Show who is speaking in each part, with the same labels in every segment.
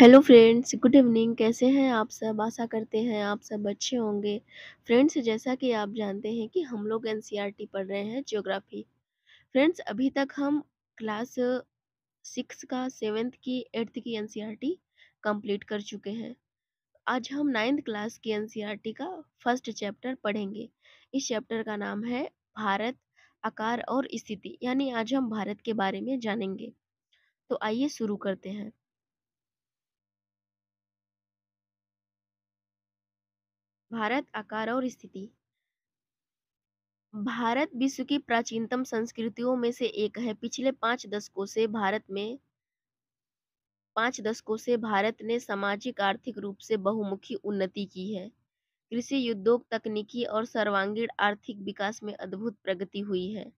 Speaker 1: Hello friends good evening कैसे हैं आप सब आशा करते हैं आप सब अच्छे होंगे फ्रेंड्स जैसा कि आप जानते हैं कि हम लोग एन पढ़ रहे हैं ज्योग्राफी फ्रेंड्स अभी तक हम क्लास सिक्स का सेवेंथ की एट्थ की एन कंप्लीट कर चुके हैं आज हम नाइन्थ क्लास की एन का फर्स्ट चैप्टर पढ़ेंगे इस चैप्टर का नाम है भारत आकार और स्थिति यानी आज हम भारत के बारे में जानेंगे तो आइए शुरू करते हैं भारत आकार और स्थिति भारत विश्व की प्राचीनतम संस्कृतियों में से एक है पिछले पांच दशकों से भारत में पांच दशकों से भारत ने सामाजिक आर्थिक रूप से बहुमुखी उन्नति की है कृषि उद्योग तकनीकी और सर्वांगीण आर्थिक विकास में अद्भुत प्रगति हुई है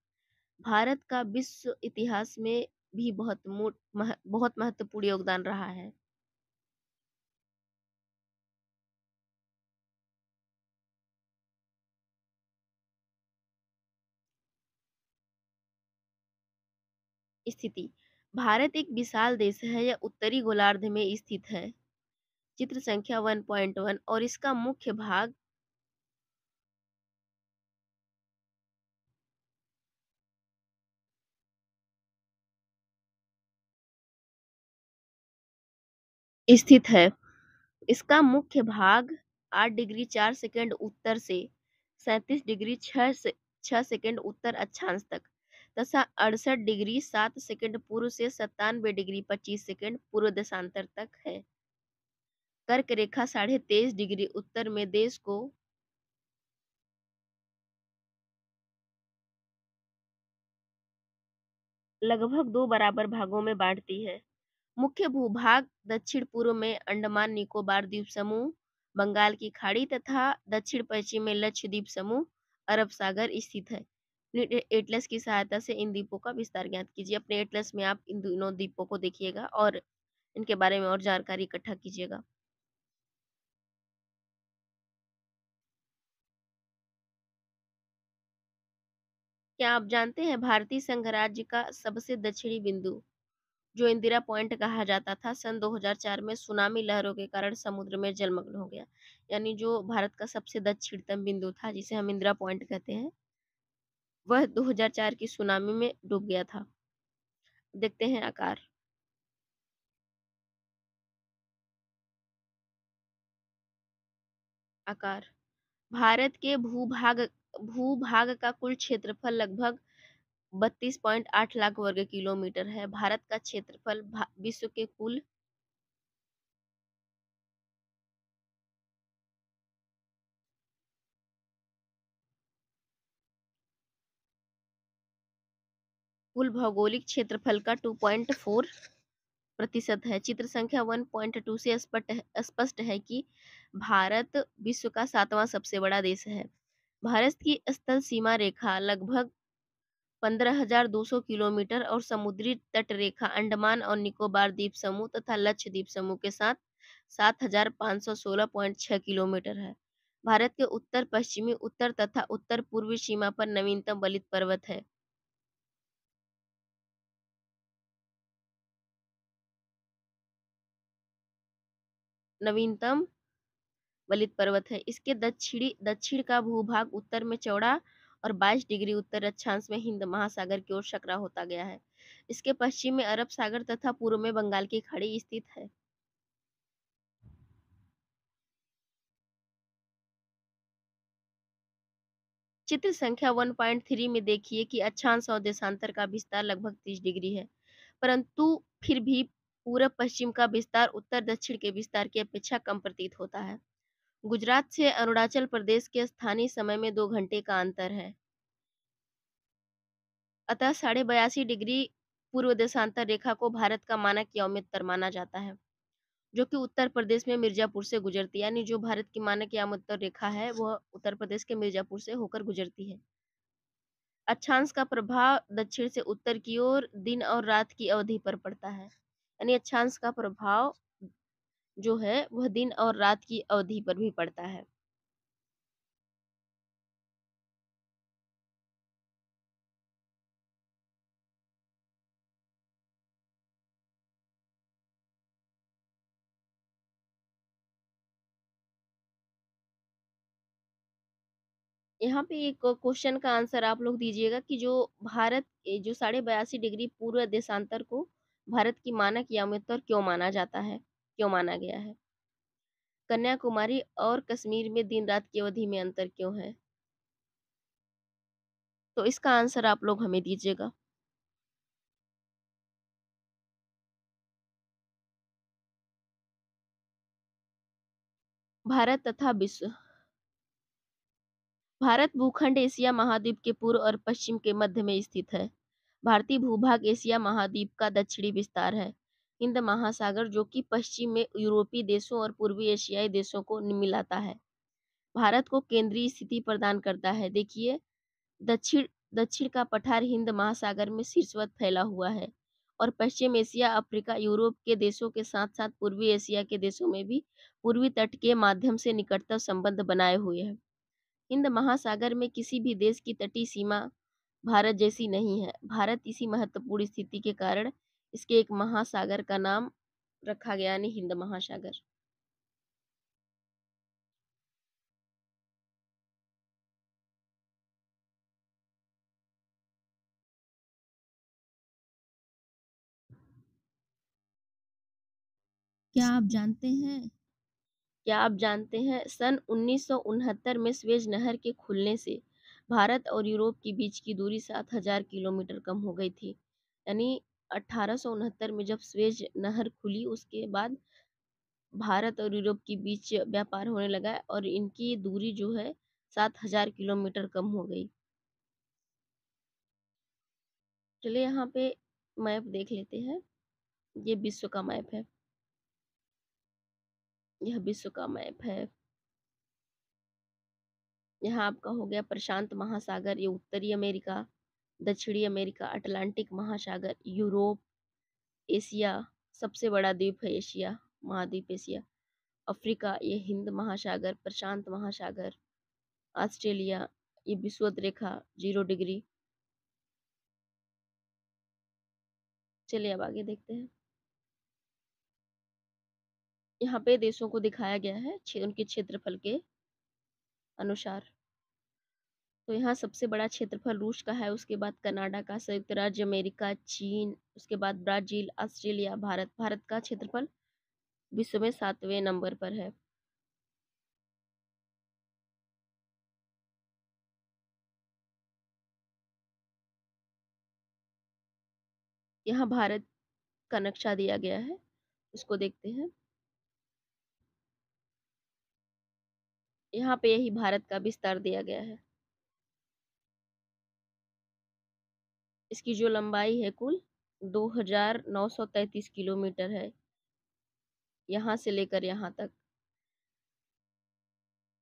Speaker 1: भारत का विश्व इतिहास में भी बहुत बहुत महत्वपूर्ण योगदान रहा है स्थिति भारत एक विशाल देश है यह उत्तरी गोलार्ध में स्थित है चित्र संख्या 1.1 और इसका मुख्य भाग स्थित है इसका मुख्य भाग आठ डिग्री चार सेकेंड उत्तर से सैतीस डिग्री छह से छः सेकेंड उत्तर अक्षांश तक तथा अड़सठ डिग्री सात सेकंड पूर्व से सत्तानवे डिग्री पच्चीस सेकंड पूर्व देशांतर तक है कर्क रेखा साढ़े तेईस डिग्री उत्तर में देश को लगभग दो बराबर भागों में बांटती है मुख्य भूभाग दक्षिण पूर्व में अंडमान निकोबार द्वीप समूह बंगाल की खाड़ी तथा दक्षिण पश्चिम में लक्षद्वीप समूह अरब सागर स्थित है एटलस की सहायता से इन द्वीपों का विस्तार ज्ञात कीजिए अपने एटलस में आप इन दोनों द्वीपों को देखिएगा और इनके बारे में और जानकारी इकट्ठा कीजिएगा क्या आप जानते हैं भारतीय संघराज्य का सबसे दक्षिणी बिंदु जो इंदिरा पॉइंट कहा जाता था सन 2004 में सुनामी लहरों के कारण समुद्र में जलमग्न हो गया यानी जो भारत का सबसे दक्षिणतम बिंदु था जिसे हम इंदिरा पॉइंट कहते हैं वह 2004 की सुनामी में डूब गया था देखते हैं आकार आकार भारत के भूभाग भूभाग का कुल क्षेत्रफल लगभग 32.8 लाख वर्ग किलोमीटर है भारत का क्षेत्रफल विश्व के कुल कुल भौगोलिक क्षेत्रफल का 2.4 प्रतिशत है चित्र संख्या 1.2 से स्पष्ट है कि भारत विश्व का सातवां सबसे बड़ा देश है भारत की स्थल सीमा रेखा लगभग 15,200 किलोमीटर और समुद्री तट रेखा अंडमान और निकोबार द्वीप समूह तथा लक्षद्वीप समूह के साथ 7,516.6 किलोमीटर है भारत के उत्तर पश्चिमी उत्तर तथा उत्तर पूर्वी सीमा पर नवीनतम बलित पर्वत है नवीनतम बलित पर्वत है इसके दक्षिणी दक्षिण का भूभाग उत्तर में चौड़ा और 22 डिग्री उत्तर अक्षांश में हिंद महासागर की ओर शकरा होता गया है इसके पश्चिम में अरब सागर तथा पूर्व में बंगाल की खाड़ी स्थित है चित्र संख्या 1.3 में देखिए कि अक्षांश और देशांतर का विस्तार लगभग 30 डिग्री है परंतु फिर भी पूर्व पश्चिम का विस्तार उत्तर दक्षिण के विस्तार की अपेक्षा कम प्रतीत होता है गुजरात से अरुणाचल प्रदेश के स्थानीय समय में दो घंटे का अंतर है अतः साढ़े बयासी डिग्री पूर्व देशांतर रेखा को भारत का मानक यौम माना जाता है जो कि उत्तर प्रदेश में मिर्जापुर से गुजरती है यानी जो भारत की मानक यामोत्तर रेखा है वह उत्तर प्रदेश के मिर्जापुर से होकर गुजरती है अक्षांश का प्रभाव दक्षिण से उत्तर की ओर दिन और रात की अवधि पर पड़ता है यानी अच्छांश का प्रभाव जो है वह दिन और रात की अवधि पर भी पड़ता है यहाँ पे एक क्वेश्चन का आंसर आप लोग दीजिएगा कि जो भारत जो साढ़े बयासी डिग्री पूर्व देशांतर को भारत की मानक या क्यों माना जाता है क्यों माना गया है कन्याकुमारी और कश्मीर में दिन रात की अवधि में अंतर क्यों है तो इसका आंसर आप लोग हमें दीजिएगा भारत तथा विश्व भारत भूखंड एशिया महाद्वीप के पूर्व और पश्चिम के मध्य में स्थित है भारतीय भूभाग एशिया महाद्वीप का दक्षिणी विस्तार है हिंद महासागर जो कि पश्चिम में यूरोपीय देशों और पूर्वी एशियाई देशों को मिलाता है भारत को केंद्रीय स्थिति प्रदान करता है देखिए दक्षिण दक्षिण का पठार हिंद महासागर में शीर्षवत फैला हुआ है और पश्चिम एशिया अफ्रीका यूरोप के देशों के साथ साथ पूर्वी एशिया के देशों में भी पूर्वी तट के माध्यम से निकटतम संबंध बनाए हुए हैं हिंद महासागर में किसी भी देश की तटीय सीमा भारत जैसी नहीं है भारत इसी महत्वपूर्ण स्थिति के कारण इसके एक महासागर का नाम रखा गया यानी हिंद महासागर क्या आप जानते हैं क्या आप जानते हैं सन उन्नीस में स्वेज नहर के खुलने से भारत और यूरोप के बीच की दूरी सात हजार किलोमीटर कम हो गई थी यानी अठारह में जब स्वेज नहर खुली उसके बाद भारत और यूरोप के बीच व्यापार होने लगा और इनकी दूरी जो है सात हजार किलोमीटर कम हो गई चलिए यहाँ पे मैप देख लेते हैं ये विश्व का मैप है यह विश्व का मैप है यहाँ आपका हो गया प्रशांत महासागर ये उत्तरी अमेरिका दक्षिणी अमेरिका अटलांटिक महासागर यूरोप एशिया सबसे बड़ा द्वीप है एशिया महाद्वीप एशिया अफ्रीका ये हिंद महासागर प्रशांत महासागर ऑस्ट्रेलिया ये विश्वत रेखा जीरो डिग्री चलिए अब आगे देखते हैं यहाँ पे देशों को दिखाया गया है उनके क्षेत्रफल के अनुसार तो यहाँ सबसे बड़ा क्षेत्रफल रूस का है उसके बाद कनाडा का संयुक्त राज्य अमेरिका चीन उसके बाद ब्राजील ऑस्ट्रेलिया भारत भारत का क्षेत्रफल विश्व में सातवें नंबर पर है यहाँ भारत का नक्शा दिया गया है उसको देखते हैं यहाँ पे यही भारत का विस्तार दिया गया है इसकी जो लंबाई है कुल 2933 किलोमीटर है यहाँ से लेकर यहाँ तक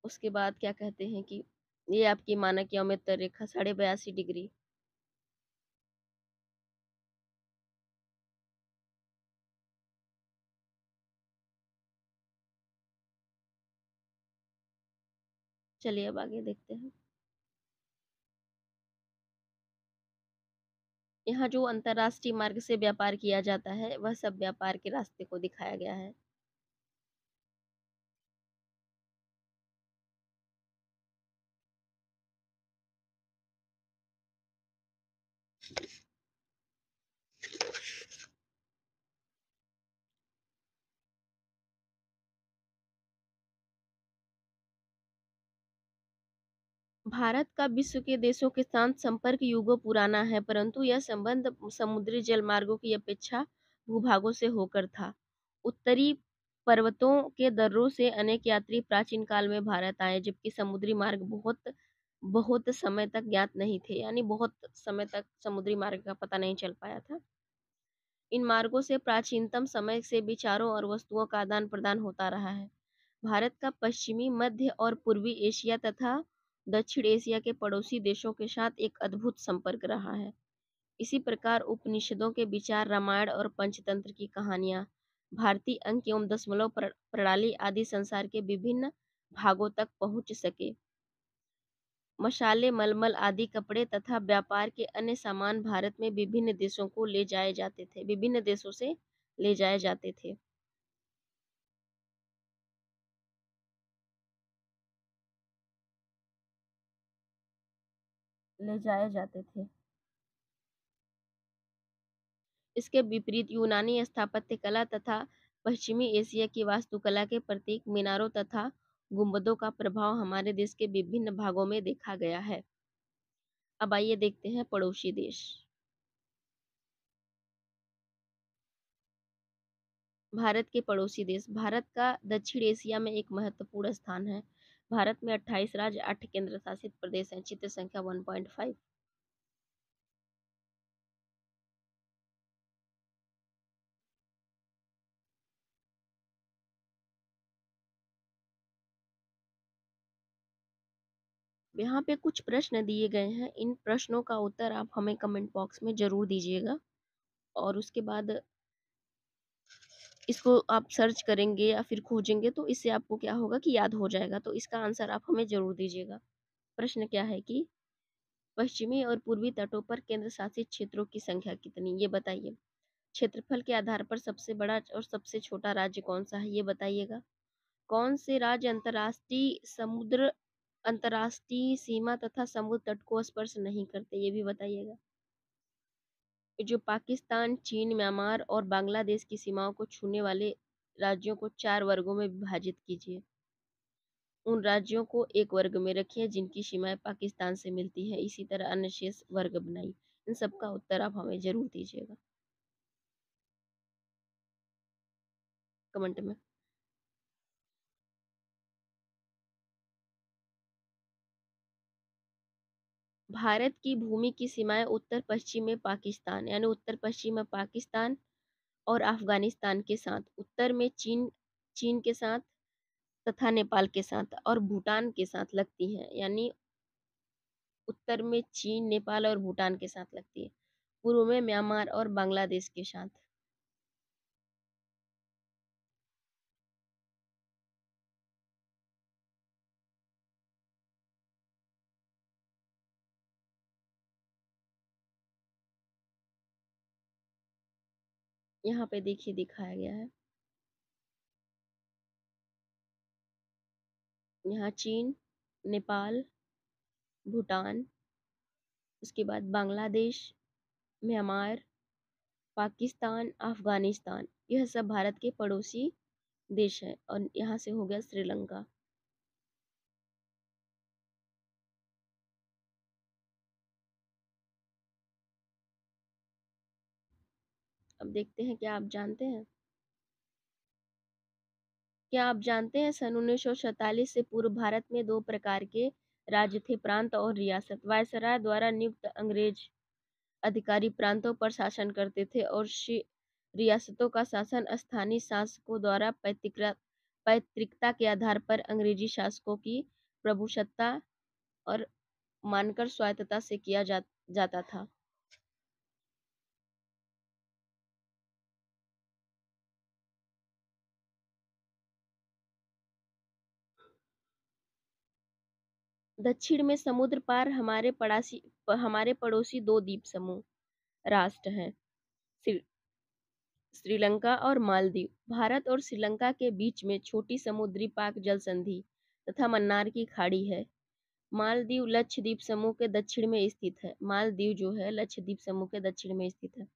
Speaker 1: उसके बाद क्या कहते हैं कि ये आपकी मानक यौमित रेखा साढ़े बयासी डिग्री चलिए अब आगे देखते हैं यहाँ जो अंतर्राष्ट्रीय मार्ग से व्यापार किया जाता है वह सब व्यापार के रास्ते को दिखाया गया है भारत का विश्व के देशों के साथ संपर्क युगों पुराना है परंतु यह संबंध समुद्री जलमार्गों की अपेक्षा भूभागों से होकर था उत्तरी पर्वतों के दर्रों से अनेक यात्री प्राचीन काल में भारत आए जबकि समुद्री मार्ग बहुत बहुत समय तक ज्ञात नहीं थे यानी बहुत समय तक समुद्री मार्ग का पता नहीं चल पाया था इन मार्गों से प्राचीनतम समय से विचारों और वस्तुओं का आदान प्रदान होता रहा है भारत का पश्चिमी मध्य और पूर्वी एशिया तथा दक्षिण एशिया के पड़ोसी देशों के साथ एक अद्भुत संपर्क रहा है इसी प्रकार उपनिषदों के विचार रामायण और पंचतंत्र की कहानियां भारतीय अंक एवं दशमलव प्रणाली आदि संसार के विभिन्न भागों तक पहुंच सके मसाले मलमल आदि कपड़े तथा व्यापार के अन्य सामान भारत में विभिन्न देशों को ले जाए जाते थे विभिन्न देशों से ले जाए जाते थे ले जाए जाते थे इसके विपरीत यूनानी स्थापत्य कला तथा पश्चिमी एशिया की वास्तुकला के प्रतीक मीनारों तथा गुंबदों का प्रभाव हमारे देश के विभिन्न भागों में देखा गया है अब आइए देखते हैं पड़ोसी देश भारत के पड़ोसी देश भारत का दक्षिण एशिया में एक महत्वपूर्ण स्थान है भारत में अट्ठाईस राज्य आठ केंद्र शासित प्रदेश हैं चित्र संख्या वन पॉइंट फाइव यहाँ पे कुछ प्रश्न दिए गए हैं इन प्रश्नों का उत्तर आप हमें कमेंट बॉक्स में ज़रूर दीजिएगा और उसके बाद इसको आप सर्च करेंगे या फिर खोजेंगे तो इससे आपको क्या होगा कि याद हो जाएगा तो इसका आंसर आप हमें ज़रूर दीजिएगा प्रश्न क्या है कि पश्चिमी और पूर्वी तटों पर केंद्र शासित क्षेत्रों की संख्या कितनी ये बताइए क्षेत्रफल के आधार पर सबसे बड़ा और सबसे छोटा राज्य कौन सा है ये बताइएगा कौन से राज्य अंतर्राष्ट्रीय समुद्र अंतर्राष्ट्रीय सीमा तथा समुद्र तट को स्पर्श नहीं करते ये भी बताइएगा जो पाकिस्तान चीन म्यांमार और बांग्लादेश की सीमाओं को छूने वाले राज्यों को चार वर्गों में विभाजित कीजिए उन राज्यों को एक वर्ग में रखिए जिनकी सीमाएं पाकिस्तान से मिलती है इसी तरह अन्य शेष वर्ग बनाइए इन सबका उत्तर आप हमें जरूर दीजिएगा कमेंट में भारत की भूमि की सीमाएं उत्तर पश्चिम में पाकिस्तान यानी उत्तर पश्चिम में पाकिस्तान और अफगानिस्तान के साथ उत्तर में चीन चीन के साथ तथा नेपाल के साथ और भूटान के साथ लगती है यानी उत्तर में चीन नेपाल और भूटान के साथ लगती है पूर्व में म्यांमार और बांग्लादेश के साथ यहाँ पे देखिए दिखाया गया है यहाँ चीन नेपाल भूटान उसके बाद बांग्लादेश म्यांमार पाकिस्तान अफ़गानिस्तान यह सब भारत के पड़ोसी देश है और यहाँ से हो गया श्रीलंका अब देखते हैं क्या आप जानते हैं क्या आप जानते हैं सन उन्नीस से पूर्व भारत में दो प्रकार के राज्य थे प्रांत और रियासत वायसराय द्वारा नियुक्त अंग्रेज अधिकारी प्रांतों पर शासन करते थे और रियासतों का शासन स्थानीय शासकों द्वारा पैतृकता पैतृकता के आधार पर अंग्रेजी शासकों की प्रभुसत्ता और मानकर स्वायत्तता से किया जा, जाता था दक्षिण में समुद्र पार हमारे पड़ासी हमारे पड़ोसी दो द्वीप समूह राष्ट्र हैं श्रीलंका और मालदीव भारत और श्रीलंका के बीच में छोटी समुद्री पाक जल संधि तथा मन्नार की खाड़ी है मालदीव लक्षद्वीप समूह के दक्षिण में स्थित है मालदीव जो है लक्षद्वीप समूह के दक्षिण में स्थित है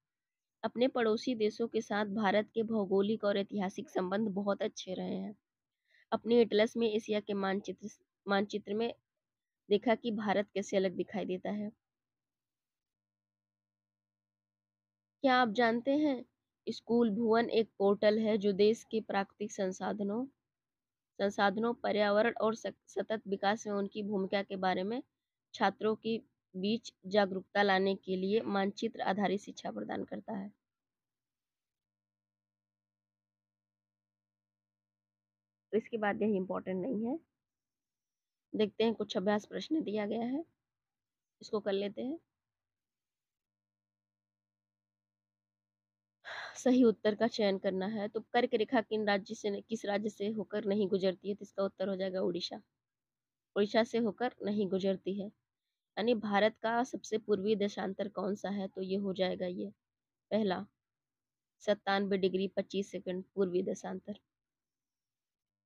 Speaker 1: अपने पड़ोसी देशों के साथ भारत के भौगोलिक और ऐतिहासिक संबंध बहुत अच्छे रहे हैं अपने इटलस में एशिया के मानचित्र मानचित्र में देखा कि भारत कैसे अलग दिखाई देता है क्या आप जानते हैं स्कूल भुवन एक पोर्टल है जो देश के प्राकृतिक संसाधनों संसाधनों पर्यावरण और सतत विकास में उनकी भूमिका के बारे में छात्रों के बीच जागरूकता लाने के लिए मानचित्र आधारित शिक्षा प्रदान करता है इसके बाद यह इम्पोर्टेंट नहीं है देखते हैं कुछ अभ्यास प्रश्न दिया गया है इसको कर लेते हैं सही उत्तर का चयन करना है तो कर्क रेखा किन राज्य से किस राज्य से होकर नहीं गुजरती है तो इसका उत्तर हो जाएगा उड़ीसा उड़ीसा से होकर नहीं गुजरती है यानी भारत का सबसे पूर्वी देशांतर कौन सा है तो ये हो जाएगा ये पहला सत्तानवे डिग्री पच्चीस सेकंड पूर्वी देशांतर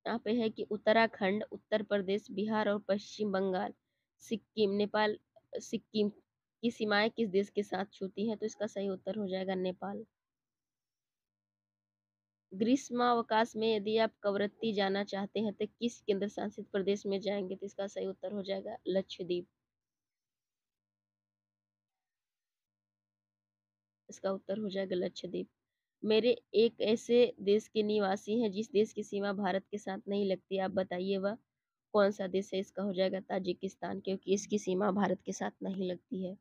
Speaker 1: यहाँ पे है कि उत्तराखंड उत्तर प्रदेश बिहार और पश्चिम बंगाल सिक्किम नेपाल सिक्किम की सीमाएं किस देश के साथ छूती है तो इसका सही उत्तर हो जाएगा नेपाल ग्रीष्मावकाश में यदि आप कवरत्ती जाना चाहते हैं तो किस केंद्र शासित प्रदेश में जाएंगे तो इसका सही उत्तर हो जाएगा लक्षद्वीप इसका उत्तर हो जाएगा लक्षद्वीप मेरे एक ऐसे देश के निवासी हैं जिस देश की सीमा भारत के साथ नहीं लगती आप बताइए वह कौन सा देश है इसका हो जाएगा ताजिकिस्तान क्योंकि इसकी सीमा भारत के साथ नहीं लगती है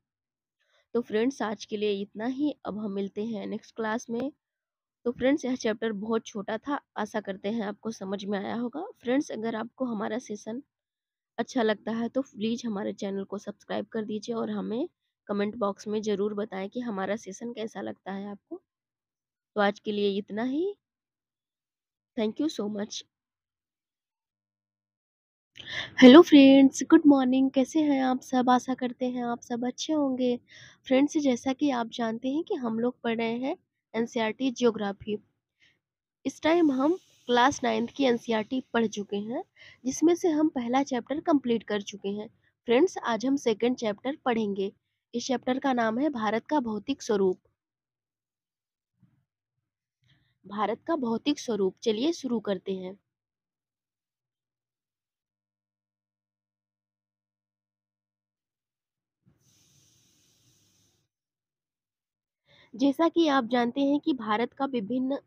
Speaker 1: तो फ्रेंड्स आज के लिए इतना ही अब हम मिलते हैं नेक्स्ट क्लास में तो फ्रेंड्स यह चैप्टर बहुत छोटा था आशा करते हैं आपको समझ में आया होगा फ्रेंड्स अगर आपको हमारा सेशन अच्छा लगता है तो प्लीज़ हमारे चैनल को सब्सक्राइब कर दीजिए और हमें कमेंट बॉक्स में ज़रूर बताएं कि हमारा सेशन कैसा लगता है आपको तो आज के लिए इतना ही thank you so much hello friends good morning कैसे हैं आप सब आशा करते हैं आप सब अच्छे होंगे फ्रेंड्स जैसा कि आप जानते हैं कि हम लोग पढ़ रहे हैं एनसीईआरटी ज्योग्राफी e इस टाइम हम क्लास नाइन्थ की एनसीईआरटी e पढ़ चुके हैं जिसमें से हम पहला चैप्टर कंप्लीट कर चुके हैं फ्रेंड्स आज हम सेकंड चैप्टर पढ़ेंगे इस चैप्टर का नाम है भारत का भौतिक स्वरूप भारत का भौतिक स्वरूप चलिए शुरू करते हैं जैसा कि आप जानते हैं कि भारत का विभिन्न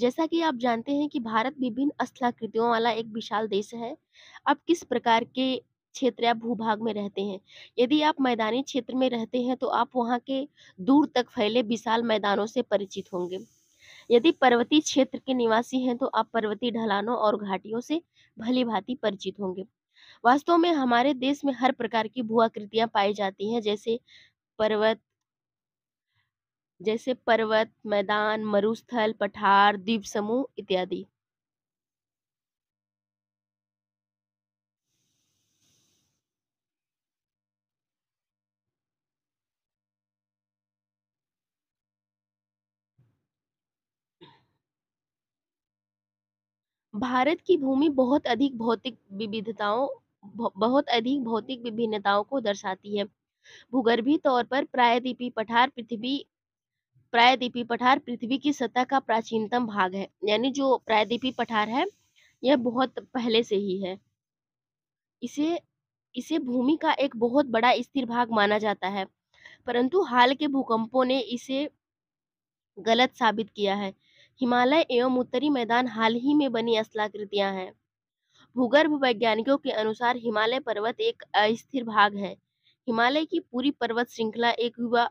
Speaker 1: जैसा कि आप जानते हैं कि भारत विभिन्न स्थलाकृतियों वाला एक विशाल देश है आप किस प्रकार के क्षेत्र या भूभाग में रहते हैं यदि आप मैदानी क्षेत्र में रहते हैं तो आप वहाँ के दूर तक फैले विशाल मैदानों से परिचित होंगे यदि पर्वतीय क्षेत्र के निवासी हैं तो आप पर्वतीय ढलानों और घाटियों से भली भांति परिचित होंगे वास्तव में हमारे देश में हर प्रकार की भूआकृतियां पाई जाती हैं जैसे पर्वत जैसे पर्वत मैदान मरुस्थल पठार द्वीप समूह इत्यादि भारत की भूमि बहुत अधिक भौतिक विविधताओं बहुत अधिक भौतिक विभिन्नताओं को दर्शाती है भूगर्भीय तौर पर प्रायद्वीपीय पठार पृथ्वी प्रायद्वीपीय पठार पृथ्वी की सतह का प्राचीनतम भाग है यानी जो प्रायद्वीपीय पठार है यह बहुत पहले से ही है इसे इसे भूमि का एक बहुत बड़ा स्थिर भाग माना जाता है परंतु हाल के भूकंपों ने इसे गलत साबित किया है हिमालय एवं उत्तरी मैदान हाल ही में बनी असलाकृतियां हैं भूगर्भ वैज्ञानिकों के अनुसार हिमालय पर्वत एक अस्थिर भाग है हिमालय की पूरी पर्वत श्रृंखला एक युवा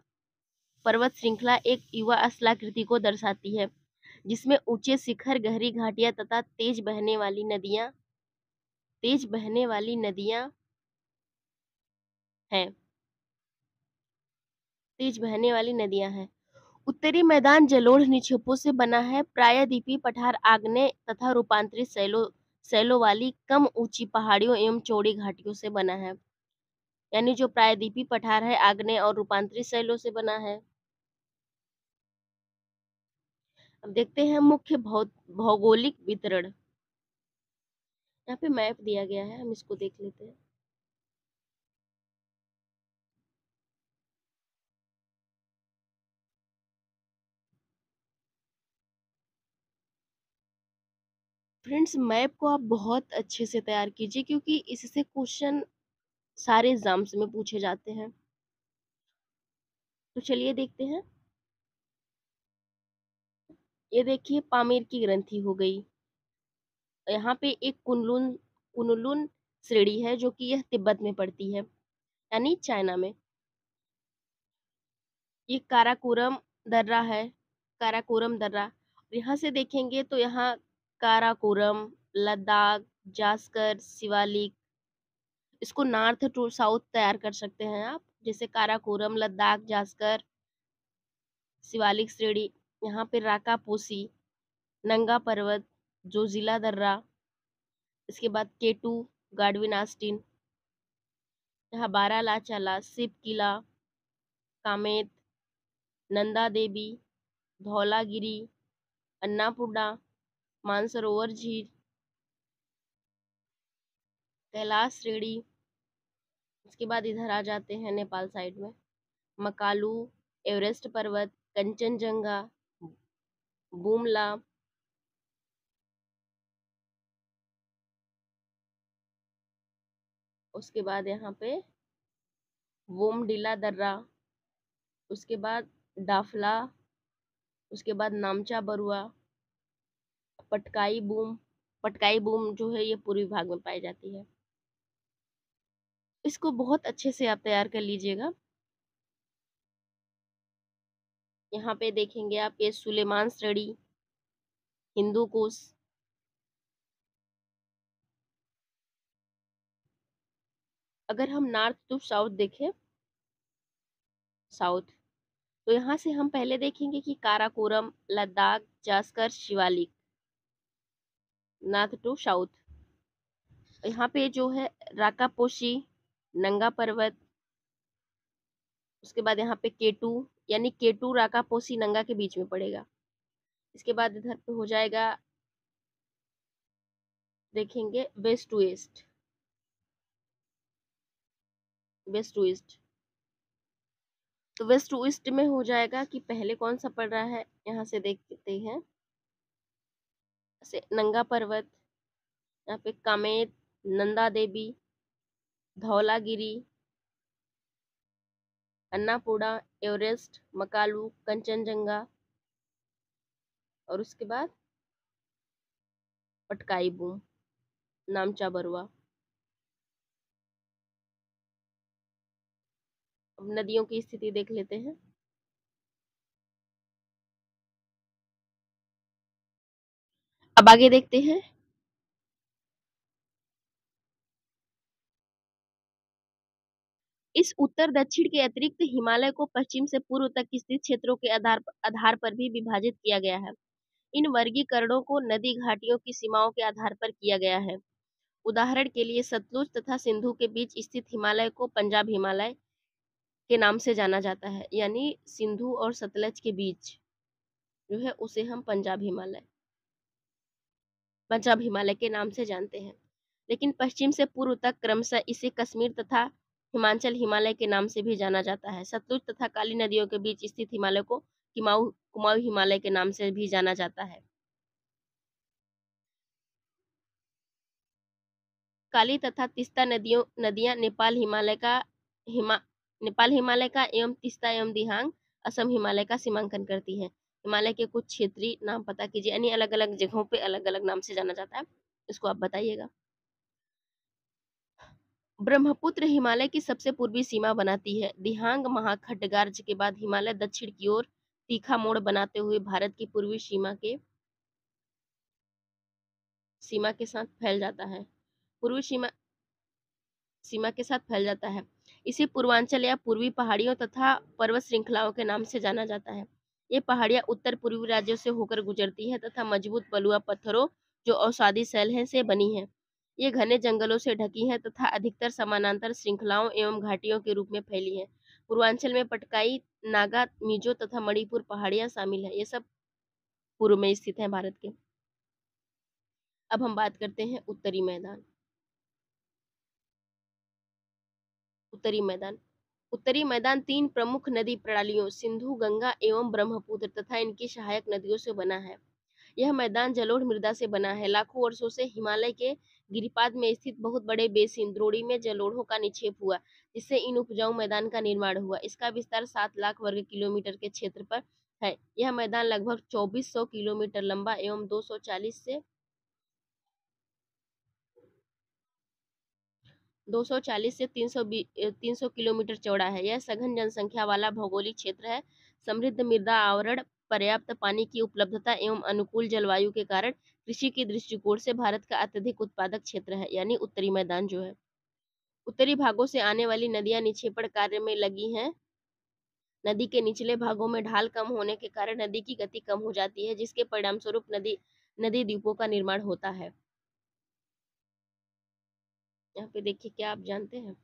Speaker 1: पर्वत श्रृंखला एक युवा असलाकृति को दर्शाती है जिसमें ऊंचे शिखर गहरी घाटियां तथा तेज बहने वाली नदियां तेज बहने वाली नदियां हैं तेज बहने वाली नदियां हैं उत्तरी मैदान जलोढ़ निक्षेपों से बना है प्रायद्वीपी पठार आग्ने तथा रूपांतरित सैलो सैलो वाली कम ऊंची पहाड़ियों एवं चौड़ी घाटियों से बना है यानी जो प्रायद्वीपी पठार है आग्ने और रूपांतरित सैलो से बना है अब देखते हैं मुख्य भौगोलिक वितरण यहाँ पे मैप दिया गया है हम इसको देख लेते हैं फ्रेंड्स मैप को आप बहुत अच्छे से तैयार कीजिए क्योंकि इससे क्वेश्चन सारे एग्जाम्स में पूछे जाते हैं तो चलिए देखते हैं ये देखिए पामेर की ग्रंथि हो गई यहाँ पे एक कुनलुन कुनलुन श्रेणी है जो कि यह तिब्बत में पड़ती है यानी चाइना में ये काराकोरम दर्रा है काराकोरम दर्रा यहाँ से देखेंगे तो यहाँ काराकोरम लद्दाख जास्कर शिवालिक इसको नॉर्थ टू साउथ तैयार कर सकते हैं आप जैसे काराकोरम लद्दाख जास्कर शिवालिक श्रेणी यहाँ पे राकापोसी नंगा पर्वत जो जिला दर्रा इसके बाद केटू गाडविन आस्टिन यहाँ बारा लाचाला शिव किला कामेत नंदा देवी धौलागिरी अन्नापुडा मानसरोवर झील कैलाश श्रेणी उसके बाद इधर आ जाते हैं नेपाल साइड में मकालू एवरेस्ट पर्वत कंचनजंगा बूमला उसके बाद यहाँ पे वोमडीला दर्रा उसके बाद डाफला उसके बाद नामचा बरुआ पटकाई बूम पटकाई बूम जो है ये पूर्वी भाग में पाई जाती है इसको बहुत अच्छे से आप तैयार कर लीजिएगा यहाँ पे देखेंगे आप ये सुलेमान श्रेणी हिंदू कोश अगर हम नॉर्थ टू साउथ देखें साउथ तो यहाँ से हम पहले देखेंगे कि Karakoram Ladakh Zaskar Shivalik north to south यहाँ पे जो है राकापोशी नंगा पर्वत उसके बाद यहाँ पे केटू यानी केटू राकापोशी नंगा के बीच में पड़ेगा इसके बाद इधर पे हो जाएगा देखेंगे west to east west to east तो वेस्ट टू ईस्ट में हो जाएगा कि पहले कौन सा पड़ रहा है यहाँ से देखते हैं से नंगा पर्वत यहाँ पे कामेत नंदा देवी धौलागिरी अन्नापूड़ा एवरेस्ट मकालू कंचनजंगा और उसके बाद पटकाई बूम नामचा बरुआ अब नदियों की स्थिति देख लेते हैं अब आगे देखते हैं इस उत्तर दक्षिण के अतिरिक्त हिमालय को पश्चिम से पूर्व तक स्थित क्षेत्रों के आधार आधार पर भी विभाजित किया गया है इन वर्गीकरणों को नदी घाटियों की सीमाओं के आधार पर किया गया है उदाहरण के लिए सतलुज तथा सिंधु के बीच स्थित हिमालय को पंजाब हिमालय के नाम से जाना जाता है यानी सिंधु और सतलज के बीच जो है उसे हम पंजाब हिमालय पंजाब हिमालय के नाम से जानते हैं लेकिन पश्चिम से पूर्व तक क्रमशः इसे कश्मीर तथा हिमाचल हिमालय के नाम से भी जाना जाता है सतलुज तथा काली नदियों के बीच स्थित हिमालय को किमाऊ कुमाऊ हिमालय के नाम से भी जाना जाता है काली तथा तिस्ता नदियों नदियां नेपाल हिमालय का हिमा नेपाल हिमालय का एवं तिस्ता एवं दिहांग असम हिमालय का सीमांकन करती हैं हिमालय के कुछ क्षेत्रीय नाम पता कीजिए यानी अलग अलग जगहों पे अलग अलग नाम से जाना जाता है इसको आप बताइएगा ब्रह्मपुत्र हिमालय की सबसे पूर्वी सीमा बनाती है दिहांग महाखडगार्ज के बाद हिमालय दक्षिण की ओर तीखा मोड़ बनाते हुए भारत की पूर्वी सीमा के सीमा के साथ फैल जाता है पूर्वी सीमा सीमा के साथ फैल जाता है इसे पूर्वांचल या पूर्वी पहाड़ियों तथा पर्वत श्रृंखलाओं के नाम से जाना जाता है ये पहाड़ियाँ उत्तर पूर्वी राज्यों से होकर गुजरती है तथा मजबूत बलुआ पत्थरों जो औषादी शैल हैं से बनी है ये घने जंगलों से ढकी है तथा अधिकतर समानांतर श्रृंखलाओं एवं घाटियों के रूप में फैली है पूर्वांचल में पटकाई नागा मिजो तथा मणिपुर पहाड़ियां शामिल है ये सब पूर्व में स्थित है भारत के अब हम बात करते हैं उत्तरी मैदान उत्तरी मैदान उत्तरी मैदान तीन प्रमुख नदी प्रणालियों सिंधु गंगा एवं ब्रह्मपुत्र तथा इनकी सहायक नदियों से बना है यह मैदान जलोढ़ मृदा से बना है लाखों वर्षों से हिमालय के गिरिपाद में स्थित बहुत बड़े बेसिन द्रोड़ी में जलोढ़ों का निक्षेप हुआ जिससे इन उपजाऊ मैदान का निर्माण हुआ इसका विस्तार सात लाख वर्ग किलोमीटर के क्षेत्र पर है यह मैदान लगभग सौ किलोमीटर लंबा एवं चालीस से 240 से 300 300 किलोमीटर चौड़ा है यह सघन जनसंख्या वाला भौगोलिक क्षेत्र है समृद्ध मृदा आवरण पर्याप्त पानी की उपलब्धता एवं अनुकूल जलवायु के कारण कृषि के दृष्टिकोण से भारत का अत्यधिक उत्पादक क्षेत्र है यानी उत्तरी मैदान जो है उत्तरी भागों से आने वाली नदियां निक्षेपण कार्य में लगी हैं नदी के निचले भागों में ढाल कम होने के कारण नदी की गति कम हो जाती है जिसके परिणाम स्वरूप नदी नदी द्वीपों का निर्माण होता है यहाँ पे देखिए क्या आप जानते हैं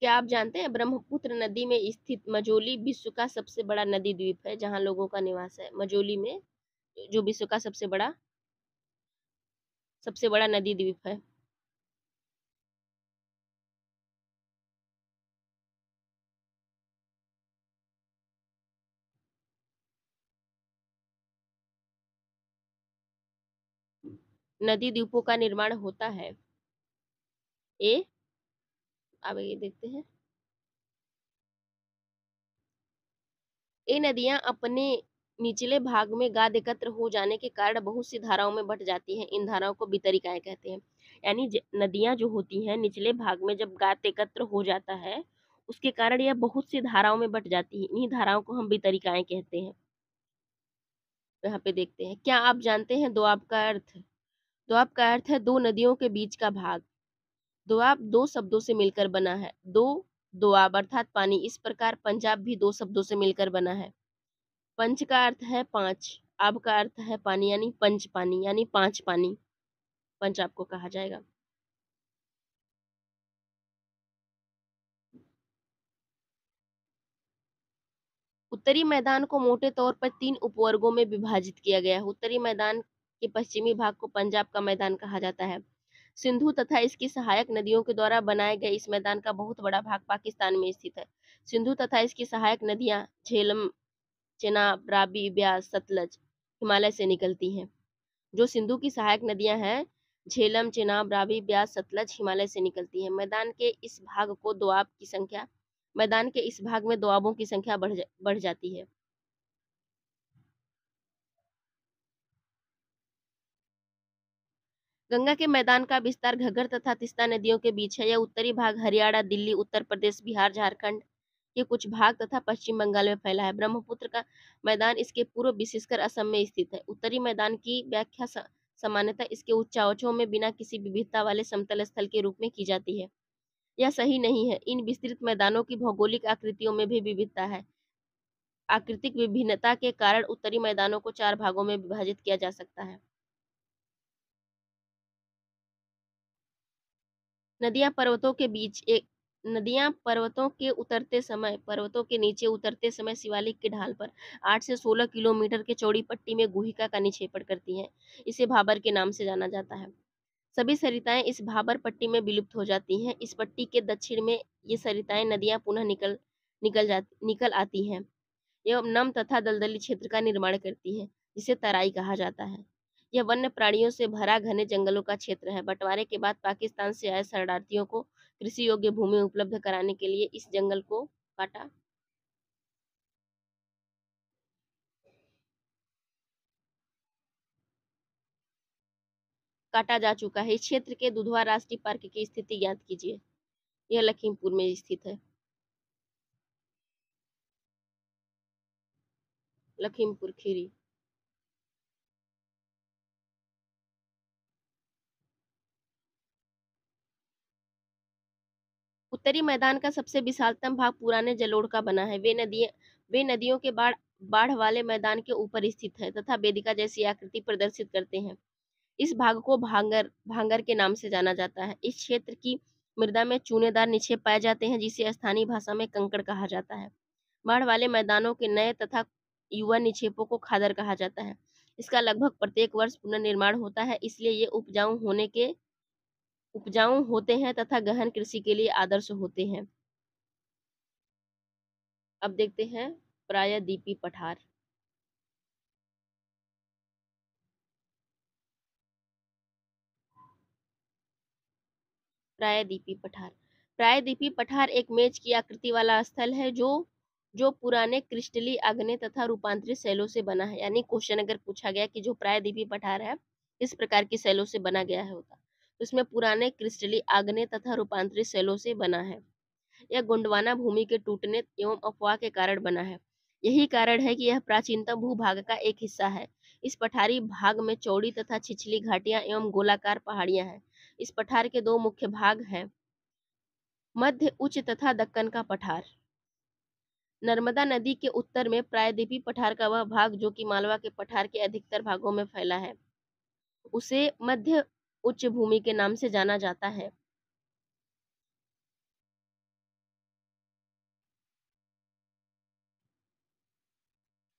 Speaker 1: क्या आप जानते हैं ब्रह्मपुत्र नदी में स्थित मजोली विश्व का सबसे बड़ा नदी द्वीप है जहां लोगों का निवास है मजोली में जो विश्व का सबसे बड़ा सबसे बड़ा नदी द्वीप है नदी द्वीपों का निर्माण होता है ए अब ये देखते हैं ये नदियां अपने निचले भाग में गाद एकत्र हो जाने के कारण बहुत सी धाराओं में बट जाती हैं इन धाराओं को बितरिकाएं कहते हैं यानी नदियां जो होती हैं निचले भाग में जब गाद एकत्र हो जाता है उसके कारण यह बहुत सी धाराओं में बट जाती है इन्हीं धाराओं को हम बितरिकाएं कहते हैं यहाँ पे देखते हैं क्या आप जानते हैं दो आपका अर्थ दुआब तो का अर्थ है दो नदियों के बीच का भाग दुआब दो शब्दों से मिलकर बना है दो दुआब अर्थात पानी इस प्रकार पंजाब भी दो शब्दों से मिलकर बना है पंच का अर्थ है पांच आब का अर्थ है पानी यानी पंच पानी यानी पांच पानी पंजाब को कहा जाएगा उत्तरी मैदान को मोटे तौर पर तीन उपवर्गों में विभाजित किया गया है उत्तरी मैदान के पश्चिमी भाग को पंजाब का मैदान कहा जाता है सिंधु तथा इसकी सहायक नदियों के द्वारा बनाए गए इस मैदान का बहुत बड़ा भाग पाकिस्तान में स्थित है सिंधु तथा इसकी सहायक नदियां झेलम चेनाब राबी ब्यास सतलज हिमालय से निकलती हैं जो सिंधु की सहायक नदियां हैं झेलम चेनाब राबी ब्यास सतलज हिमालय से निकलती हैं मैदान के इस भाग को दुआब की संख्या मैदान के इस भाग में दुआबों की संख्या बढ़ जा, बढ़ जाती है गंगा के मैदान का विस्तार घग्गर तथा तिस्ता नदियों के बीच है यह उत्तरी भाग हरियाणा दिल्ली उत्तर प्रदेश बिहार झारखंड के कुछ भाग तथा पश्चिम बंगाल में फैला है ब्रह्मपुत्र का मैदान इसके पूर्व विशेषकर असम में स्थित है उत्तरी मैदान की व्याख्या सामान्यतः इसके उच्चावचों में बिना किसी विविधता वाले समतल स्थल के रूप में की जाती है यह सही नहीं है इन विस्तृत मैदानों की भौगोलिक आकृतियों में भी विविधता है आकृतिक विभिन्नता के कारण उत्तरी मैदानों को चार भागों में विभाजित किया जा सकता है नदियाँ पर्वतों के बीच एक नदियां पर्वतों के उतरते समय पर्वतों के नीचे उतरते समय शिवालिक की ढाल पर आठ से सोलह किलोमीटर के चौड़ी पट्टी में गुहिका का निक्षेपण करती हैं इसे भाबर के नाम से जाना जाता है सभी सरिताएं इस भाबर पट्टी में विलुप्त हो जाती हैं इस पट्टी के दक्षिण में ये सरिताएं नदियां पुनः निकल निकल जाती निकल आती हैं एवं नम तथा दलदली क्षेत्र का निर्माण करती हैं जिसे तराई कहा जाता है यह वन्य प्राणियों से भरा घने जंगलों का क्षेत्र है बंटवारे के बाद पाकिस्तान से आए शरणार्थियों को कृषि योग्य भूमि उपलब्ध कराने के लिए इस जंगल को काटा काटा जा चुका है इस क्षेत्र के दुधवा राष्ट्रीय पार्क की स्थिति ज्ञात कीजिए यह लखीमपुर में स्थित है लखीमपुर खीरी उत्तरी मैदान का सबसे विशालतम भाग पुराने जलोड़ का बना है वे नदियाँ वे नदियों के बाढ़ बाढ़ वाले मैदान के ऊपर स्थित है तथा वेदिका जैसी आकृति प्रदर्शित करते हैं इस भाग को भांगर भांगर के नाम से जाना जाता है इस क्षेत्र की मृदा में चूनेदार निक्षेप पाए जाते हैं जिसे स्थानीय भाषा में कंकड़ कहा जाता है बाढ़ वाले मैदानों के नए तथा युवा निक्षेपों को खादर कहा जाता है इसका लगभग प्रत्येक वर्ष पुनर्निर्माण होता है इसलिए ये उपजाऊ होने के उपजाऊ होते हैं तथा गहन कृषि के लिए आदर्श होते हैं अब देखते हैं प्रायदीपी पठार प्रायदीपी पठार प्रायदीपी पठार एक मेज की आकृति वाला स्थल है जो जो पुराने क्रिस्टली अग्नि तथा रूपांतरित शैलों से बना है यानी क्वेश्चन अगर पूछा गया कि जो प्रायद्वीपी पठार है इस प्रकार की शैलों से बना गया है होता इसमें पुराने क्रिस्टली आग्ने तथा रूपांतरित सेलों से बना है यह गुंडवाना भूमि के टूटने एवं अफवाह के कारण बना है यही कारण है कि यह प्राचीनतम भूभाग का एक हिस्सा है इस पठारी भाग में चौड़ी तथा छिछली घाटियां एवं गोलाकार पहाड़ियां हैं इस पठार के दो मुख्य भाग हैं मध्य उच्च तथा दक्कन का पठार नर्मदा नदी के उत्तर में प्रायद्वीपी पठार का वह भाग जो कि मालवा के पठार के अधिकतर भागों में फैला है उसे मध्य उच्च भूमि के नाम से जाना जाता है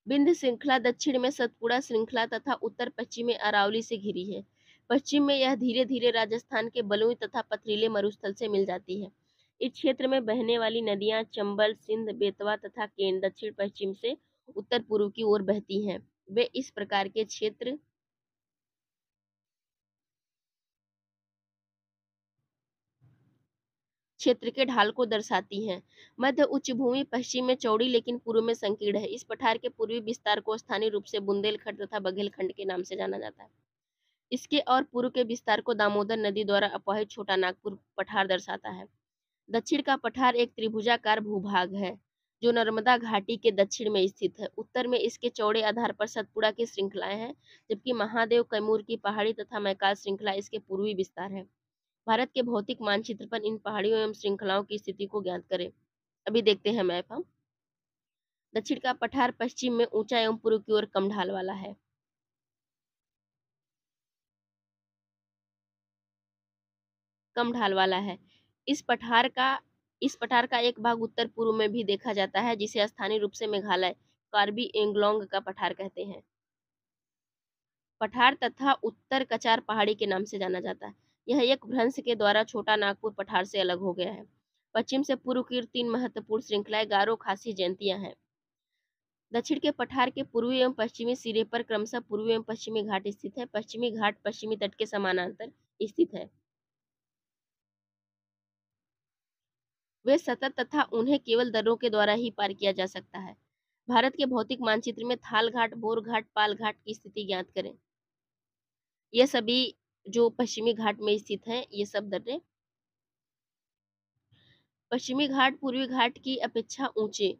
Speaker 1: बिंद श्रृंखला दक्षिण में सतपुड़ा श्रृंखला तथा उत्तर पश्चिम में अरावली से घिरी है पश्चिम में यह धीरे धीरे राजस्थान के बलुई तथा पथरीले मरुस्थल से मिल जाती है इस क्षेत्र में बहने वाली नदियां चंबल सिंध बेतवा तथा केन दक्षिण पश्चिम से उत्तर पूर्व की ओर बहती हैं वे इस प्रकार के क्षेत्र क्षेत्र के ढाल को दर्शाती हैं मध्य उच्च भूमि पश्चिम में चौड़ी लेकिन पूर्व में संकीर्ण है इस पठार के पूर्वी विस्तार को स्थानीय रूप से बुंदेलखंड तथा बघेलखंड के नाम से जाना जाता है इसके और पूर्व के विस्तार को दामोदर नदी द्वारा अपहित छोटा नागपुर पठार दर्शाता है दक्षिण का पठार एक त्रिभुजाकार भूभाग है जो नर्मदा घाटी के दक्षिण में स्थित है उत्तर में इसके चौड़े आधार पर सतपुड़ा की श्रृंखलाएं हैं जबकि महादेव कैमूर की पहाड़ी तथा मैकाल श्रृंखला इसके पूर्वी विस्तार है भारत के भौतिक मानचित्र पर इन पहाड़ियों एवं श्रृंखलाओं की स्थिति को ज्ञात करें अभी देखते हैं मैप हम दक्षिण का पठार पश्चिम में ऊंचा एवं पूर्व की ओर कम ढाल वाला है कम ढाल वाला है इस पठार का इस पठार का एक भाग उत्तर पूर्व में भी देखा जाता है जिसे स्थानीय रूप से मेघालय कार्बी एंगलोंग का पठार कहते हैं पठार तथा उत्तर कचार पहाड़ी के नाम से जाना जाता है यह एक भ्रंश के द्वारा छोटा नागपुर पठार से अलग हो गया है पश्चिम से पूर्व की तीन महत्वपूर्ण श्रृंखलाएं गारो खासी जयंतियां हैं दक्षिण के पठार के पूर्वी एवं पश्चिमी सिरे पर क्रमशः पूर्वी एवं पश्चिमी घाट स्थित है पश्चिमी घाट पश्चिमी तट के समानांतर स्थित है वे सतत तथा उन्हें केवल दरों के द्वारा ही पार किया जा सकता है भारत के भौतिक मानचित्र में थाल घाट बोर घाट पाल घाट की स्थिति ज्ञात करें ये सभी जो पश्चिमी घाट में स्थित हैं ये सब दर्रे पश्चिमी घाट पूर्वी घाट की अपेक्षा ऊंचे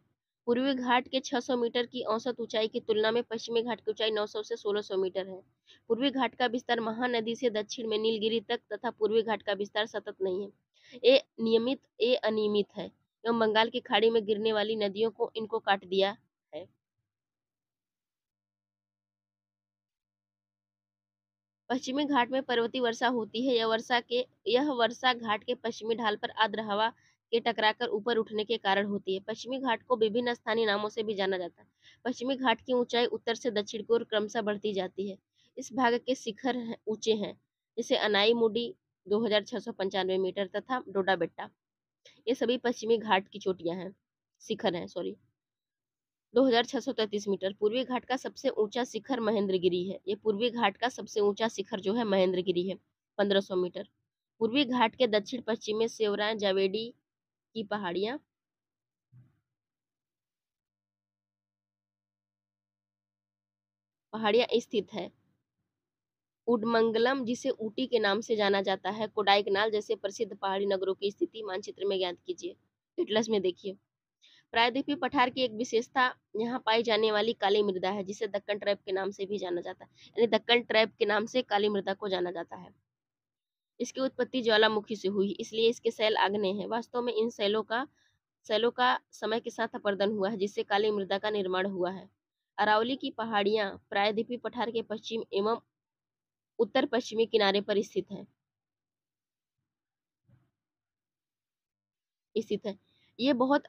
Speaker 1: पूर्वी घाट के 600 मीटर की औसत ऊंचाई की तुलना में पश्चिमी घाट की ऊंचाई 900 से 1600 मीटर है पूर्वी घाट का विस्तार महानदी से दक्षिण में नीलगिरी तक तथा पूर्वी घाट का विस्तार सतत नहीं है ये नियमित ये अनियमित है एवं बंगाल की खाड़ी में गिरने वाली नदियों को इनको काट दिया पश्चिमी घाट में पर्वती वर्षा होती है यह वर्षा के यह वर्षा घाट के पश्चिमी ढाल पर आद्र हवा के टकराकर ऊपर उठने के कारण होती है पश्चिमी घाट को विभिन्न स्थानीय नामों से भी जाना जाता है पश्चिमी घाट की ऊंचाई उत्तर से दक्षिण की ओर क्रमशः बढ़ती जाती है इस भाग के शिखर ऊंचे हैं जैसे अनाई मुडी दो मीटर तथा डोडा बेट्टा ये सभी पश्चिमी घाट की चोटियां हैं शिखर हैं सॉरी 2633 मीटर पूर्वी घाट का सबसे ऊंचा शिखर महेंद्रगिरी है ये पूर्वी घाट का सबसे ऊंचा शिखर जो है महेंद्रगिरी है 1500 मीटर पूर्वी घाट के दक्षिण पश्चिम में सेवराय जावेडी की पहाड़ियां पहाड़ियां स्थित है उडमंगलम जिसे ऊटी के नाम से जाना जाता है कोडाइकनाल जैसे प्रसिद्ध पहाड़ी नगरों की स्थिति मानचित्र में ज्ञात कीजिए एटलस में देखिए प्रायद्वीपीय पठार की एक विशेषता यहाँ पाई जाने वाली काली मृदा है जिसे दक्कन ट्रैप के नाम से भी जाना जाता है यानी दक्कन ट्रैप के नाम से काली मृदा को जाना जाता है इसकी उत्पत्ति ज्वालामुखी से हुई इसलिए इसके सेल आग्ने हैं वास्तव में इन सेलों का सेलों का समय के साथ अपर्दन हुआ है जिससे काली मृदा का निर्माण हुआ है अरावली की पहाड़ियाँ प्रायद्वीपीय पठार के पश्चिम एवं उत्तर पश्चिमी किनारे पर स्थित है स्थित है ये बहुत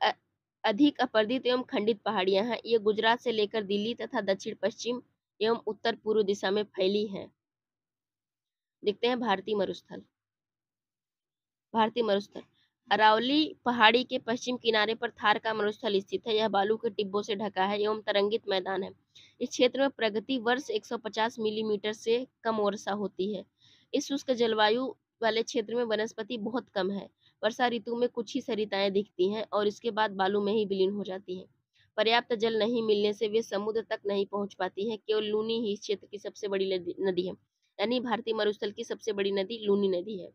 Speaker 1: अधिक अपर्दित एवं खंडित पहाड़ियां हैं ये गुजरात से लेकर दिल्ली तथा दक्षिण पश्चिम एवं उत्तर पूर्व दिशा में फैली हैं देखते हैं भारतीय मरुस्थल भारतीय मरुस्थल अरावली पहाड़ी के पश्चिम किनारे पर थार का मरुस्थल स्थित है यह बालू के टिब्बों से ढका है एवं तरंगित मैदान है इस क्षेत्र में प्रगति वर्ष 150 मिलीमीटर से कम वर्षा होती है इस शुष्क जलवायु वाले क्षेत्र में वनस्पति बहुत कम है वर्षा ऋतु में कुछ ही सरिताएं दिखती हैं और इसके बाद बालू में ही विलीन हो जाती हैं पर्याप्त जल नहीं मिलने से वे समुद्र तक नहीं पहुंच पाती हैं केवल लूनी ही इस क्षेत्र की सबसे बड़ी नदी है यानी भारतीय मरुस्थल की सबसे बड़ी नदी लूनी नदी है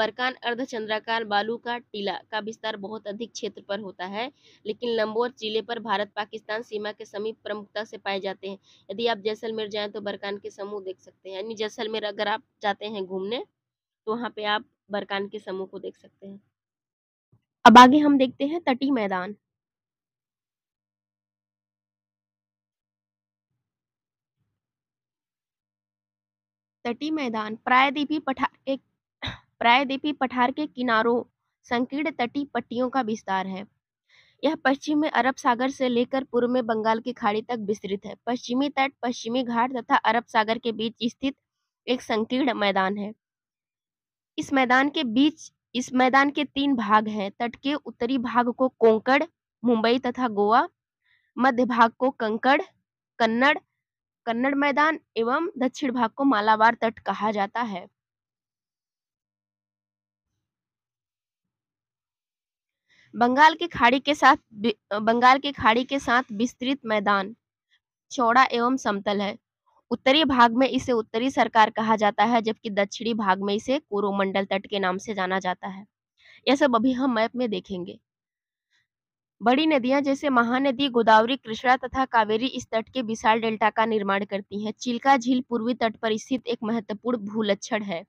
Speaker 1: बरकान अर्धचंद्राकार बालू का टीला का विस्तार बहुत अधिक क्षेत्र पर होता है लेकिन लंबोर जिले पर भारत पाकिस्तान सीमा के समीप प्रमुखता से पाए जाते हैं यदि आप जैसलमेर जाएँ तो बरकान के समूह देख सकते हैं यानी जैसलमेर अगर आप जाते हैं घूमने तो वहाँ पे आप बरकान के समूह को देख सकते हैं अब आगे हम देखते हैं तटी मैदान तटी मैदान प्रायद्वीपी पठार के प्रायद्वीपीय पठार के किनारों संकीर्ण तटीय पट्टियों का विस्तार है यह पश्चिम में अरब सागर से लेकर पूर्व में बंगाल की खाड़ी तक विस्तृत है पश्चिमी तट पश्चिमी घाट तथा अरब सागर के बीच स्थित एक संकीर्ण मैदान है इस मैदान के बीच इस मैदान के तीन भाग हैं तट के उत्तरी भाग को कोंकण मुंबई तथा गोवा मध्य भाग को कंकड़ कन्नड़ कन्नड़ मैदान एवं दक्षिण भाग को मालाबार तट कहा जाता है बंगाल की खाड़ी के साथ बंगाल की खाड़ी के साथ विस्तृत मैदान चौड़ा एवं समतल है उत्तरी भाग में इसे उत्तरी सरकार कहा जाता है जबकि दक्षिणी भाग में इसे कोरोमंडल तट के नाम से जाना जाता है यह सब अभी हम मैप में देखेंगे बड़ी नदियां जैसे महानदी गोदावरी कृष्णा तथा कावेरी इस तट के विशाल डेल्टा का निर्माण करती हैं चिल्का झील पूर्वी तट पर स्थित एक महत्वपूर्ण भूलक्षण है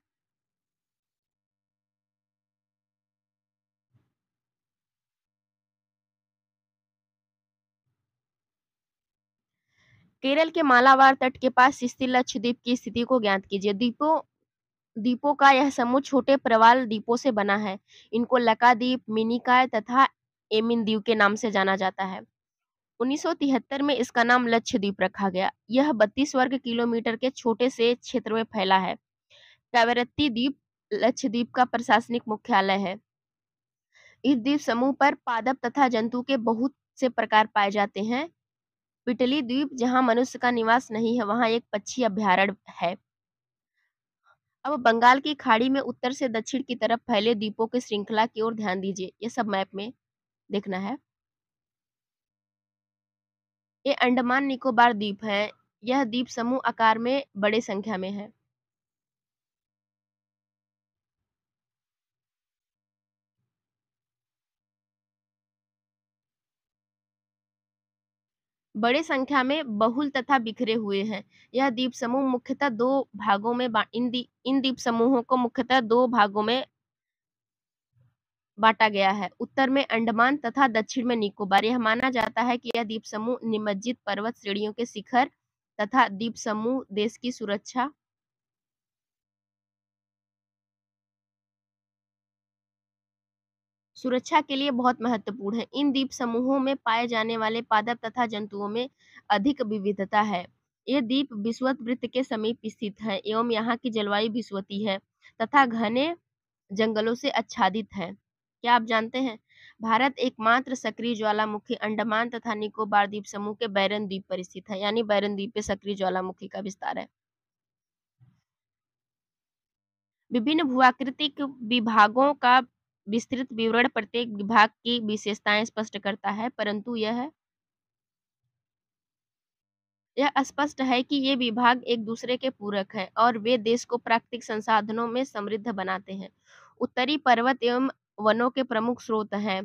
Speaker 1: केरल के मालावार तट के पास स्थित लक्षद्वीप की स्थिति को ज्ञात कीजिए द्वीपों द्वीपों का यह समूह छोटे प्रवाल द्वीपों से बना है इनको लकाद्वीप मिनिकाय तथा एमिन द्वीप के नाम से जाना जाता है 1973 में इसका नाम लक्षद्वीप रखा गया यह 32 वर्ग किलोमीटर के छोटे से क्षेत्र में फैला है कावेरत्ती द्वीप लक्षद्वीप का प्रशासनिक मुख्यालय है इस द्वीप समूह पर पादप तथा जंतु के बहुत से प्रकार पाए जाते हैं पिटली द्वीप जहां मनुष्य का निवास नहीं है वहां एक पक्षी अभ्यारण्य है अब बंगाल की खाड़ी में उत्तर से दक्षिण की तरफ फैले द्वीपों की श्रृंखला की ओर ध्यान दीजिए ये सब मैप में देखना है ये अंडमान निकोबार द्वीप है यह द्वीप समूह आकार में बड़े संख्या में है बड़े संख्या में बहुल तथा बिखरे हुए हैं यह द्वीप समूह मुख्यतः दो भागों में इन दी, इन द्वीप समूहों को मुख्यतः दो भागों में बांटा गया है उत्तर में अंडमान तथा दक्षिण में निकोबार यह माना जाता है कि यह द्वीप समूह निमज्जित पर्वत श्रेणियों के शिखर तथा द्वीप समूह देश की सुरक्षा सुरक्षा के लिए बहुत महत्वपूर्ण है इन द्वीप समूहों में पाए जाने वाले पादप तथा जंतुओं में अधिक विविधता है ये द्वीप विश्वत वृत्त के समीप स्थित है एवं यहाँ की जलवायु विश्वती है तथा घने जंगलों से आच्छादित है क्या आप जानते हैं भारत एकमात्र सक्रिय ज्वालामुखी अंडमान तथा निकोबार द्वीप समूह के बैरन द्वीप पर स्थित है यानी बैरन द्वीप पे सक्रिय ज्वालामुखी का विस्तार है विभिन्न भूआकृतिक विभागों का विस्तृत विवरण प्रत्येक विभाग की विशेषताएं स्पष्ट करता है परंतु यह यह स्पष्ट है कि ये विभाग एक दूसरे के पूरक हैं और वे देश को प्राकृतिक संसाधनों में समृद्ध बनाते हैं उत्तरी पर्वत एवं वनों के प्रमुख स्रोत हैं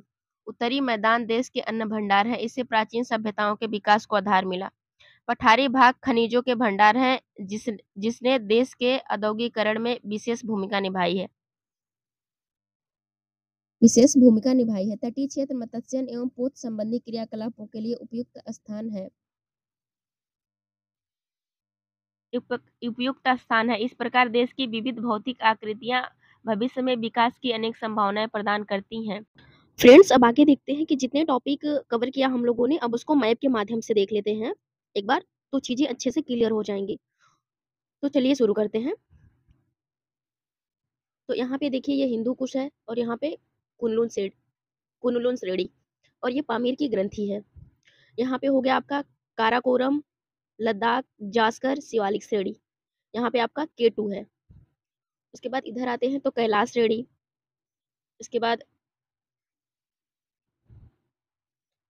Speaker 1: उत्तरी मैदान देश के अन्न भंडार है इससे प्राचीन सभ्यताओं के विकास को आधार मिला पठारी भाग खनिजों के भंडार हैं जिस जिसने देश के औद्योगिकरण में विशेष भूमिका निभाई है विशेष भूमिका निभाई है तटीय क्षेत्र मत्स्यन एवं पोत संबंधी क्रियाकलापों के लिए उपयुक्त स्थान है उपयुक्त स्थान है इस प्रकार देश की विविध भौतिक आकृतियां भविष्य में विकास की अनेक संभावनाएं प्रदान करती हैं फ्रेंड्स अब आगे देखते हैं कि जितने टॉपिक कवर किया हम लोगों ने अब उसको मैप के माध्यम से देख लेते हैं एक बार तो चीजें अच्छे से क्लियर हो जाएंगी तो चलिए शुरू करते हैं तो यहाँ पे देखिए ये हिंदू कुश है और यहाँ पे कुनलून से कुनलून श्रेणी और ये पामीर की ग्रंथि है यहाँ पे हो गया आपका काराकोरम लद्दाख जास्कर शिवालिक श्रेणी यहाँ पे आपका के टू है उसके बाद इधर आते हैं तो कैलाश श्रेणी इसके बाद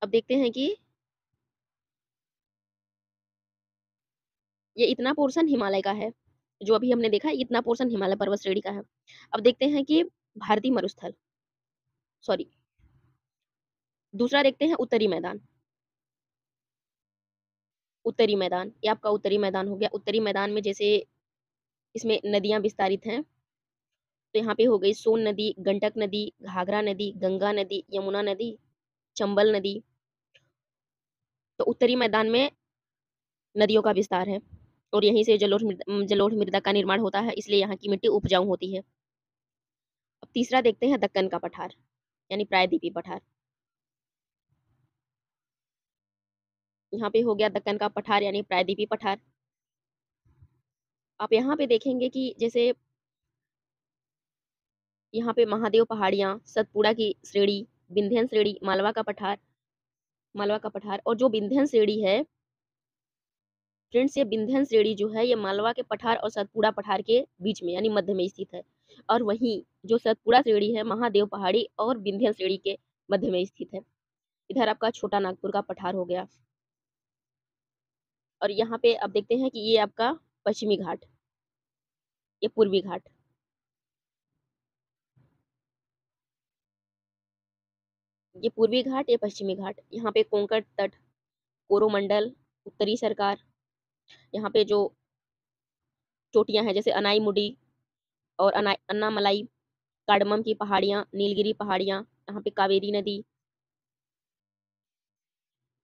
Speaker 1: अब देखते हैं कि ये इतना पोर्शन हिमालय का है जो अभी हमने देखा इतना पोर्शन हिमालय पर्वत श्रेणी का है अब देखते हैं कि भारतीय मरुस्थल सॉरी दूसरा देखते हैं उत्तरी मैदान उत्तरी मैदान ये आपका उत्तरी मैदान हो गया उत्तरी मैदान में जैसे इसमें नदियां विस्तारित हैं तो यहाँ पे हो गई सोन नदी गंडक नदी घाघरा नदी गंगा नदी यमुना नदी चंबल नदी तो उत्तरी मैदान में नदियों का विस्तार है और यहीं से जलोढ़ मृदा जलोढ़ मृदा का निर्माण होता है इसलिए यहाँ की मिट्टी उपजाऊ होती है अब तीसरा देखते हैं दक्कन का पठार यानी प्रायद्वीपी पठार यहाँ पे हो गया दक्कन का पठार यानी प्रायद्वीपी पठार आप यहाँ पे देखेंगे कि जैसे यहाँ पे महादेव पहाड़ियाँ सतपुड़ा की श्रेणी विंध्यन श्रेणी मालवा का पठार मालवा का पठार और जो विंध्यन श्रेणी है फ्रेंड्स ये विंध्यन श्रेणी जो है ये मालवा के पठार और सतपुड़ा पठार के बीच में यानी मध्य में स्थित है और वहीं जो सतपुड़ा श्रेणी है महादेव पहाड़ी और विंध्य श्रेणी के मध्य में स्थित है इधर आपका छोटा नागपुर का पठार हो गया और यहाँ पे आप देखते हैं कि ये आपका पश्चिमी घाट ये पूर्वी घाट ये पूर्वी घाट ये पश्चिमी घाट यहाँ पे कोंकण तट कोरोमंडल उत्तरी सरकार यहाँ पे जो चोटियां हैं जैसे अनाई मुडी और अन्ना अन्नामलाई कार्डमम की पहाड़ियाँ नीलगिरी पहाड़ियाँ यहाँ पे कावेरी नदी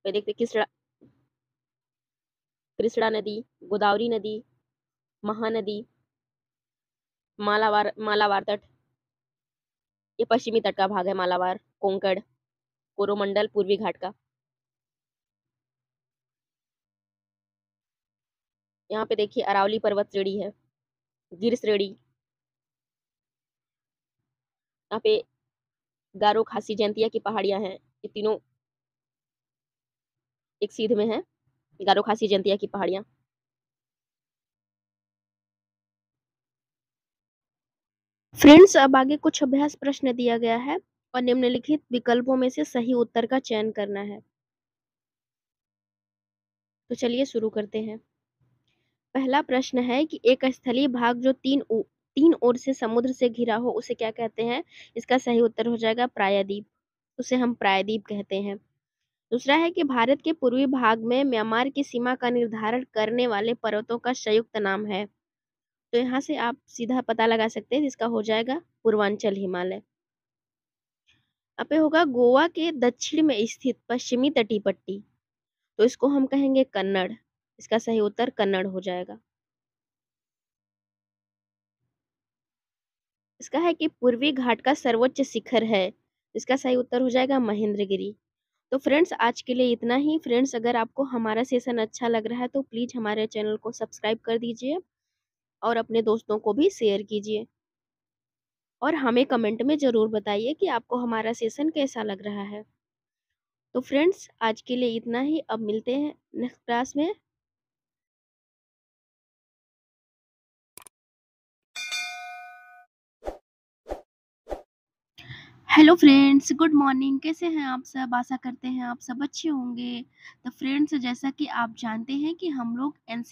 Speaker 1: देखते किसड़ा कृष्णा नदी गोदावरी नदी महानदी मालावार मालावार तट ये पश्चिमी तट का भाग है मालावार कोंकड़ कोरोमंडल पूर्वी घाट का यहाँ पे देखिए अरावली पर्वत श्रेणी है गिर श्रेणी यहाँ पे गारो खासी जयंतिया की पहाड़ियां हैं ये तीनों एक सीध में है गारो खासी जयंतिया की पहाड़ियां फ्रेंड्स अब आगे कुछ अभ्यास प्रश्न दिया गया है और निम्नलिखित विकल्पों में से सही उत्तर का चयन करना है तो चलिए शुरू करते हैं पहला प्रश्न है कि एक स्थलीय भाग जो तीन तीन ओर से समुद्र से घिरा हो उसे क्या कहते हैं इसका सही उत्तर हो जाएगा प्रायद्वीप उसे हम प्रायद्वीप कहते हैं दूसरा है कि भारत के पूर्वी भाग में म्यांमार की सीमा का निर्धारण करने वाले पर्वतों का संयुक्त नाम है तो यहाँ से आप सीधा पता लगा सकते हैं इसका हो जाएगा पूर्वांचल हिमालय अब होगा गोवा के दक्षिण में स्थित पश्चिमी तटीय पट्टी तो इसको हम कहेंगे कन्नड़ इसका सही उत्तर कन्नड़ हो जाएगा इसका है कि पूर्वी घाट का सर्वोच्च शिखर है इसका सही उत्तर हो जाएगा महेंद्रगिरी तो फ्रेंड्स आज के लिए इतना ही फ्रेंड्स अगर आपको हमारा सेशन अच्छा लग रहा है तो प्लीज़ हमारे चैनल को सब्सक्राइब कर दीजिए और अपने दोस्तों को भी शेयर कीजिए और हमें कमेंट में ज़रूर बताइए कि आपको हमारा सेशन कैसा लग रहा है तो फ्रेंड्स आज के लिए इतना ही अब मिलते हैं नेक्स्ट क्लास में हेलो फ्रेंड्स गुड मॉर्निंग कैसे हैं आप सब आशा करते हैं आप सब अच्छे होंगे तो फ्रेंड्स जैसा कि आप जानते हैं कि हम लोग एन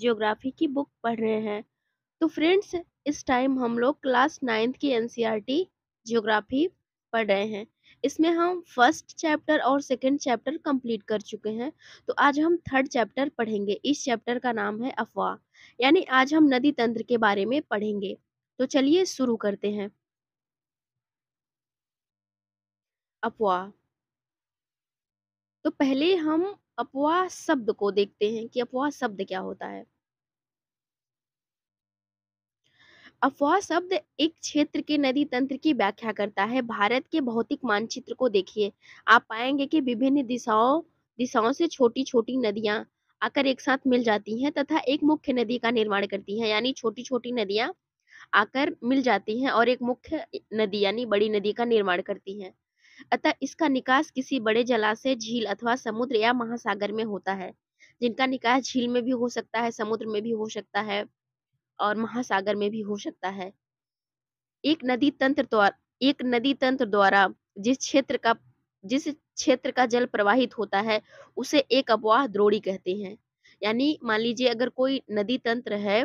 Speaker 1: ज्योग्राफी e की बुक पढ़ रहे हैं तो फ्रेंड्स इस टाइम हम लोग क्लास नाइन्थ की एन ज्योग्राफी e पढ़ रहे हैं इसमें हम फर्स्ट चैप्टर और सेकंड चैप्टर कंप्लीट कर चुके हैं तो आज हम थर्ड चैप्टर पढ़ेंगे इस चैप्टर का नाम है अफवाह यानी आज हम नदी तंत्र के बारे में पढ़ेंगे तो चलिए शुरू करते हैं अपवाह। तो पहले हम अपवाह शब्द को देखते हैं कि अपवाह शब्द क्या होता है अफवाह शब्द एक क्षेत्र के नदी तंत्र की व्याख्या करता है भारत के भौतिक मानचित्र को देखिए आप पाएंगे कि विभिन्न दिशाओं दिशाओं से छोटी छोटी नदियां आकर एक साथ मिल जाती हैं तथा एक मुख्य नदी का निर्माण करती हैं यानी छोटी छोटी नदियां आकर मिल जाती हैं और एक मुख्य नदी यानी बड़ी नदी का निर्माण करती हैं अतः इसका निकास किसी बड़े जलाशय झील अथवा समुद्र या महासागर में होता है जिनका निकास झील में भी हो सकता है समुद्र में भी हो सकता है और महासागर में भी हो सकता है एक नदी तंत्र द्वारा एक नदी तंत्र द्वारा जिस क्षेत्र का जिस क्षेत्र का जल प्रवाहित होता है उसे एक अपवाह द्रोड़ी कहते हैं यानी मान लीजिए अगर कोई नदी तंत्र है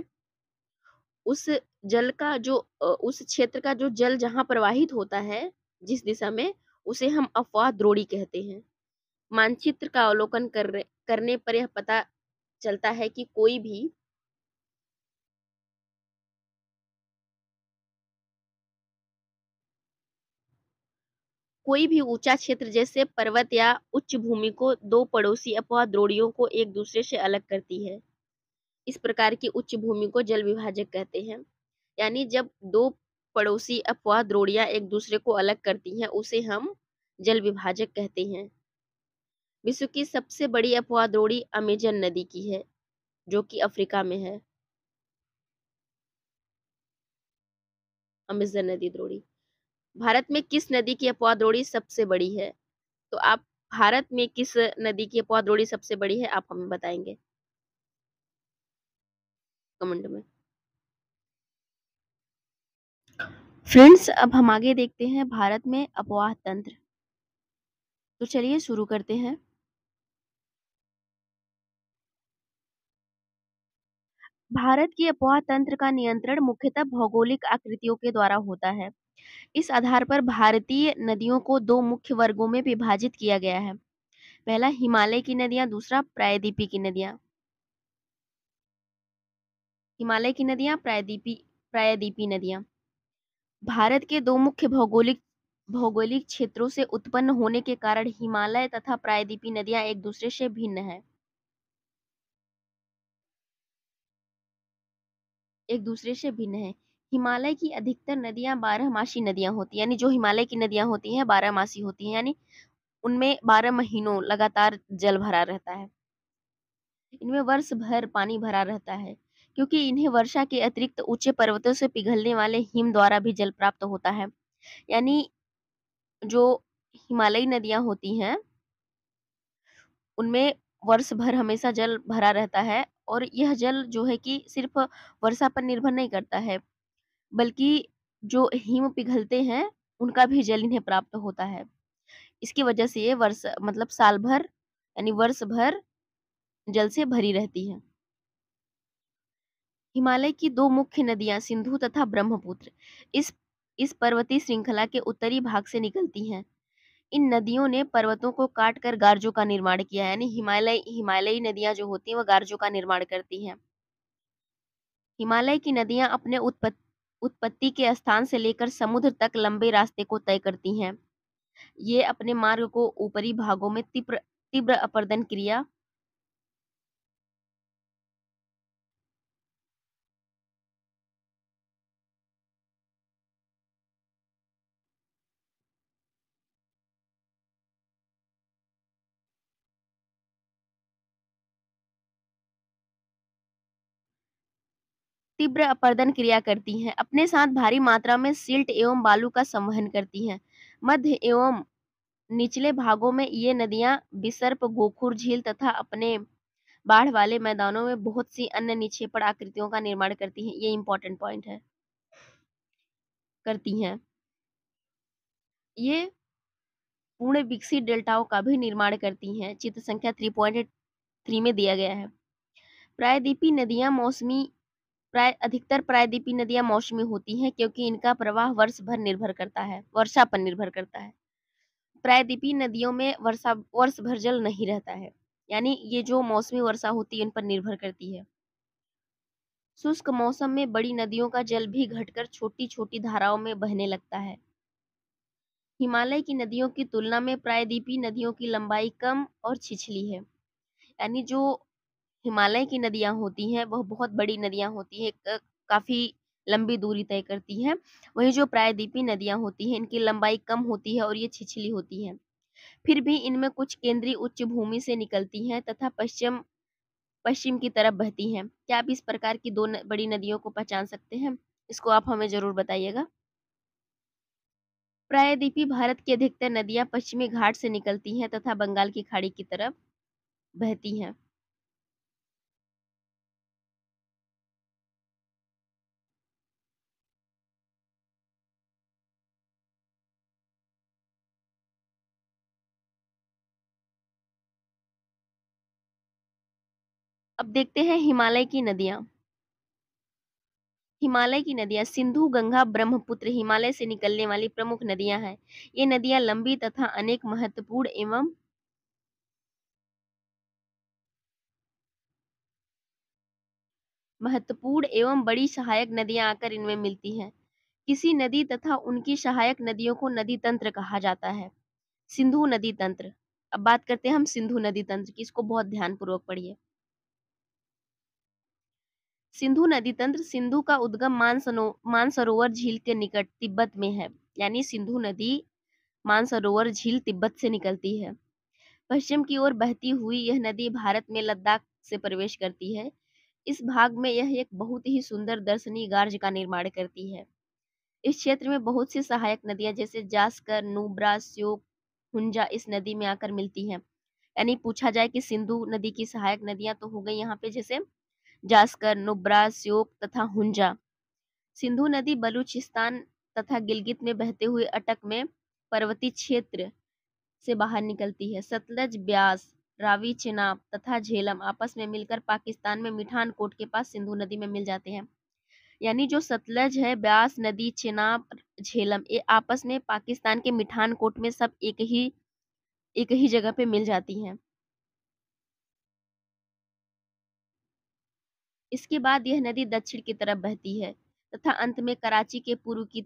Speaker 1: उस जल का जो उस क्षेत्र का जो जल जहाँ प्रवाहित होता है जिस दिशा में उसे हम अफवाह द्रोड़ी कहते हैं मानचित्र का अवलोकन कर, करने पर यह पता चलता है कि कोई भी कोई भी ऊंचा क्षेत्र जैसे पर्वत या उच्च भूमि को दो पड़ोसी अफवाह द्रोड़ियों को एक दूसरे से अलग करती है इस प्रकार की उच्च भूमि को जल विभाजक कहते हैं यानी जब दो पड़ोसी अपवाह द्रोड़िया एक दूसरे को अलग करती हैं उसे हम जल विभाजक कहते हैं विश्व की सबसे बड़ी अपवाह द्रोड़ी अमेजन नदी की है जो कि अफ्रीका में है अमेजन नदी द्रोड़ी भारत में किस नदी की अपवाह द्रोड़ी सबसे बड़ी है तो आप भारत में किस नदी की अपवा द्रोड़ी सबसे बड़ी है आप हमें बताएंगे कमेंट में फ्रेंड्स अब हम आगे देखते हैं भारत में अपवाह तंत्र तो चलिए शुरू करते हैं भारत की अपवाह तंत्र का नियंत्रण मुख्यतः भौगोलिक आकृतियों के द्वारा होता है इस आधार पर भारतीय नदियों को दो मुख्य वर्गों में विभाजित किया गया है पहला हिमालय की नदियां दूसरा प्रायद्वीपी की नदियां हिमालय की नदियां प्रायद्वीपी प्रायद्वीपी नदियां भारत के दो मुख्य भौगोलिक भौगोलिक क्षेत्रों से उत्पन्न होने के कारण हिमालय तथा प्रायद्वीपी नदियां एक दूसरे से भिन्न हैं एक दूसरे से भिन्न है हिमालय की अधिकतर नदियां बारहमासी नदियां होती हैं यानी जो हिमालय की नदियां होती हैं बारहमासी होती हैं यानी उनमें बारह महीनों लगातार जल भरा रहता है इनमें वर्ष भर पानी भरा रहता है क्योंकि इन्हें वर्षा के अतिरिक्त ऊंचे पर्वतों से पिघलने वाले हिम द्वारा भी जल प्राप्त होता है यानी जो हिमालयी नदियां होती हैं उनमें वर्ष भर हमेशा जल भरा रहता है और यह जल जो है कि सिर्फ वर्षा पर निर्भर नहीं करता है बल्कि जो हिम पिघलते हैं उनका भी जल इन्हें प्राप्त होता है इसकी वजह से ये वर्ष मतलब साल भर यानी वर्ष भर जल से भरी रहती है हिमालय की दो मुख्य नदियां सिंधु तथा ब्रह्मपुत्र इस इस पर्वतीय श्रृंखला के उत्तरी भाग से निकलती हैं इन नदियों ने पर्वतों को काट कर गार्जों का निर्माण किया है यानी हिमालय हिमालयी नदियां जो होती हैं वह गार्जों का निर्माण करती हैं हिमालय की नदियां अपने उत्पत्ति उत्पत्ति के स्थान से लेकर समुद्र तक लंबे रास्ते को तय करती हैं ये अपने मार्ग को ऊपरी भागों में तीव्र तीव्र अपर्दन क्रिया तीव्र अपर्दन क्रिया करती हैं अपने साथ भारी मात्रा में सिल्ट एवं बालू का संवहन करती हैं मध्य एवं निचले भागों में ये नदियां बिसर्प गोखुर झील तथा अपने बाढ़ वाले मैदानों में बहुत सी अन्य निक्षेपण आकृतियों का निर्माण करती हैं ये इंपॉर्टेंट पॉइंट है करती हैं ये पूर्ण विकसित डेल्टाओं का भी निर्माण करती हैं चित्र संख्या थ्री पॉइंट थ्री में दिया गया है प्रायद्वीपी नदियां मौसमी प्राय अधिकतर प्रायद्वीपी नदियां मौसमी होती हैं क्योंकि इनका प्रवाह वर्ष भर निर्भर करता है वर्षा पर निर्भर करता है प्रायद्वीपी नदियों में वर्षा वर्ष भर जल नहीं रहता है यानी ये जो मौसमी वर्षा होती है उन पर निर्भर करती है शुष्क मौसम में बड़ी नदियों का जल भी घटकर छोटी छोटी धाराओं में बहने लगता है हिमालय की नदियों की तुलना में प्रायद्वीपी नदियों की लंबाई कम और छिछली है यानी जो हिमालय की नदियां होती हैं वह बहुत बड़ी नदियां होती हैं काफ़ी लंबी दूरी तय करती है वही जो प्रायद्वीपी नदियां होती हैं इनकी लंबाई कम होती है और ये छिछली होती हैं फिर भी इनमें कुछ केंद्रीय उच्च भूमि से निकलती हैं तथा पश्चिम पश्चिम की तरफ बहती हैं क्या आप इस प्रकार की दो न, बड़ी नदियों को पहचान सकते हैं इसको आप हमें जरूर बताइएगा प्रायद्वीपी भारत की अधिकतर नदियां पश्चिमी घाट से निकलती हैं तथा बंगाल की खाड़ी की तरफ बहती हैं अब देखते हैं हिमालय की नदियां हिमालय की नदियां सिंधु गंगा ब्रह्मपुत्र हिमालय से निकलने वाली प्रमुख नदियां हैं ये नदियां लंबी तथा अनेक महत्वपूर्ण एवं महत्वपूर्ण एवं बड़ी सहायक नदियां आकर इनमें मिलती हैं किसी नदी तथा उनकी सहायक नदियों को नदी तंत्र कहा जाता है सिंधु नदी तंत्र अब बात करते हैं हम सिंधु नदी तंत्र की इसको बहुत ध्यानपूर्वक पढ़िए सिंधु नदी तंत्र सिंधु का उद्गम मानसनो मानसरोवर झील के निकट तिब्बत में है यानी सिंधु नदी मानसरोवर झील तिब्बत से निकलती है पश्चिम की ओर बहती हुई यह नदी भारत में लद्दाख से प्रवेश करती है इस भाग में यह एक बहुत ही सुंदर दर्शनीय गार्ज का निर्माण करती है इस क्षेत्र में बहुत सी सहायक नदियां जैसे जासकर नूबरा स्योक हुंजा इस नदी में आकर मिलती हैं यानी पूछा जाए कि सिंधु नदी की सहायक नदियां तो हो गई यहाँ पे जैसे जास्कर नुब्रा स्योक तथा हुंजा सिंधु नदी बलूचिस्तान तथा गिलगित में बहते हुए अटक में पर्वतीय क्षेत्र से बाहर निकलती है सतलज ब्यास रावी चेनाब तथा झेलम आपस में मिलकर पाकिस्तान में मिठानकोट के पास सिंधु नदी में मिल जाते हैं यानी जो सतलज है ब्यास नदी चेनाब झेलम ये आपस में पाकिस्तान के मिठानकोट में सब एक ही एक ही जगह पे मिल जाती हैं इसके बाद यह नदी दक्षिण की तरफ बहती है तथा अंत में कराची के पूर्व की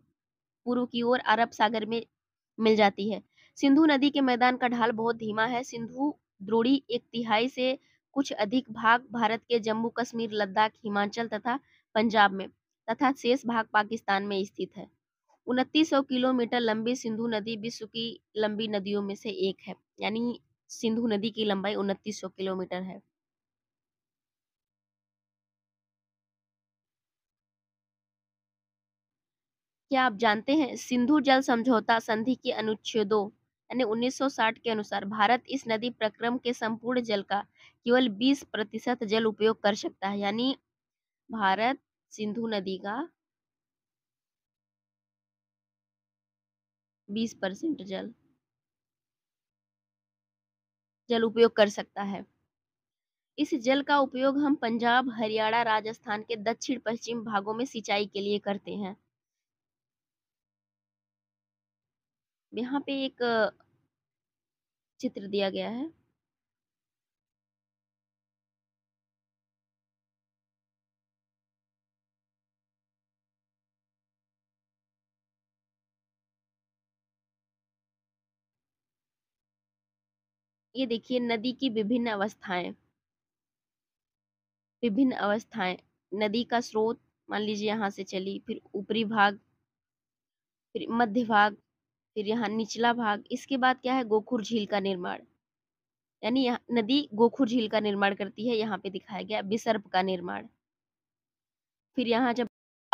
Speaker 1: पूर्व की ओर अरब सागर में मिल जाती है सिंधु नदी के मैदान का ढाल बहुत धीमा है सिंधु द्रोड़ी एक तिहाई से कुछ अधिक भाग भारत के जम्मू कश्मीर लद्दाख हिमाचल तथा पंजाब में तथा शेष भाग पाकिस्तान में स्थित है उनतीस किलोमीटर लंबी सिंधु नदी विश्व की लंबी नदियों में से एक है यानी सिंधु नदी की लंबाई उनतीस किलोमीटर है क्या आप जानते हैं सिंधु जल समझौता संधि के अनुच्छेदों यानी 1960 के अनुसार भारत इस नदी प्रक्रम के संपूर्ण जल का केवल 20 प्रतिशत जल उपयोग कर सकता है यानी भारत सिंधु नदी का 20 परसेंट जल जल उपयोग कर सकता है इस जल का उपयोग हम पंजाब हरियाणा राजस्थान के दक्षिण पश्चिम भागों में सिंचाई के लिए करते हैं यहाँ पे एक चित्र दिया गया है। ये देखिए नदी की विभिन्न अवस्थाएं विभिन्न अवस्थाएं नदी का स्रोत मान लीजिए यहां से चली फिर ऊपरी भाग फिर मध्य भाग फिर यहाँ निचला भाग इसके बाद क्या है गोखुर झील का निर्माण यानी यहाँ नदी गोखुर झील का निर्माण करती है यहाँ पे दिखाया गया विसर्प का निर्माण फिर यहाँ जब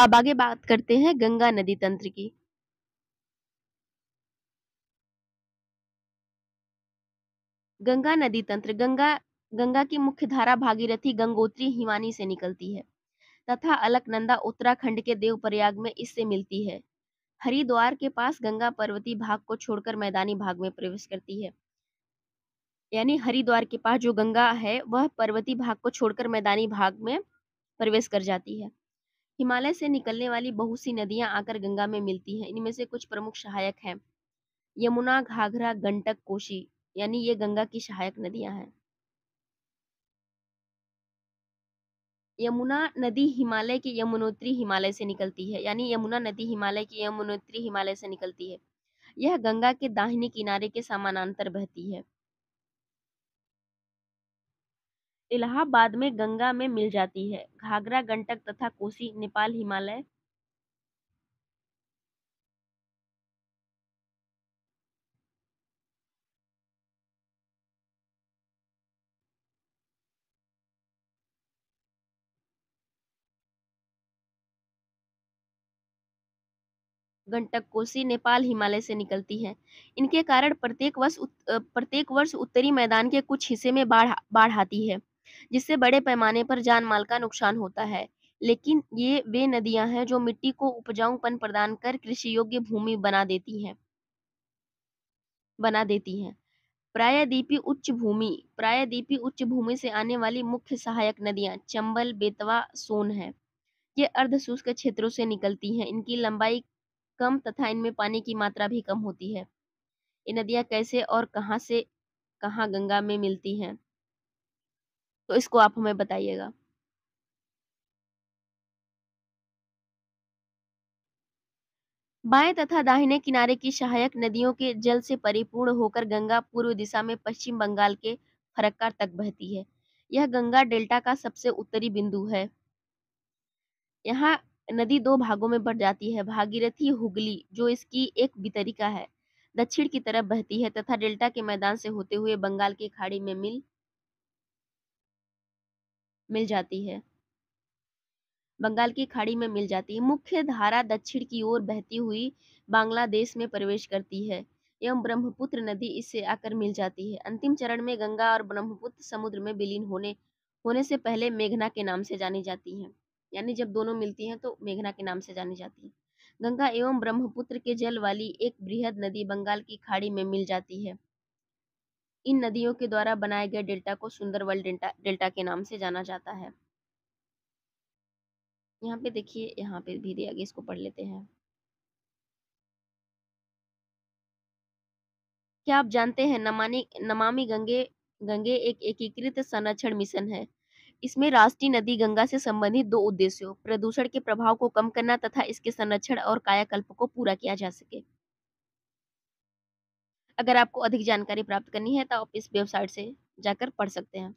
Speaker 1: अब आगे बात करते हैं गंगा नदी तंत्र की गंगा नदी तंत्र गंगा गंगा की मुख्य धारा भागीरथी गंगोत्री हिमानी से निकलती है तथा अलकनंदा उत्तराखंड के देवप्रयाग में इससे मिलती है हरिद्वार के पास गंगा पर्वती भाग को छोड़कर मैदानी भाग में प्रवेश करती है यानी हरिद्वार के पास जो गंगा है वह पर्वती भाग को छोड़कर मैदानी भाग में प्रवेश कर जाती है हिमालय से निकलने वाली बहुत सी नदियां आकर गंगा में मिलती हैं इनमें से कुछ प्रमुख सहायक हैं यमुना घाघरा गंडक कोशी यानी ये गंगा की सहायक नदियां हैं यमुना नदी हिमालय के यमुनोत्री हिमालय से निकलती है यानी यमुना नदी हिमालय के यमुनोत्री हिमालय से निकलती है यह गंगा के दाहिने किनारे के समानांतर बहती है इलाहाबाद में गंगा में मिल जाती है घाघरा गंटक तथा कोसी नेपाल हिमालय गंडक कोसी नेपाल हिमालय से निकलती है इनके कारण प्रत्येक वर्ष प्रत्येक वर्ष उत्तरी मैदान के कुछ हिस्से में बाढ़ बाढ़ आती है जिससे बड़े पैमाने पर जान माल का नुकसान होता है लेकिन ये वे नदियां हैं जो मिट्टी को उपजाऊपन प्रदान कर कृषि योग्य भूमि बना देती हैं बना देती हैं प्रायद्वीपी उच्च भूमि प्रायद्वीपी उच्च भूमि से आने वाली मुख्य सहायक नदियां चंबल बेतवा सोन है ये अर्धशुष्क क्षेत्रों से निकलती हैं इनकी लंबाई कम तथा इनमें पानी की मात्रा भी कम होती है ये नदियाँ कैसे और कहाँ से कहाँ गंगा में मिलती हैं तो इसको आप हमें बताइएगा बाएं तथा दाहिने किनारे की सहायक नदियों के जल से परिपूर्ण होकर गंगा पूर्व दिशा में पश्चिम बंगाल के फरक्का तक बहती है यह गंगा डेल्टा का सबसे उत्तरी बिंदु है यहाँ नदी दो भागों में बढ़ जाती है भागीरथी हुगली जो इसकी एक वितरिका है दक्षिण की तरफ बहती है तथा डेल्टा के मैदान से होते हुए बंगाल की खाड़ी में मिल मिल जाती है बंगाल की खाड़ी में मिल जाती है मुख्य धारा दक्षिण की ओर बहती हुई बांग्लादेश में प्रवेश करती है एवं ब्रह्मपुत्र नदी इससे आकर मिल जाती है अंतिम चरण में गंगा और ब्रह्मपुत्र समुद्र में विलीन होने होने से पहले मेघना के नाम से जानी जाती है यानी जब दोनों मिलती हैं तो मेघना के नाम से जानी जाती है गंगा एवं ब्रह्मपुत्र के जल वाली एक बृहद नदी बंगाल की खाड़ी में मिल जाती है इन नदियों के द्वारा बनाए गए डेल्टा को सुंदरवल डेल्टा डेल्टा के नाम से जाना जाता है यहाँ पे देखिए यहाँ पे भी दिया इसको पढ़ लेते हैं क्या आप जानते हैं नमानी नमामि गंगे गंगे एक एकीकृत संरक्षण मिशन है इसमें राष्ट्रीय नदी गंगा से संबंधित दो उद्देश्यों प्रदूषण के प्रभाव को कम करना तथा इसके संरक्षण और कायाकल्प को पूरा किया जा सके अगर आपको अधिक जानकारी प्राप्त करनी है तो आप इस वेबसाइट से जाकर पढ़ सकते हैं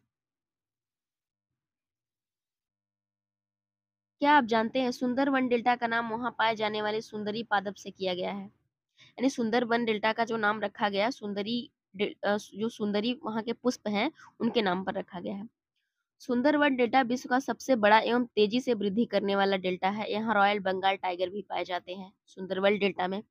Speaker 1: क्या आप जानते हैं सुंदर वन डेल्टा का नाम वहां पाए जाने वाले सुंदरी पादप से किया गया है यानी सुंदर वन डेल्टा का जो नाम रखा गया सुंदरी जो सुंदरी वहां के पुष्प हैं उनके नाम पर रखा गया है सुंदरवन डेल्टा विश्व का सबसे बड़ा एवं तेजी से वृद्धि करने वाला डेल्टा है यहाँ रॉयल बंगाल टाइगर भी पाए जाते हैं सुंदरवन डेल्टा में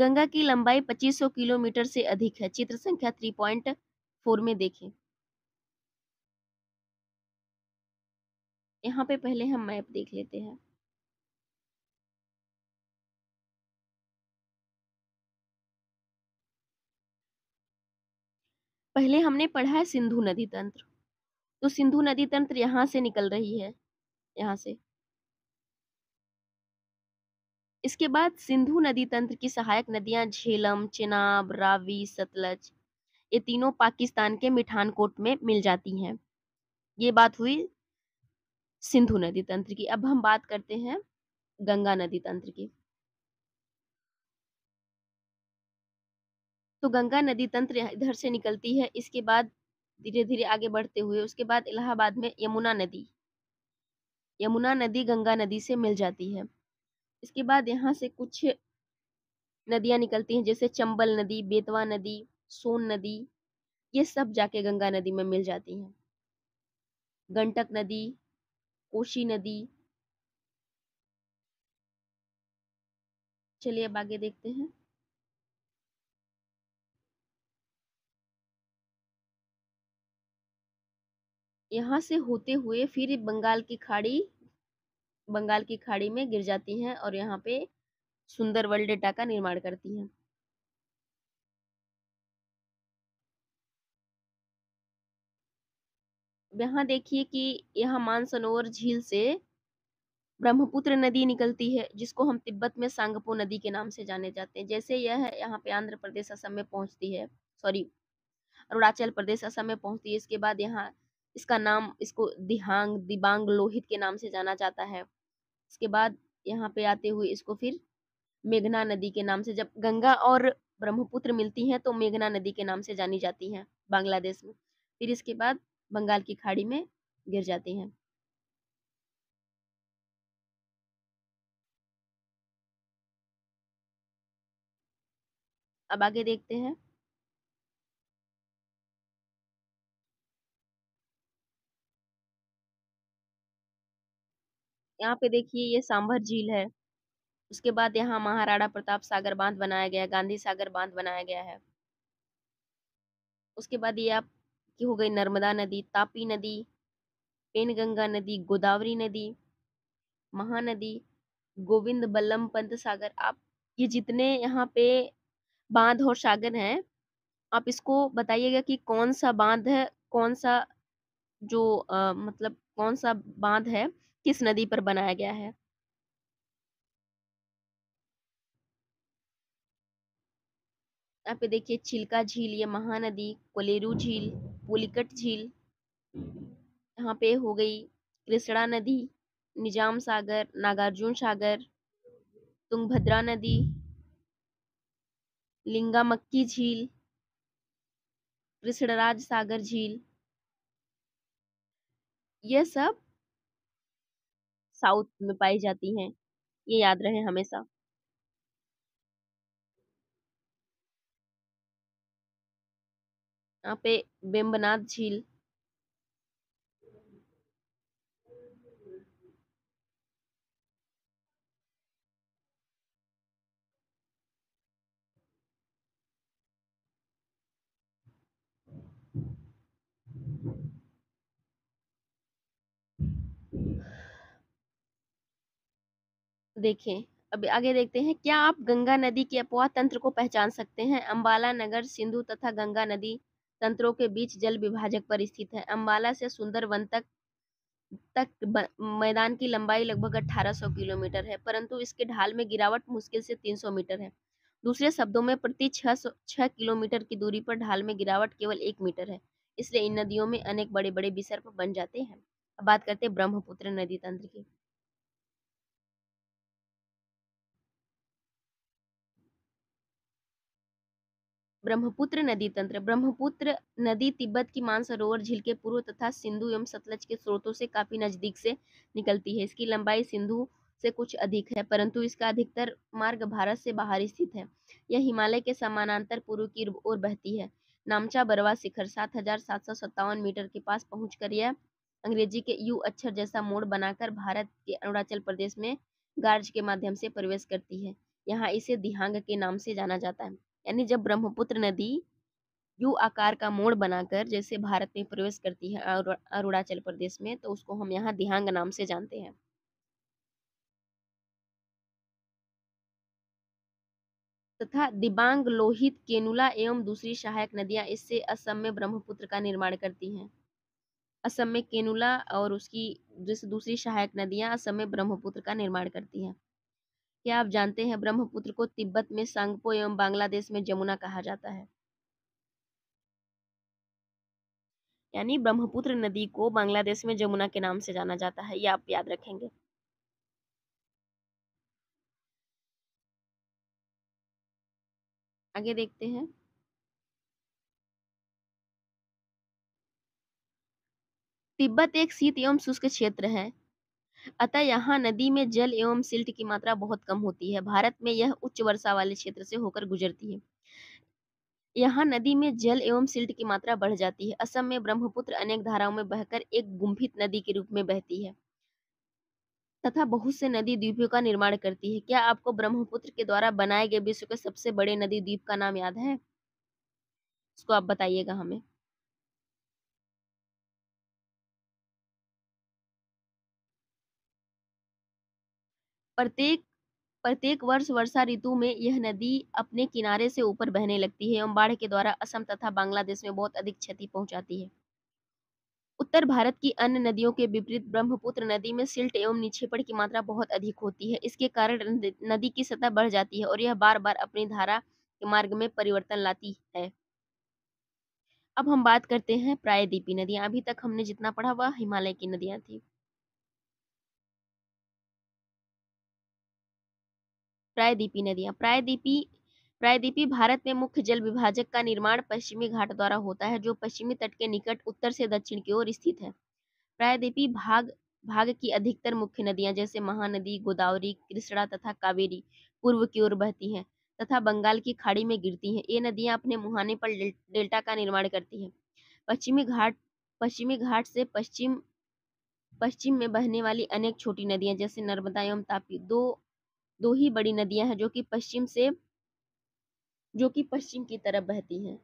Speaker 1: गंगा की लंबाई 2500 किलोमीटर से अधिक है चित्र संख्या 3.4 में देखें यहाँ पे पहले हम मैप देख लेते हैं पहले हमने पढ़ा है सिंधु नदी तंत्र तो सिंधु नदी तंत्र यहाँ से निकल रही है यहाँ से इसके बाद सिंधु नदी तंत्र की सहायक नदियां झेलम चिनाब रावी सतलज ये तीनों पाकिस्तान के मिठानकोट में मिल जाती हैं ये बात हुई सिंधु नदी तंत्र की अब हम बात करते हैं गंगा नदी तंत्र की तो गंगा नदी तंत्र इधर से निकलती है इसके बाद धीरे धीरे आगे बढ़ते हुए उसके बाद इलाहाबाद में यमुना नदी यमुना नदी गंगा नदी से मिल जाती है इसके बाद यहाँ से कुछ नदियाँ निकलती हैं जैसे चंबल नदी बेतवा नदी सोन नदी ये सब जाके गंगा नदी में मिल जाती हैं गंटक नदी कोशी नदी चलिए अब आगे देखते हैं यहां से होते हुए फिर बंगाल की खाड़ी बंगाल की खाड़ी में गिर जाती हैं और यहाँ पे सुंदर वर्ल्ड डेटा का निर्माण करती हैं यहाँ देखिए कि यहाँ मानसनोवर झील से ब्रह्मपुत्र नदी निकलती है जिसको हम तिब्बत में सांगपो नदी के नाम से जाने जाते हैं जैसे यह यहाँ पे आंध्र प्रदेश असम में पहुंचती है सॉरी अरुणाचल प्रदेश असम में पहुंचती है इसके बाद यहाँ इसका नाम इसको दिहांग दिबांग लोहित के नाम से जाना जाता है इसके बाद यहाँ पे आते हुए इसको फिर मेघना नदी के नाम से जब गंगा और ब्रह्मपुत्र मिलती हैं तो मेघना नदी के नाम से जानी जाती हैं बांग्लादेश में फिर इसके बाद बंगाल की खाड़ी में गिर जाती हैं अब आगे देखते हैं यहाँ पे देखिए ये सांभर झील है उसके बाद यहाँ महाराणा प्रताप सागर बांध बनाया गया गांधी सागर बांध बनाया गया है उसके बाद ये आप की हो गई नर्मदा नदी तापी नदी पेनगंगा नदी गोदावरी नदी महानदी गोविंद बल्लम पंत सागर आप ये जितने यहाँ पे बांध और सागर हैं आप इसको बताइएगा कि कौन सा बांध है कौन सा जो आ, मतलब कौन सा बांध है किस नदी पर बनाया गया है यहाँ पे देखिए चिल्का झील ये महानदी कोलेरू झील पुलिकट झील यहाँ पे हो गई कृष्णा नदी निजाम सागर नागार्जुन सागर तुंगभद्रा नदी लिंगामक्की झील कृष्णराज सागर झील ये सब साउथ में पाई जाती हैं ये याद रहे हमेशा यहाँ पे बेम्बनाथ झील देखें अब आगे देखते हैं क्या आप गंगा नदी के अपवाह तंत्र को पहचान सकते हैं अम्बाला नगर सिंधु तथा गंगा नदी तंत्रों के बीच जल विभाजक पर स्थित है अम्बाला से सुंदरवन तक तक मैदान की लंबाई लगभग 1800 किलोमीटर है परंतु इसके ढाल में गिरावट मुश्किल से 300 मीटर है दूसरे शब्दों में प्रति छह छह किलोमीटर की दूरी पर ढाल में गिरावट केवल एक मीटर है इसलिए इन नदियों में अनेक बड़े बड़े विसर्प बन जाते हैं अब बात करते हैं ब्रह्मपुत्र नदी तंत्र की ब्रह्मपुत्र नदी तंत्र ब्रह्मपुत्र नदी तिब्बत की मानसरोवर झील के पूर्व तथा सिंधु एवं सतलज के स्रोतों से काफी नजदीक से निकलती है इसकी लंबाई सिंधु से कुछ अधिक है परंतु इसका अधिकतर मार्ग भारत से बाहर स्थित है यह हिमालय के समानांतर पूर्व की ओर बहती है नामचा बरवा शिखर सात हजार सात सौ सत्तावन मीटर के पास पहुंचकर यह अंग्रेजी के यू अक्षर जैसा मोड़ बनाकर भारत के अरुणाचल प्रदेश में गार्ज के माध्यम से प्रवेश करती है यहाँ इसे दिहांग के नाम से जाना जाता है यानी जब ब्रह्मपुत्र नदी यू आकार का मोड़ बनाकर जैसे भारत में प्रवेश करती है अरुणाचल प्रदेश में तो उसको हम यहाँ दिहांग नाम से जानते हैं तथा दिबांग लोहित केनुला एवं दूसरी सहायक नदियां इससे असम में ब्रह्मपुत्र का निर्माण करती हैं असम में केनुला और उसकी जैसे दूसरी सहायक नदियां असम में ब्रह्मपुत्र का निर्माण करती हैं क्या आप जानते हैं ब्रह्मपुत्र को तिब्बत में सांगपो एवं बांग्लादेश में जमुना कहा जाता है यानी ब्रह्मपुत्र नदी को बांग्लादेश में जमुना के नाम से जाना जाता है ये आप याद रखेंगे आगे देखते हैं तिब्बत एक शीत एवं शुष्क क्षेत्र है अतः यहाँ नदी में जल एवं सिल्ट की मात्रा बहुत कम होती है भारत में यह उच्च वर्षा वाले क्षेत्र से होकर गुजरती है यहाँ नदी में जल एवं सिल्ट की मात्रा बढ़ जाती है असम में ब्रह्मपुत्र अनेक धाराओं में बहकर एक गुम्फित नदी के रूप में बहती है तथा बहुत से नदी द्वीपों का निर्माण करती है क्या आपको ब्रह्मपुत्र के द्वारा बनाए गए विश्व के सबसे बड़े नदी द्वीप का नाम याद है उसको आप बताइएगा हमें प्रत्येक प्रत्येक वर्ष वर्षा ऋतु में यह नदी अपने किनारे से ऊपर बहने लगती है एवं बाढ़ के द्वारा असम तथा बांग्लादेश में बहुत अधिक क्षति पहुंचाती है उत्तर भारत की अन्य नदियों के विपरीत ब्रह्मपुत्र नदी में सिल्ट एवं निक्षेपण की मात्रा बहुत अधिक होती है इसके कारण नदी की सतह बढ़ जाती है और यह बार बार अपनी धारा के मार्ग में परिवर्तन लाती है अब हम बात करते हैं प्रायद्वीपी नदियां अभी तक हमने जितना पढ़ा वह हिमालय की नदियां थी प्रायद्वीपी नदियाँ प्रायद्वीपी प्रायद्वीपी भारत में मुख्य जल विभाजक का निर्माण पश्चिमी घाट द्वारा होता है जो पश्चिमी तट के निकट उत्तर से दक्षिण की ओर स्थित है प्रायद्वीपी भाग भाग की अधिकतर मुख्य नदियां जैसे महानदी गोदावरी कृष्णा तथा कावेरी पूर्व की ओर बहती हैं तथा बंगाल की खाड़ी में गिरती हैं ये नदियां अपने मुहाने पर डेल्टा का निर्माण करती हैं पश्चिमी घाट पश्चिमी घाट से पश्चिम पश्चिम में बहने वाली अनेक छोटी नदियां जैसे नर्मदा एवं तापी दो दो ही बड़ी नदियां हैं जो कि पश्चिम से जो कि पश्चिम की तरफ बहती हैं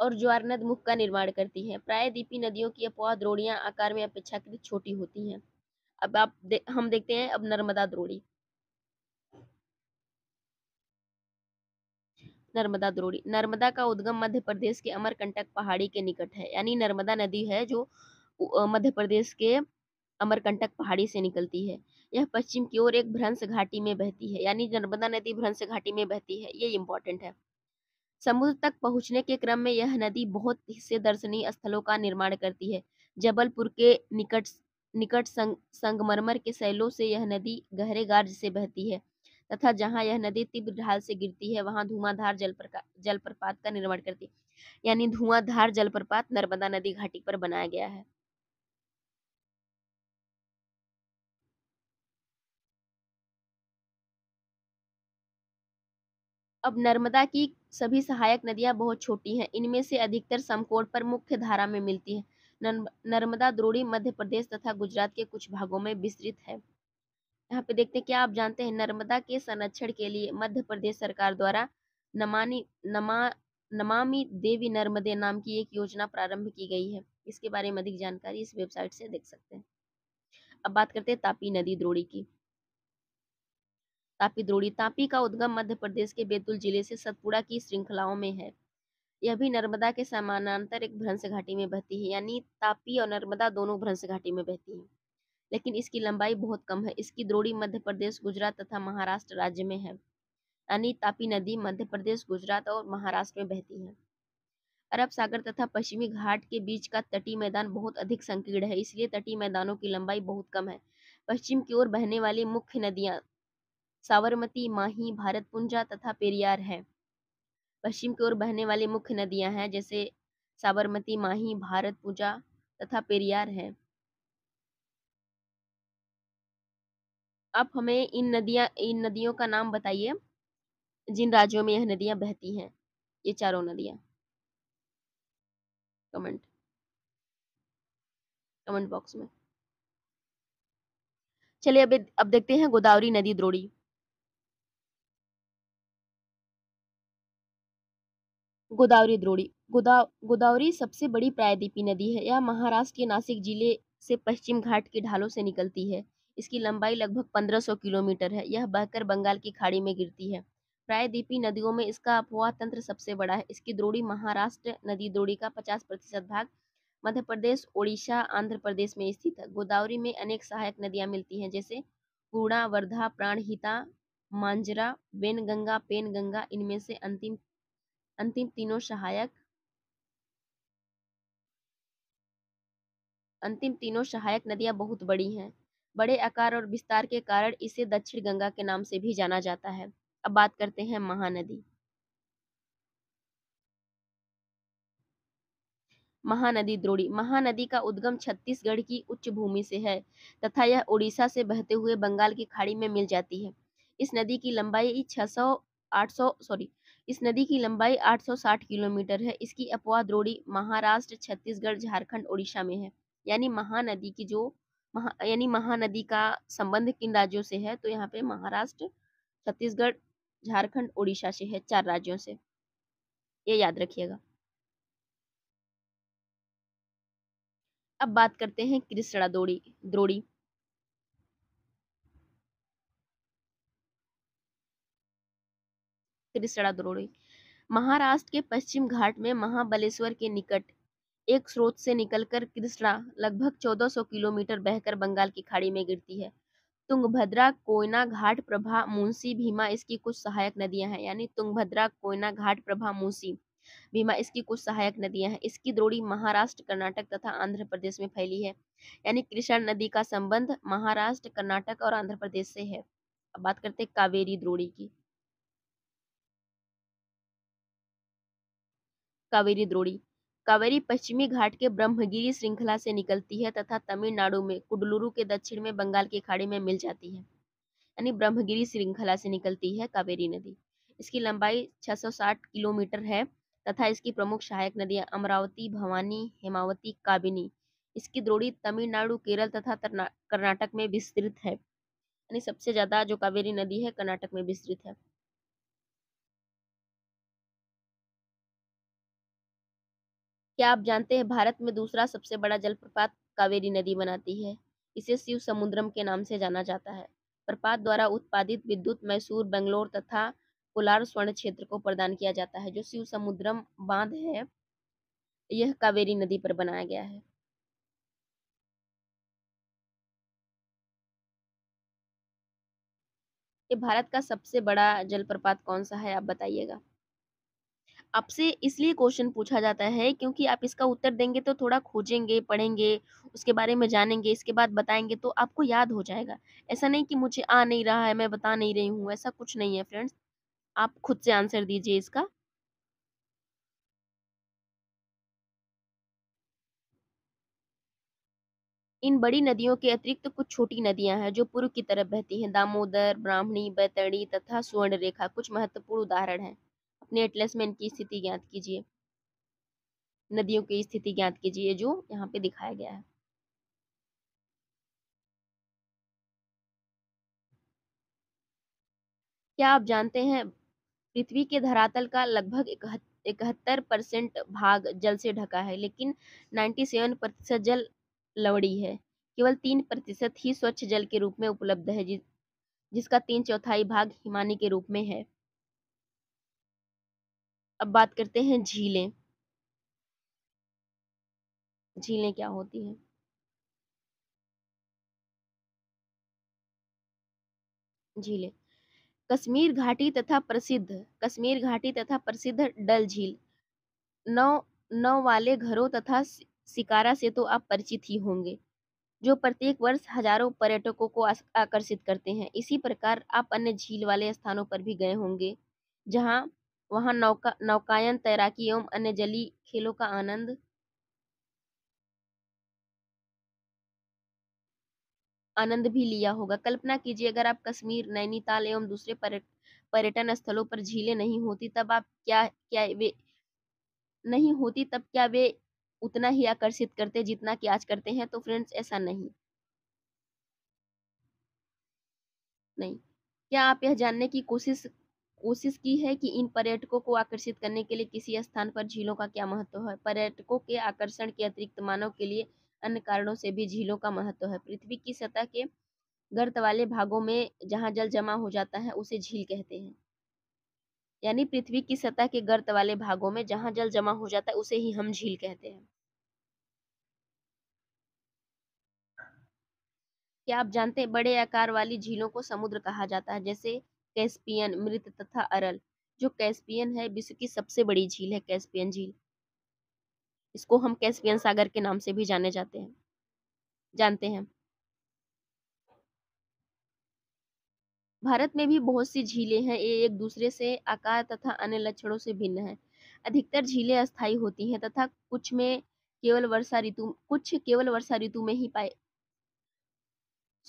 Speaker 1: और ज्वार नद मुख का निर्माण करती है प्रायद्वीपी नदियों की अपवाह द्रोड़ियां आकार में अपेक्षाकृत छोटी होती हैं अब आप दे, हम देखते हैं अब नर्मदा द्रोड़ी नर्मदा द्रोड़ी नर्मदा का उद्गम मध्य प्रदेश के अमरकंटक पहाड़ी के निकट है यानी नर्मदा नदी है जो मध्य प्रदेश के अमरकंटक पहाड़ी से निकलती है यह पश्चिम की ओर एक भ्रंश घाटी में बहती है यानी नर्मदा नदी भ्रंश घाटी में बहती है ये इम्पोर्टेंट है समुद्र तक पहुंचने के क्रम में यह नदी बहुत से दर्शनीय स्थलों का निर्माण करती है जबलपुर के निकट निकट संग, संगमरमर के सैलों से यह नदी गहरे गार्ज से बहती है तथा जहाँ यह नदी तीव्र ढाल से गिरती है वहां धुआंधार प्रका जलप्रपात का निर्माण करती है यानी धुआंधार जलप्रपात नर्मदा नदी घाटी पर बनाया गया है अब नर्मदा की सभी सहायक नदियां बहुत छोटी हैं इनमें से अधिकतर समकोण पर मुख्य धारा में मिलती है नर्मदा द्रोड़ी मध्य प्रदेश तथा गुजरात के कुछ भागों में विस्तृत है यहाँ पे देखते हैं क्या आप जानते हैं नर्मदा के संरक्षण के लिए मध्य प्रदेश सरकार द्वारा नमानी नमा नमामि देवी नर्मदे नाम की एक योजना प्रारंभ की गई है इसके बारे में अधिक जानकारी इस वेबसाइट से देख सकते हैं अब बात करते हैं तापी नदी द्रोड़ी की तापी द्रोड़ी तापी का उद्गम मध्य प्रदेश के बैतूल जिले से सतपुड़ा की श्रृंखलाओं में है यह भी नर्मदा के समानांतर एक भ्रंश घाटी में बहती है यानी तापी और नर्मदा दोनों भ्रंश घाटी में बहती है लेकिन इसकी लंबाई बहुत कम है इसकी द्रोड़ी मध्य प्रदेश गुजरात तथा महाराष्ट्र राज्य में है यानी तापी नदी मध्य प्रदेश गुजरात और महाराष्ट्र में बहती है अरब सागर तथा पश्चिमी घाट के बीच का तटीय मैदान बहुत अधिक संकीर्ण है इसलिए तटीय मैदानों की लंबाई बहुत कम है पश्चिम की ओर बहने वाली मुख्य नदियां साबरमती माही भारतपुंजा तथा पेरियार है पश्चिम की ओर बहने वाली मुख्य नदियां हैं जैसे साबरमती माही भारतपुंजा तथा पेरियार है अब हमें इन नदियां इन नदियों का नाम बताइए जिन राज्यों में यह नदियां बहती हैं ये चारों नदियां कमेंट कमेंट बॉक्स में चलिए अब अब देखते हैं गोदावरी नदी द्रोड़ी गोदावरी द्रोड़ी गोदा गोदावरी सबसे बड़ी प्रायद्वीपी नदी है यह महाराष्ट्र के नासिक जिले से पश्चिम घाट के ढालों से निकलती है इसकी लंबाई लगभग 1500 किलोमीटर है यह बहकर बंगाल की खाड़ी में गिरती है प्रायद्वीपी नदियों में इसका अपवाह तंत्र सबसे बड़ा है इसकी द्रोड़ी महाराष्ट्र नदी द्रोड़ी का 50 प्रतिशत भाग मध्य प्रदेश ओडिशा आंध्र प्रदेश में स्थित है गोदावरी में अनेक सहायक नदियां मिलती हैं जैसे पूर्णा वर्धा प्राणहिता मांजरा बेनगंगा पेनगंगा इनमें से अंतिम अंतिम तीनों सहायक अंतिम तीनों सहायक नदियां बहुत बड़ी हैं बड़े आकार और विस्तार के कारण इसे दक्षिण गंगा के नाम से भी जाना जाता है अब बात करते हैं महानदी महानदी द्रोड़ी महानदी का उद्गम छत्तीसगढ़ की उच्च भूमि से है तथा यह उड़ीसा से बहते हुए बंगाल की खाड़ी में मिल जाती है इस नदी की लंबाई छह सौ आठ सौ सॉरी इस नदी की लंबाई 860 किलोमीटर है इसकी अपवाद रोड़ी महाराष्ट्र छत्तीसगढ़ झारखंड उड़ीसा में है यानी महानदी की जो महा यानी महानदी का संबंध किन राज्यों से है तो यहाँ पे महाराष्ट्र छत्तीसगढ़ झारखंड उड़ीसा से है चार राज्यों से ये याद रखिएगा अब बात करते हैं कृष्णा द्रोड़ी त्रिसड़ा द्रोड़ी महाराष्ट्र के पश्चिम घाट में महाबलेश्वर के निकट एक स्रोत से निकलकर कृष्णा लगभग 1400 किलोमीटर बहकर बंगाल की खाड़ी में गिरती है तुंगभद्रा कोयना घाट प्रभा मुंसी भीमा इसकी कुछ सहायक नदियां हैं यानी तुंगभद्रा कोयना घाट प्रभा मुंसी भीमा इसकी कुछ सहायक नदियां हैं इसकी द्रोड़ी महाराष्ट्र कर्नाटक तथा आंध्र प्रदेश में फैली है यानी कृष्णा नदी का संबंध महाराष्ट्र कर्नाटक और आंध्र प्रदेश से है अब बात करते हैं कावेरी द्रोड़ी की कावेरी द्रोड़ी कावेरी पश्चिमी घाट के ब्रह्मगिरी श्रृंखला से निकलती है तथा तमिलनाडु में कुडलुरु के दक्षिण में बंगाल की खाड़ी में मिल जाती है यानी ब्रह्मगिरी श्रृंखला से निकलती है कावेरी नदी इसकी लंबाई 660 किलोमीटर है तथा इसकी प्रमुख सहायक नदियां अमरावती भवानी हेमावती काबिनी इसकी द्रोड़ी तमिलनाडु केरल तथा कर्नाटक में विस्तृत है यानी सबसे ज्यादा जो कावेरी नदी है कर्नाटक में विस्तृत है क्या आप जानते हैं भारत में दूसरा सबसे बड़ा जलप्रपात कावेरी नदी बनाती है इसे शिव समुद्रम के नाम से जाना जाता है प्रपात द्वारा उत्पादित विद्युत मैसूर बेंगलोर तथा कोलार स्वर्ण क्षेत्र को प्रदान किया जाता है जो शिव समुद्रम बांध है यह कावेरी नदी पर बनाया गया है ये भारत का सबसे बड़ा जलप्रपात कौन सा है आप बताइएगा आपसे इसलिए क्वेश्चन पूछा जाता है क्योंकि आप इसका उत्तर देंगे तो थोड़ा खोजेंगे पढ़ेंगे उसके बारे में जानेंगे इसके बाद बताएंगे तो आपको याद हो जाएगा ऐसा नहीं कि मुझे आ नहीं रहा है मैं बता नहीं रही हूँ ऐसा कुछ नहीं है फ्रेंड्स आप खुद से आंसर दीजिए इसका इन बड़ी नदियों के अतिरिक्त तो कुछ छोटी नदियां हैं जो पूर्व की तरफ बहती हैं दामोदर ब्राह्मणी बैतड़ी तथा सुवर्णरेखा कुछ महत्वपूर्ण उदाहरण हैं अपने एटलस में इनकी स्थिति ज्ञात कीजिए नदियों की स्थिति ज्ञात कीजिए जो यहाँ पे दिखाया गया है क्या आप जानते हैं पृथ्वी के धरातल का लगभग इकहत्तर परसेंट भाग जल से ढका है लेकिन 97 प्रतिशत जल लवड़ी है केवल तीन प्रतिशत ही स्वच्छ जल के रूप में उपलब्ध है जिसका तीन चौथाई भाग हिमानी के रूप में है अब बात करते हैं झीलें झीलें क्या होती हैं झीलें कश्मीर घाटी तथा प्रसिद्ध कश्मीर घाटी तथा प्रसिद्ध डल झील नौ नौ वाले घरों तथा शिकारा से तो आप परिचित ही होंगे जो प्रत्येक वर्ष हजारों पर्यटकों को आकर्षित करते हैं इसी प्रकार आप अन्य झील वाले स्थानों पर भी गए होंगे जहाँ वहाँ नौका नौकायन तैराकी एवं अन्य जली खेलों का आनंद आनंद भी लिया होगा कल्पना कीजिए अगर आप कश्मीर नैनीताल एवं दूसरे पर्यटन स्थलों पर झीलें नहीं होती तब आप क्या क्या वे नहीं होती तब क्या वे उतना ही आकर्षित करते जितना कि आज करते हैं तो फ्रेंड्स ऐसा नहीं नहीं क्या आप यह जानने की कोशिश कोशिश की है कि इन पर्यटकों को आकर्षित करने के लिए किसी स्थान पर झीलों का क्या महत्व है पर्यटकों के आकर्षण के अतिरिक्त मानव के लिए अन्य कारणों से भी झीलों का महत्व है पृथ्वी की सतह के गर्त वाले भागों में जहाँ जल जमा हो जाता है उसे झील कहते हैं यानी पृथ्वी की सतह के गर्त वाले भागों में जहाँ जल जमा हो जाता है उसे ही हम झील कहते हैं क्या आप जानते हैं बड़े आकार वाली झीलों को समुद्र कहा जाता है जैसे कैस्पियन मृत तथा अरल जो कैस्पियन है विश्व की सबसे बड़ी झील है कैस्पियन झील इसको हम कैस्पियन सागर के नाम से भी जाने जाते हैं जानते हैं भारत में भी बहुत सी झीलें हैं ये एक दूसरे से आकार तथा अन्य लक्षणों से भिन्न है अधिकतर झीलें अस्थाई होती हैं तथा कुछ में केवल वर्षा ऋतु कुछ केवल वर्षा ऋतु में ही पाए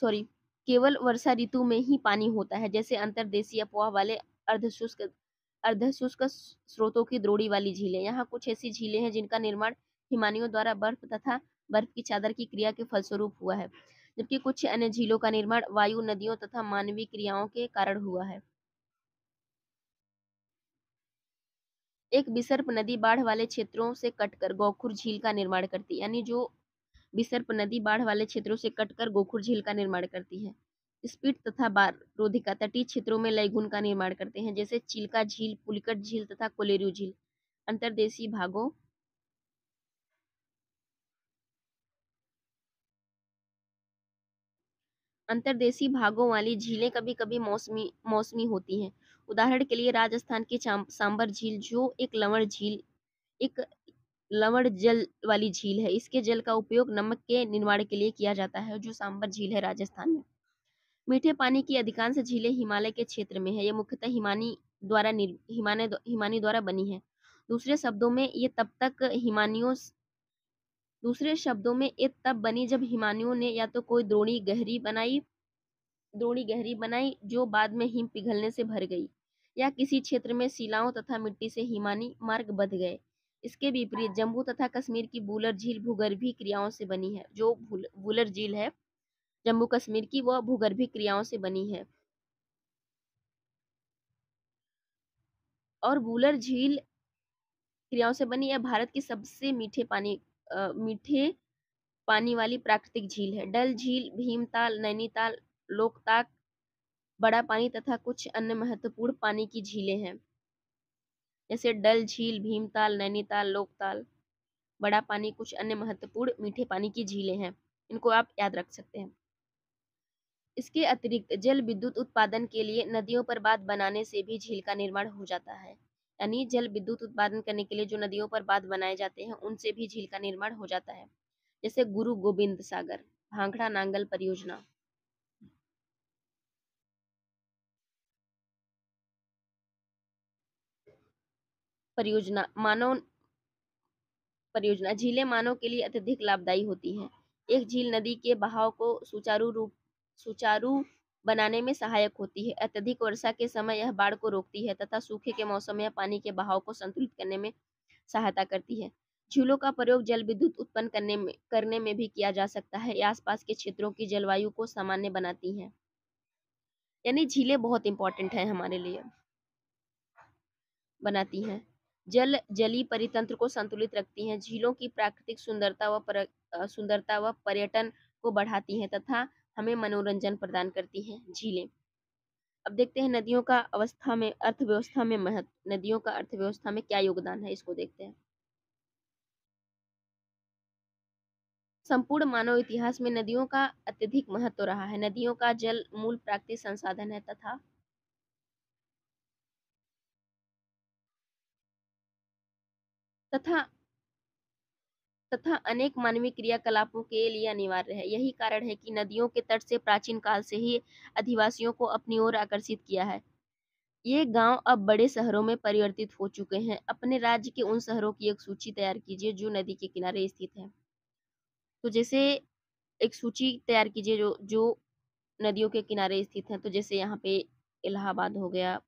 Speaker 1: सॉरी केवल वर्षा ऋतु में ही पानी होता है जैसे अंतरदेशीय अफवाह वाले अर्धशुष्क अर्धशुष्क स्रोतों की द्रोड़ी वाली झीलें यहाँ कुछ ऐसी झीलें हैं जिनका निर्माण हिमानियों द्वारा बर्फ तथा बर्फ की चादर की क्रिया के फलस्वरूप हुआ है जबकि कुछ अन्य झीलों का निर्माण वायु नदियों तथा मानवीय क्रियाओं के कारण हुआ है एक बिसर्प नदी बाढ़ वाले क्षेत्रों से कटकर गोखुर झील का निर्माण करती यानी जो बिसर्प नदी बाढ़ वाले क्षेत्रों से कटकर गोखुर झील का निर्माण करती है स्पीड तथा बार रोधिका तटीय क्षेत्रों में लयगुण का निर्माण करते हैं जैसे चिल्का झील पुलिकट झील तथा कोलेरू झील अंतरदेशी भागों अंतरदेशी भागों वाली झीलें कभी कभी मौसमी मौसमी होती हैं उदाहरण के लिए राजस्थान की सांबर झील जो एक लवण झील एक लवण जल वाली झील है इसके जल का उपयोग नमक के निर्माण के लिए किया जाता है जो सांबर झील है राजस्थान में मीठे पानी की अधिकांश झीलें हिमालय के क्षेत्र में है यह मुख्यतः हिमानी द्वारा हिमाने हिमानी द्वारा बनी है दूसरे शब्दों में ये तब तक हिमानियों दूसरे शब्दों में ये तब बनी जब हिमानियों ने या तो कोई द्रोणी गहरी बनाई द्रोणी गहरी बनाई जो बाद में हिम पिघलने से भर गई या किसी क्षेत्र में शिलाओं तथा मिट्टी से हिमानी मार्ग बध गए इसके विपरीत जम्मू तथा कश्मीर की बुलर झील भूगर्भी क्रियाओं से बनी है जो बुलर झील है जम्मू कश्मीर की वह भूगर्भी क्रियाओं से बनी है और बुलर झील क्रियाओं से बनी है भारत की सबसे मीठे पानी आ, मीठे पानी वाली प्राकृतिक झील है डल झील भीमताल नैनीताल लोकताक बड़ा पानी तथा कुछ अन्य महत्वपूर्ण पानी की झीलें हैं जैसे डल झील भीमताल नैनीताल लोकताल बड़ा पानी कुछ अन्य महत्वपूर्ण मीठे पानी की झीलें हैं इनको आप याद रख सकते हैं इसके अतिरिक्त जल विद्युत उत्पादन के लिए नदियों पर बांध बनाने से भी झील का निर्माण हो जाता है यानी जल विद्युत उत्पादन करने के लिए जो नदियों पर बांध बनाए जाते हैं उनसे भी झील का निर्माण हो जाता है जैसे गुरु गोविंद सागर भांगड़ा नांगल परियोजना परियोजना मानव परियोजना झीलें मानव के लिए अत्यधिक लाभदायी होती हैं एक झील नदी के बहाव को सुचारू रूप सुचारू बनाने में सहायक होती है अत्यधिक वर्षा के समय यह बाढ़ को रोकती है तथा सूखे के मौसम में पानी के बहाव को संतुलित करने में सहायता करती है झीलों का प्रयोग जल विद्युत उत्पन्न करने में करने में भी किया जा सकता है आसपास के क्षेत्रों की जलवायु को सामान्य बनाती हैं यानी झीलें बहुत इंपॉर्टेंट हैं हमारे लिए बनाती हैं जल जली परितंत्र को संतुलित रखती हैं झीलों की प्राकृतिक सुंदरता व पर, सुंदरता व पर्यटन को बढ़ाती हैं तथा हमें मनोरंजन प्रदान करती हैं झीलें अब देखते हैं नदियों का अवस्था में अर्थव्यवस्था में महत्व नदियों का अर्थव्यवस्था में क्या योगदान है इसको देखते हैं संपूर्ण मानव इतिहास में नदियों का अत्यधिक महत्व रहा है नदियों का जल मूल प्राकृतिक संसाधन है तथा तथा तथा अनेक मानवीय क्रियाकलापों के लिए अनिवार्य है यही कारण है कि नदियों के तट से प्राचीन काल से ही अधिवासियों को अपनी ओर आकर्षित किया है ये गांव अब बड़े शहरों में परिवर्तित हो चुके हैं अपने राज्य के उन शहरों की एक सूची तैयार कीजिए जो नदी के किनारे स्थित है तो जैसे एक सूची तैयार कीजिए जो जो नदियों के किनारे स्थित है तो जैसे यहाँ पे इलाहाबाद हो गया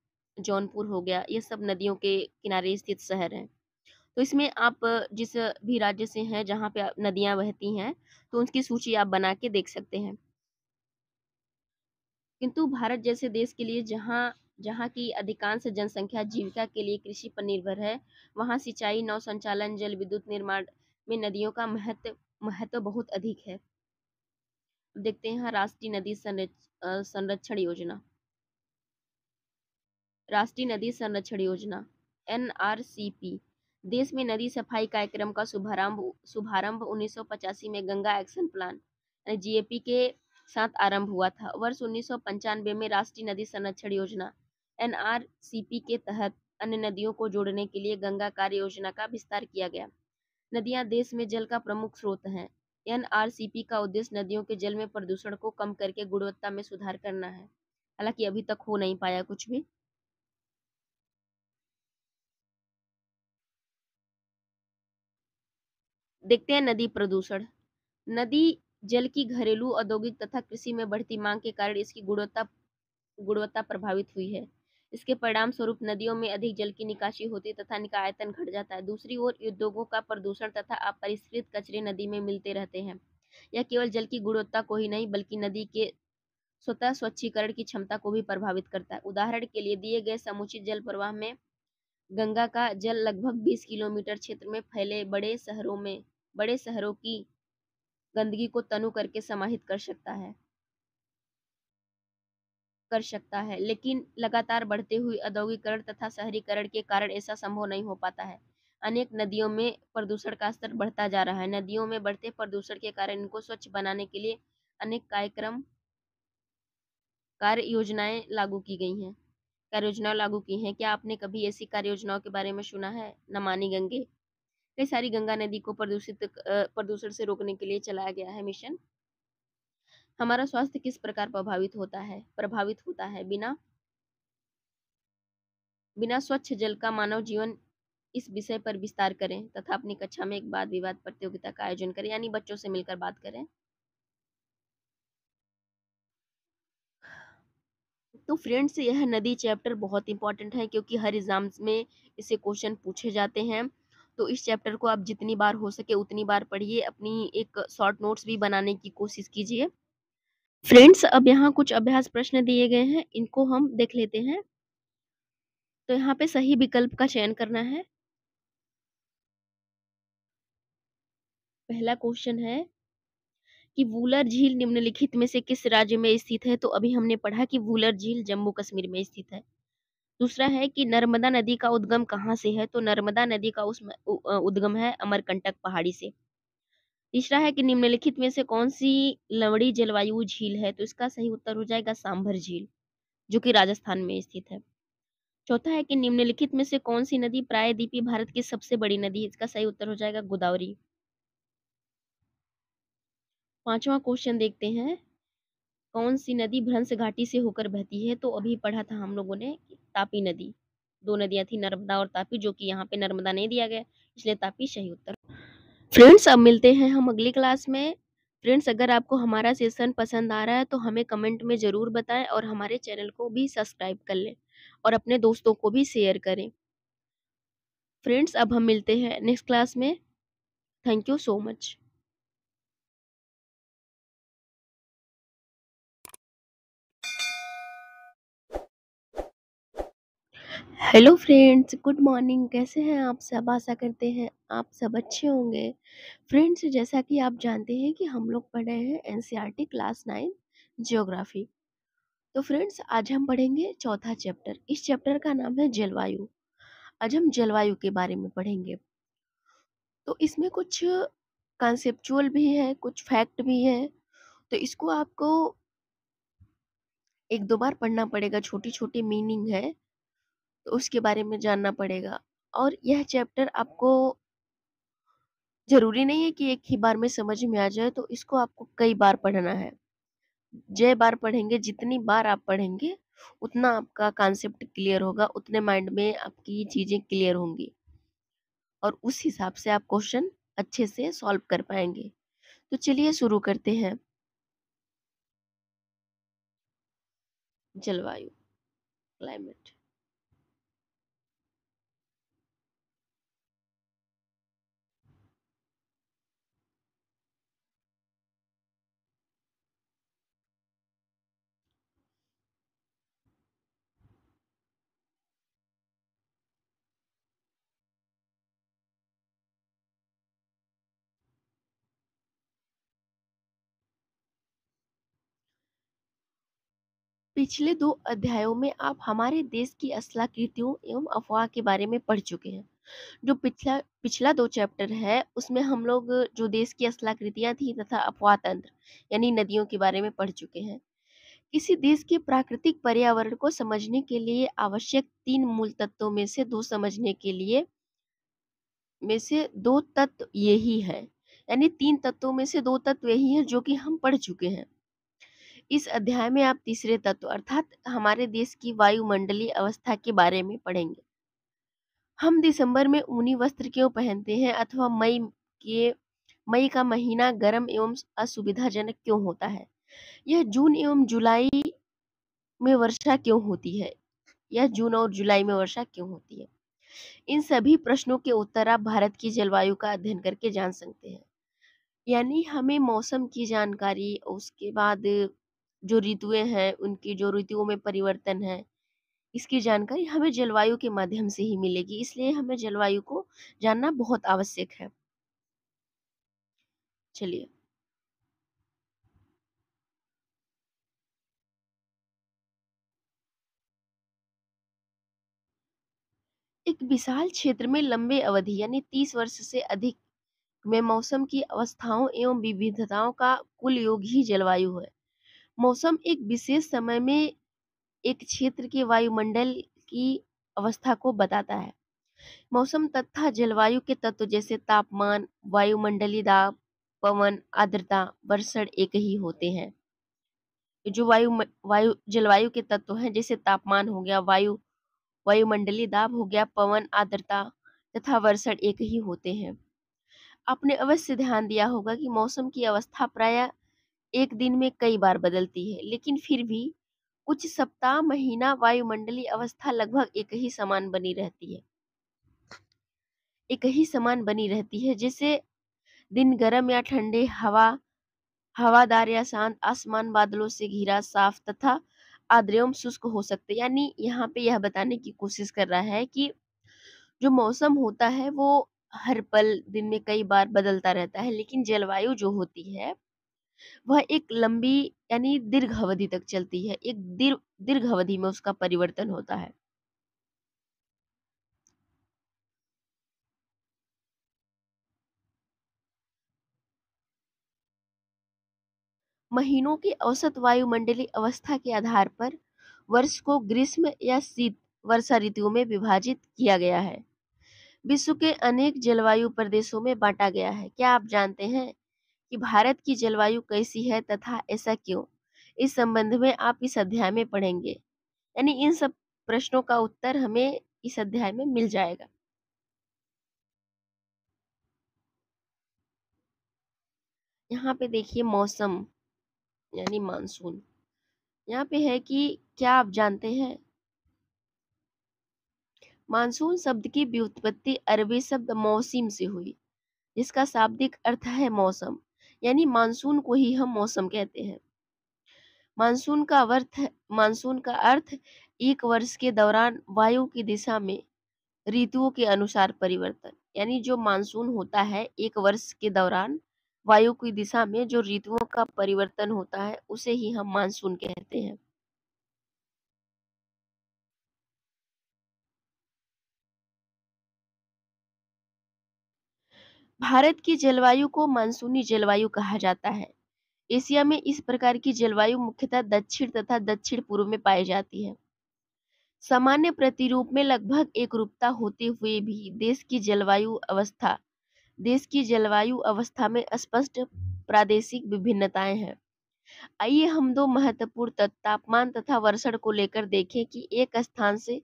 Speaker 1: जौनपुर हो गया ये सब नदियों के किनारे स्थित शहर हैं तो इसमें आप जिस भी राज्य से हैं जहाँ पे नदियाँ बहती हैं तो उनकी सूची आप बना के देख सकते हैं किंतु भारत जैसे देश के लिए जहाँ जहाँ की अधिकांश जनसंख्या जीविका के लिए कृषि पर निर्भर है वहाँ सिंचाई नौ संचालन जल विद्युत निर्माण में नदियों का महत्व महत्व बहुत अधिक है देखते हैं राष्ट्रीय नदी संरक्षण योजना राष्ट्रीय नदी संरक्षण योजना एन आर सी पी देश में नदी सफाई कार्यक्रम का शुभारंभ शुभारंभ उन्नीस में गंगा एक्शन प्लान जीएपी के साथ आरंभ हुआ था वर्ष उन्नीस में राष्ट्रीय नदी संरक्षण योजना एन के तहत अन्य नदियों को जोड़ने के लिए गंगा कार्य योजना का विस्तार किया गया नदियां देश में जल का प्रमुख स्रोत हैं एन का उद्देश्य नदियों के जल में प्रदूषण को कम करके गुणवत्ता में सुधार करना है हालांकि अभी तक हो नहीं पाया कुछ भी देखते हैं नदी प्रदूषण नदी जल की घरेलू औद्योगिक तथा कृषि में बढ़ती मांग के कारण इसकी गुणवत्ता गुणवत्ता प्रभावित हुई है इसके परिणाम स्वरूप नदियों में अधिक जल की निकासी होती तथा निकायतन आयतन घट जाता है दूसरी ओर उद्योगों का प्रदूषण तथा अपरिष्कृत कचरे नदी में मिलते रहते हैं यह केवल जल की गुणवत्ता को ही नहीं बल्कि नदी के स्वतः स्वच्छीकरण की क्षमता को भी प्रभावित करता है उदाहरण के लिए दिए गए समुचित जल प्रवाह में गंगा का जल लगभग 20 किलोमीटर क्षेत्र में फैले बड़े शहरों में बड़े शहरों की गंदगी को तनु करके समाहित कर सकता है कर सकता है लेकिन लगातार बढ़ते हुए औद्योगिकरण तथा शहरीकरण के कारण ऐसा संभव नहीं हो पाता है अनेक नदियों में प्रदूषण का स्तर बढ़ता जा रहा है नदियों में बढ़ते प्रदूषण के कारण इनको स्वच्छ बनाने के लिए अनेक कार्यक्रम कार्य योजनाएं लागू की गई हैं कार्य योजनाओं लागू की हैं क्या आपने कभी ऐसी कार्य योजनाओं के बारे में सुना है नमानी गंगे कई सारी गंगा नदी को प्रदूषित प्रदूषण से रोकने के लिए चलाया गया है मिशन हमारा स्वास्थ्य किस प्रकार प्रभावित होता है प्रभावित होता है बिना बिना स्वच्छ जल का मानव जीवन इस विषय पर विस्तार करें तथा अपनी कक्षा में एक वाद विवाद प्रतियोगिता का आयोजन करें यानी बच्चों से मिलकर बात करें तो फ्रेंड्स यह नदी चैप्टर बहुत इंपॉर्टेंट है क्योंकि हर एग्ज़ाम्स में इसे क्वेश्चन पूछे जाते हैं तो इस चैप्टर को आप जितनी बार हो सके उतनी बार पढ़िए अपनी एक शॉर्ट नोट्स भी बनाने की कोशिश कीजिए फ्रेंड्स अब यहाँ कुछ अभ्यास प्रश्न दिए गए हैं इनको हम देख लेते हैं तो यहाँ पे सही विकल्प का चयन करना है पहला क्वेश्चन है कि वूलर झील निम्नलिखित में से किस राज्य में स्थित है तो अभी हमने पढ़ा कि वूलर झील जम्मू कश्मीर में स्थित है दूसरा है कि नर्मदा नदी का उद्गम कहाँ से है तो नर्मदा नदी का उस उद्गम है अमरकंटक पहाड़ी से तीसरा है कि निम्नलिखित में से कौन सी लवड़ी जलवायु झील है तो इसका सही उत्तर हो जाएगा सांभर झील जो कि राजस्थान में स्थित है चौथा है कि निम्नलिखित में से कौन सी नदी प्रायद्वीपीय भारत की सबसे बड़ी नदी है इसका सही उत्तर हो जाएगा गोदावरी पांचवा क्वेश्चन देखते हैं कौन सी नदी भ्रंस घाटी से होकर बहती है तो अभी पढ़ा था हम लोगों ने तापी नदी दो नदियां थी नर्मदा और तापी जो कि यहाँ पे नर्मदा नहीं दिया गया इसलिए तापी सही उत्तर फ्रेंड्स अब मिलते हैं हम अगली क्लास में फ्रेंड्स अगर आपको हमारा सेशन पसंद आ रहा है तो हमें कमेंट में ज़रूर बताएं और हमारे चैनल को भी सब्सक्राइब कर लें और अपने दोस्तों को भी शेयर करें फ्रेंड्स अब हम मिलते हैं नेक्स्ट क्लास में thank you so much hello friends good morning कैसे हैं आप सब आशा करते हैं आप सब अच्छे होंगे फ्रेंड्स जैसा कि आप जानते हैं कि हम लोग पढ़ रहे हैं एन क्लास नाइन जियोग्राफी तो फ्रेंड्स आज हम पढ़ेंगे चौथा चैप्टर इस चैप्टर का नाम है जलवायु आज हम जलवायु के बारे में पढ़ेंगे तो इसमें कुछ कॉन्सेप्चुअल भी है कुछ फैक्ट भी है तो इसको आपको एक दो बार पढ़ना पड़ेगा छोटी छोटी मीनिंग है तो उसके बारे में जानना पड़ेगा और यह चैप्टर आपको जरूरी नहीं है कि एक ही बार में समझ में आ जाए तो इसको आपको कई बार पढ़ना है जय बार पढ़ेंगे जितनी बार आप पढ़ेंगे उतना आपका कॉन्सेप्ट क्लियर होगा उतने माइंड में आपकी ये चीज़ें क्लियर होंगी और उस हिसाब से आप क्वेश्चन अच्छे से सॉल्व कर पाएंगे तो चलिए शुरू करते हैं जलवायु क्लाइमेट पिछले दो अध्यायों में आप हमारे देश की असला कीर्तियों एवं अफवाह के बारे में पढ़ चुके हैं जो पिछला पिछला दो चैप्टर है उसमें हम लोग जो देश की असला कृतियाँ थी तथा अफवाह तंत्र यानी नदियों के बारे में पढ़ चुके हैं किसी देश के प्राकृतिक पर्यावरण को समझने के लिए आवश्यक तीन मूल तत्वों में से दो समझने के लिए में से दो तत्व यही है यानी तीन तत्वों में से दो तत्व यही है जो कि हम पढ़ चुके हैं इस अध्याय में आप तीसरे तत्व अर्थात हमारे देश की वायुमंडलीय अवस्था के बारे में पढ़ेंगे हम दिसंबर में ऊनी वस्त्र क्यों पहनते हैं अथवा मई के मई का महीना गर्म एवं असुविधाजनक क्यों होता है यह जून एवं जुलाई में वर्षा क्यों होती है यह जून और जुलाई में वर्षा क्यों होती है इन सभी प्रश्नों के उत्तर आप भारत की जलवायु का अध्ययन करके जान सकते हैं यानी हमें मौसम की जानकारी उसके बाद जो ऋतुएं हैं उनकी जो ऋतुओं में परिवर्तन है इसकी जानकारी हमें जलवायु के माध्यम से ही मिलेगी इसलिए हमें जलवायु को जानना बहुत आवश्यक है चलिए एक विशाल क्षेत्र में लंबे अवधि यानी तीस वर्ष से अधिक में मौसम की अवस्थाओं एवं विविधताओं का कुल योग ही जलवायु है मौसम एक विशेष समय में एक क्षेत्र के वायुमंडल की अवस्था को बताता है मौसम तथा जलवायु के तत्व जैसे तापमान वायुमंडलीय दाब पवन आर्द्रता वर्षण एक ही होते हैं जो वायु वायु जलवायु के तत्व हैं जैसे तापमान हो गया वायु वायुमंडलीय दाब हो गया पवन आर्द्रता तथा वर्षण एक ही होते हैं आपने अवश्य ध्यान दिया होगा कि मौसम की अवस्था प्राय एक दिन में कई बार बदलती है लेकिन फिर भी कुछ सप्ताह महीना वायुमंडलीय अवस्था लगभग एक ही समान बनी रहती है एक ही समान बनी रहती है जैसे दिन गर्म या ठंडे हवा हवादार या शांत आसमान बादलों से घिरा साफ तथा आद्रयम शुष्क हो सकते यानी यहाँ पे यह बताने की कोशिश कर रहा है कि जो मौसम होता है वो हर पल दिन में कई बार बदलता रहता है लेकिन जलवायु जो होती है वह एक लंबी यानी दीर्घ अवधि तक चलती है एक दीर्घ अवधि में उसका परिवर्तन होता है महीनों की औसत वायुमंडलीय अवस्था के आधार पर वर्ष को ग्रीष्म या शीत वर्षा ऋतुओं में विभाजित किया गया है विश्व के अनेक जलवायु प्रदेशों में बांटा गया है क्या आप जानते हैं कि भारत की जलवायु कैसी है तथा ऐसा क्यों इस संबंध में आप इस अध्याय में पढ़ेंगे यानी इन सब प्रश्नों का उत्तर हमें इस अध्याय में मिल जाएगा यहाँ पे देखिए मौसम यानी मानसून यहाँ पे है कि क्या आप जानते हैं मानसून शब्द की व्युत्पत्ति अरबी शब्द मौसम से हुई जिसका शाब्दिक अर्थ है मौसम यानी मानसून को ही हम मौसम कहते हैं मानसून का अर्थ मानसून का अर्थ एक वर्ष के दौरान वायु की दिशा में ऋतुओं के अनुसार परिवर्तन यानी जो मानसून होता है एक वर्ष के दौरान वायु की दिशा में जो ऋतुओं का परिवर्तन होता है उसे ही हम मानसून कहते हैं भारत की जलवायु को मानसूनी जलवायु कहा जाता है एशिया में इस प्रकार की जलवायु मुख्यतः दक्षिण तथा दक्षिण पूर्व में पाई जाती है सामान्य प्रतिरूप में लगभग एक रूपता होते हुए भी देश की जलवायु अवस्था देश की जलवायु अवस्था में स्पष्ट प्रादेशिक विभिन्नताएं हैं आइए हम दो महत्वपूर्ण तापमान तथा वर्षण को लेकर देखें कि एक स्थान से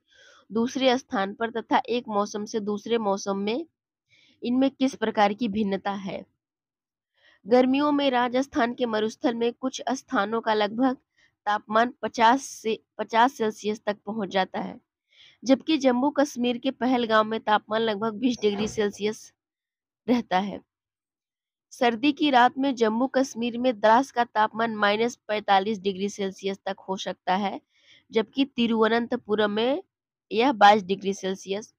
Speaker 1: दूसरे स्थान पर तथा एक मौसम से दूसरे मौसम में इनमें किस प्रकार की भिन्नता है गर्मियों में राजस्थान के मरुस्थल में कुछ स्थानों का लगभग तापमान 50 से 50 सेल्सियस तक पहुंच जाता है जबकि जम्मू कश्मीर के पहलगाम में तापमान लगभग 20 डिग्री सेल्सियस रहता है सर्दी की रात में जम्मू कश्मीर में द्रास का तापमान माइनस पैंतालीस डिग्री सेल्सियस तक हो सकता है जबकि तिरुवनंतपुरम में यह बाईस डिग्री सेल्सियस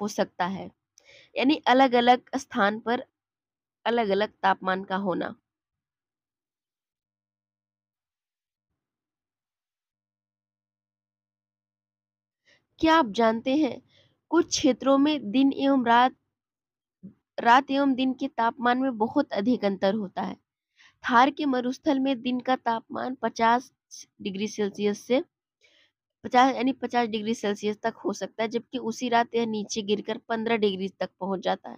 Speaker 1: हो सकता है यानी अलग अलग स्थान पर अलग अलग तापमान का होना क्या आप जानते हैं कुछ क्षेत्रों में दिन एवं रात रात एवं दिन के तापमान में बहुत अधिक अंतर होता है थार के मरुस्थल में दिन का तापमान 50 डिग्री सेल्सियस से पचास यानी पचास डिग्री सेल्सियस तक हो सकता है जबकि उसी रात यह नीचे गिरकर पंद्रह डिग्री तक पहुंच जाता है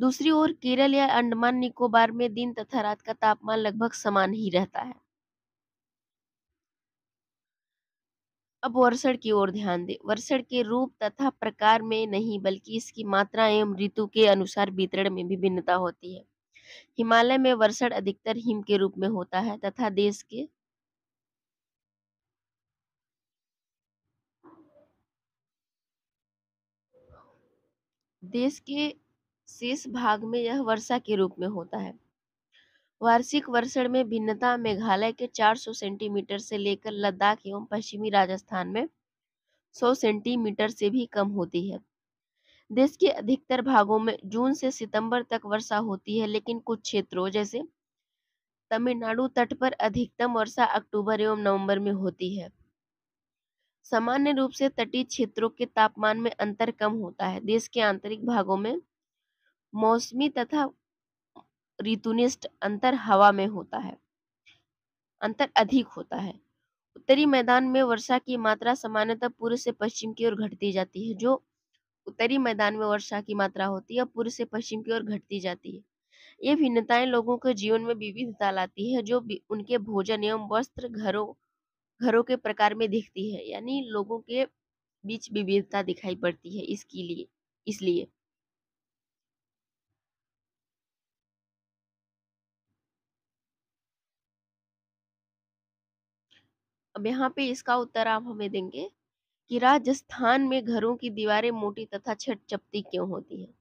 Speaker 1: दूसरी ओर केरल या अंडमान निकोबार में दिन तथा रात का तापमान लगभग समान ही रहता है अब वर्षण की ओर ध्यान दें वर्षण के रूप तथा प्रकार में नहीं बल्कि इसकी मात्रा एवं ऋतु के अनुसार वितरण में भी भिन्नता होती है हिमालय में वर्षण अधिकतर हिम के रूप में होता है तथा देश के देश के शेष भाग में यह वर्षा के रूप में होता है वार्षिक वर्षण में भिन्नता मेघालय के 400 सेंटीमीटर से लेकर लद्दाख एवं पश्चिमी राजस्थान में 100 सेंटीमीटर से भी कम होती है देश के अधिकतर भागों में जून से सितंबर तक वर्षा होती है लेकिन कुछ क्षेत्रों जैसे तमिलनाडु तट पर अधिकतम वर्षा अक्टूबर एवं नवंबर में होती है सामान्य रूप से तटीय क्षेत्रों के तापमान में अंतर कम होता है देश के आंतरिक भागों में मौसमी तथा ऋतुनिष्ठ अंतर हवा में होता है अंतर अधिक होता है उत्तरी मैदान में वर्षा की मात्रा सामान्यतः पूर्व से पश्चिम की ओर घटती जाती है जो उत्तरी मैदान में वर्षा की मात्रा होती है पूर्व से पश्चिम की ओर घटती जाती है ये भिन्नताएं लोगों के जीवन में विविधता लाती है जो उनके भोजन एवं वस्त्र घरों घरों के प्रकार में दिखती है यानी लोगों के बीच विविधता दिखाई पड़ती है इसके लिए इसलिए अब यहाँ पे इसका उत्तर आप हमें देंगे कि राजस्थान में घरों की दीवारें मोटी तथा छत चपटी क्यों होती हैं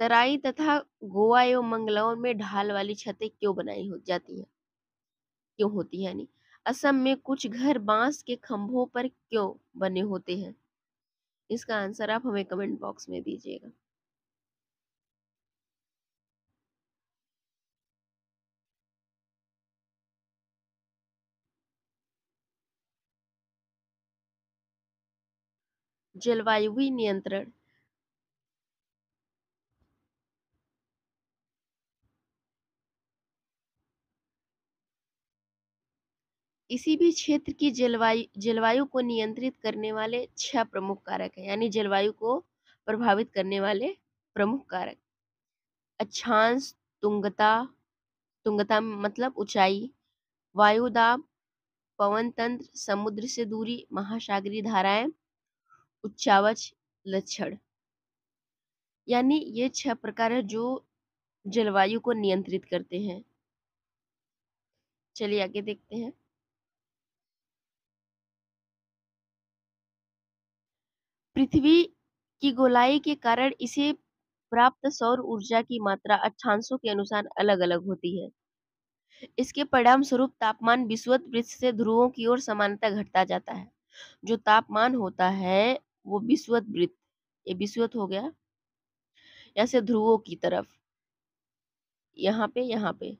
Speaker 1: तराई तथा गोवा एवं मंगलौर में ढाल वाली छतें क्यों बनाई हो जाती हैं क्यों होती है यानी असम में कुछ घर बांस के खंभों पर क्यों बने होते हैं इसका आंसर आप हमें कमेंट बॉक्स में दीजिएगा जलवायु नियंत्रण इसी भी क्षेत्र की जलवायु जलवायु को नियंत्रित करने वाले छह प्रमुख कारक हैं यानी जलवायु को प्रभावित करने वाले प्रमुख कारक अच्छांश तुंगता तुंगता मतलब ऊंचाई वायुदाब पवन तंत्र समुद्र से दूरी महासागरीय धाराएं उच्चावच लक्षण यानी ये छह प्रकार है जो जलवायु को नियंत्रित करते हैं चलिए आगे देखते हैं पृथ्वी की गोलाई के कारण इसे प्राप्त सौर ऊर्जा की मात्रा अक्षांशों के अनुसार अलग अलग होती है इसके परिणाम स्वरूप तापमान विश्वत वृक्ष से ध्रुवों की ओर समानता घटता जाता है जो तापमान होता है वो विश्वत वृत्त ये विश्वत हो गया ऐसे ध्रुवों की तरफ यहाँ पे यहाँ पे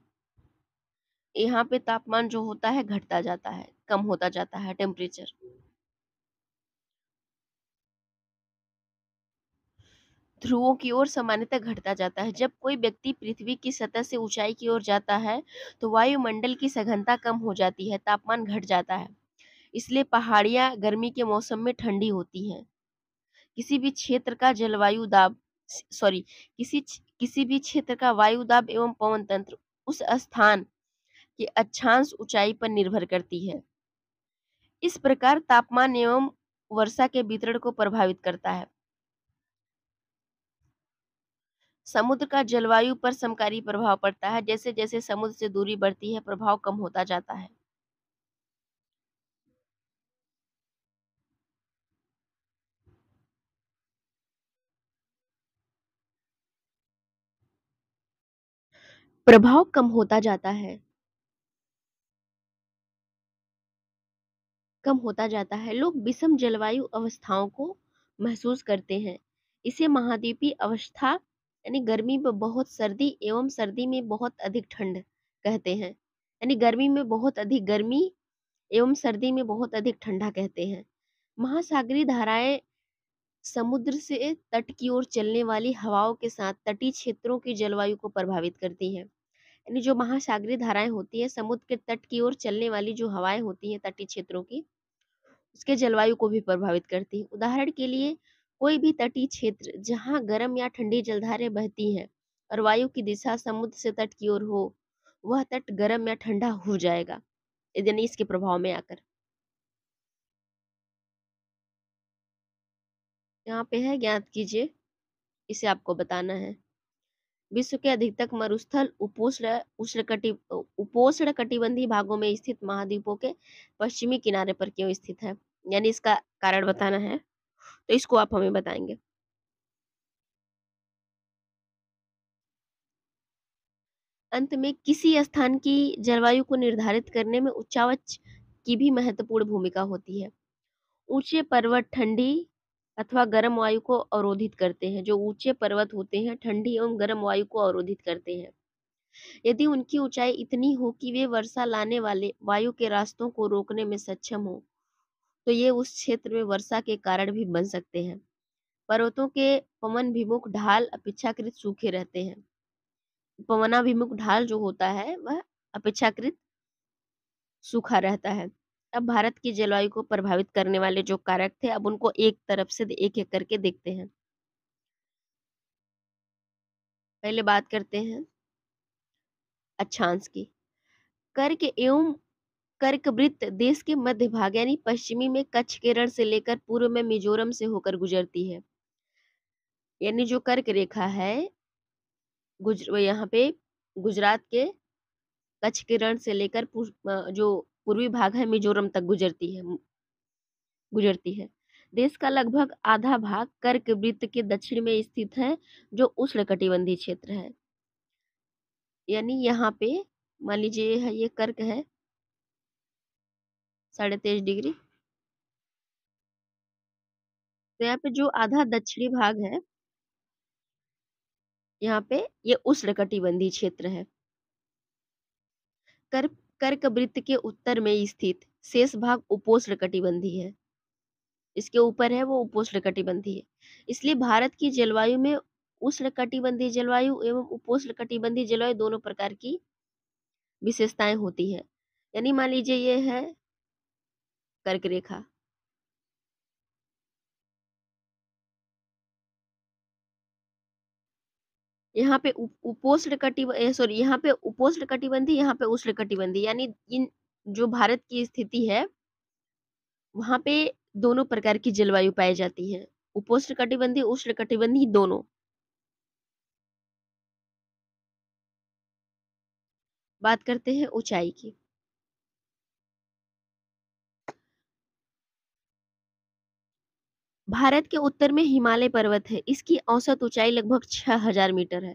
Speaker 1: यहाँ पे तापमान जो होता है घटता जाता है कम होता जाता है टेम्परेचर ध्रुवों की ओर सामान्यतः घटता जाता है जब कोई व्यक्ति पृथ्वी की सतह से ऊंचाई की ओर जाता है तो वायुमंडल की सघनता कम हो जाती है तापमान घट जाता है इसलिए पहाड़ियां गर्मी के मौसम में ठंडी होती हैं किसी भी क्षेत्र का जलवायु दाब सॉरी किसी किसी भी क्षेत्र का वायु दाब एवं पवन तंत्र उस स्थान की अच्छांश ऊंचाई पर निर्भर करती है इस प्रकार तापमान एवं वर्षा के वितरण को प्रभावित करता है समुद्र का जलवायु पर समकारी प्रभाव पड़ता है जैसे जैसे समुद्र से दूरी बढ़ती है प्रभाव कम होता जाता है प्रभाव कम होता जाता है कम होता जाता है लोग विषम जलवायु अवस्थाओं को महसूस करते हैं इसे महाद्वीपीय अवस्था यानी गर्मी में बहुत सर्दी एवं सर्दी में बहुत अधिक ठंड कहते हैं यानी गर्मी में बहुत अधिक गर्मी एवं सर्दी में बहुत अधिक ठंडा कहते हैं महासागरीय धाराएं समुद्र से तट की ओर चलने वाली हवाओं के साथ तटीय क्षेत्रों की जलवायु को प्रभावित करती है यानी जो महासागरीय धाराएं होती है समुद्र के तट की ओर चलने वाली जो हवाएं होती हैं तटीय क्षेत्रों की उसके जलवायु को भी प्रभावित करती है उदाहरण के लिए कोई भी तटीय क्षेत्र जहाँ गर्म या ठंडी जलधारें बहती हैं और वायु की दिशा समुद्र से तट की ओर हो वह तट गर्म या ठंडा हो जाएगा यानी इसके प्रभाव में आकर यहाँ पे है ज्ञात कीजिए इसे आपको बताना है विश्व के अधिकतर मरुस्थल उपोष्ण उष्ण कटि उपोष्ण कटिबंधी भागों में स्थित महाद्वीपों के पश्चिमी किनारे पर क्यों स्थित है यानी इसका कारण बताना है तो इसको आप हमें बताएंगे अंत में किसी स्थान की जलवायु को निर्धारित करने में उच्चावच की भी महत्वपूर्ण भूमिका होती है ऊंचे पर्वत ठंडी अथवा गर्म वायु को अवरोधित करते हैं जो ऊंचे पर्वत होते हैं ठंडी एवं गर्म वायु को अवरोधित करते हैं यदि उनकी ऊंचाई इतनी हो कि वे वर्षा लाने वाले वायु के रास्तों को रोकने में सक्षम हो तो ये उस क्षेत्र में वर्षा के कारण भी बन सकते हैं पर्वतों के पवनाभिमुख ढाल अपेक्षाकृत सूखे रहते हैं पवनाभिमुख ढाल जो होता है वह अपेक्षाकृत सूखा रहता है अब भारत की जलवायु को प्रभावित करने वाले जो कारक थे अब उनको एक तरफ से एक एक करके देखते हैं पहले बात करते हैं अच्छांश की कर्क एवं कर्कवृत्त देश के मध्य भाग यानी पश्चिमी में कच्छ केरल से लेकर पूर्व में मिजोरम से होकर गुजरती है यानी जो कर्क रेखा है यहाँ पे गुजरात के कच्छ किरण से लेकर जो पूर्वी भाग है मिजोरम तक गुजरती है गुजरती है देश का लगभग आधा भाग कर्क वृत्त के दक्षिण में स्थित है जो उष्णकटिबंधीय क्षेत्र है यानी यहाँ पे मान लीजिए ये कर्क है साढ़े तेईस डिग्री तो यहाँ पे जो आधा दक्षिणी भाग है यहाँ पे ये उष्ण कटिबंधी क्षेत्र है कर कर्क वृत्त के उत्तर में स्थित शेष भाग उपोष्ण कटिबंधी है इसके ऊपर है वो उपोष्ण कटिबंधी है इसलिए भारत की जलवायु में उष्ण कटिबंधीय जलवायु एवं उपोष्ण कटिबंधीय जलवायु दोनों प्रकार की विशेषताएं होती है यानी मान लीजिए ये है कर्क रेखा यहाँ पे उपोष्ण कटिबंध सॉरी यहाँ पे उपोष्ण कटिबंधी यहाँ पे उष्ण कटिबंधी यानी इन जो भारत की स्थिति है वहां पे दोनों प्रकार की जलवायु पाई जाती है उपोष्ण कटिबंधी उष्ण कटिबंधी दोनों बात करते हैं ऊंचाई की भारत के उत्तर में हिमालय पर्वत है इसकी औसत ऊंचाई लगभग छह हजार मीटर है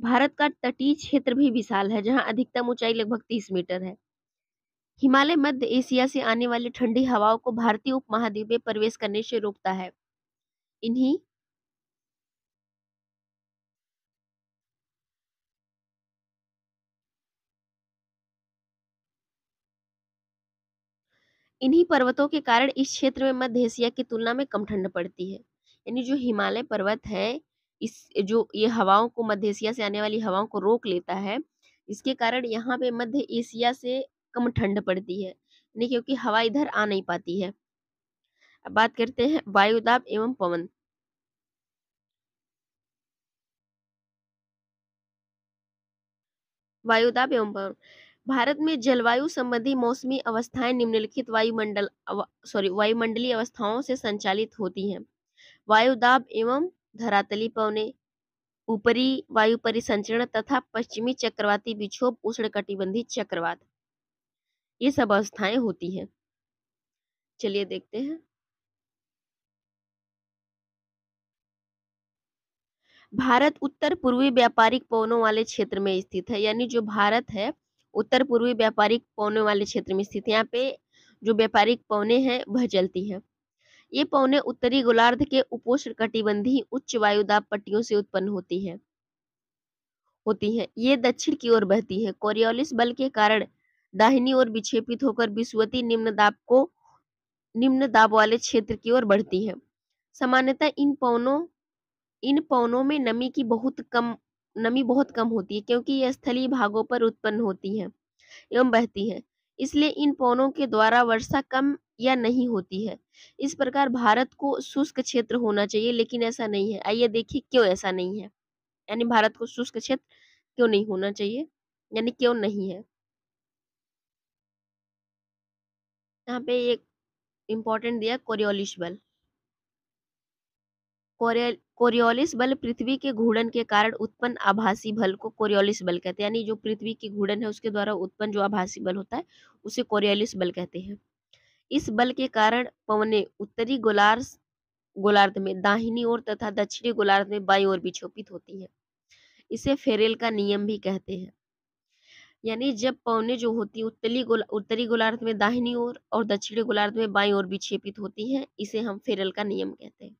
Speaker 1: भारत का तटीय क्षेत्र भी विशाल है जहां अधिकतम ऊंचाई लगभग तीस मीटर है हिमालय मध्य एशिया से आने वाली ठंडी हवाओं को भारतीय उपमहाद्वीप में प्रवेश करने से रोकता है इन्हीं इन्हीं पर्वतों के कारण इस क्षेत्र में मध्य एशिया की तुलना में कम ठंड पड़ती है यानी जो हिमालय पर्वत है इस जो ये हवाओं को मध्य एशिया से आने वाली हवाओं को रोक लेता है इसके कारण यहाँ पे मध्य एशिया से कम ठंड पड़ती है यानी क्योंकि हवा इधर आ नहीं पाती है अब बात करते हैं वायुदाब एवं पवन वायुदाब एवं पवन भारत में जलवायु संबंधी मौसमी अवस्थाएं निम्नलिखित वायुमंडल सॉरी वायुमंडलीय अवस्थाओं से संचालित होती हैं वायुदाब एवं धरातली पवने ऊपरी वायु परिसंचरण तथा पश्चिमी चक्रवाती विक्षोभ उष्ण कटिबंधी चक्रवात ये सब अवस्थाएं होती हैं चलिए देखते हैं भारत उत्तर पूर्वी व्यापारिक पवनों वाले क्षेत्र में स्थित है यानी जो भारत है उत्तर पूर्वी व्यापारिक पौने वाले क्षेत्र में स्थित यहाँ पे जो व्यापारिक पौने हैं वह चलती हैं ये पौने उत्तरी गोलार्ध के उपोष्ण कटिबंधी उच्च वायुदाब पट्टियों से उत्पन्न होती है होती है ये दक्षिण की ओर बहती है कोरियोलिस बल के कारण दाहिनी ओर विक्षेपित होकर विश्वती निम्न दाब को निम्न दाब वाले क्षेत्र की ओर बढ़ती है सामान्यतः इन पौनों इन पौनों में नमी की बहुत कम नमी बहुत कम होती है क्योंकि यह स्थलीय भागों पर उत्पन्न होती है एवं बहती है इसलिए इन पौनों के द्वारा वर्षा कम या नहीं होती है इस प्रकार भारत को शुष्क क्षेत्र होना चाहिए लेकिन ऐसा नहीं है आइए देखिए क्यों ऐसा नहीं है यानी भारत को शुष्क क्षेत्र क्यों नहीं होना चाहिए यानी क्यों नहीं है यहाँ पे एक इम्पोर्टेंट दिया कोरियोलिश बल कोरियोलिस बल पृथ्वी के घूर्णन के कारण उत्पन्न आभासी बल को कोरियोलिस बल कहते हैं यानी जो पृथ्वी की घूर्णन है उसके द्वारा उत्पन्न जो आभासी बल होता है उसे कोरियोलिस बल कहते हैं इस बल के कारण पवने उत्तरी गोलार्ध गोलार्ध में दाहिनी ओर तथा दक्षिणी गोलार्ध में बाई ओर विक्षोपित होती है इसे फेरेल का नियम भी कहते हैं यानी जब पवने जो होती है उत्तरी गोला उत्तरी गोलार्ध में दाहिनी ओर और दक्षिणी गोलार्ध में बाई ओर विक्षेपित होती है इसे हम फेरल का नियम कहते हैं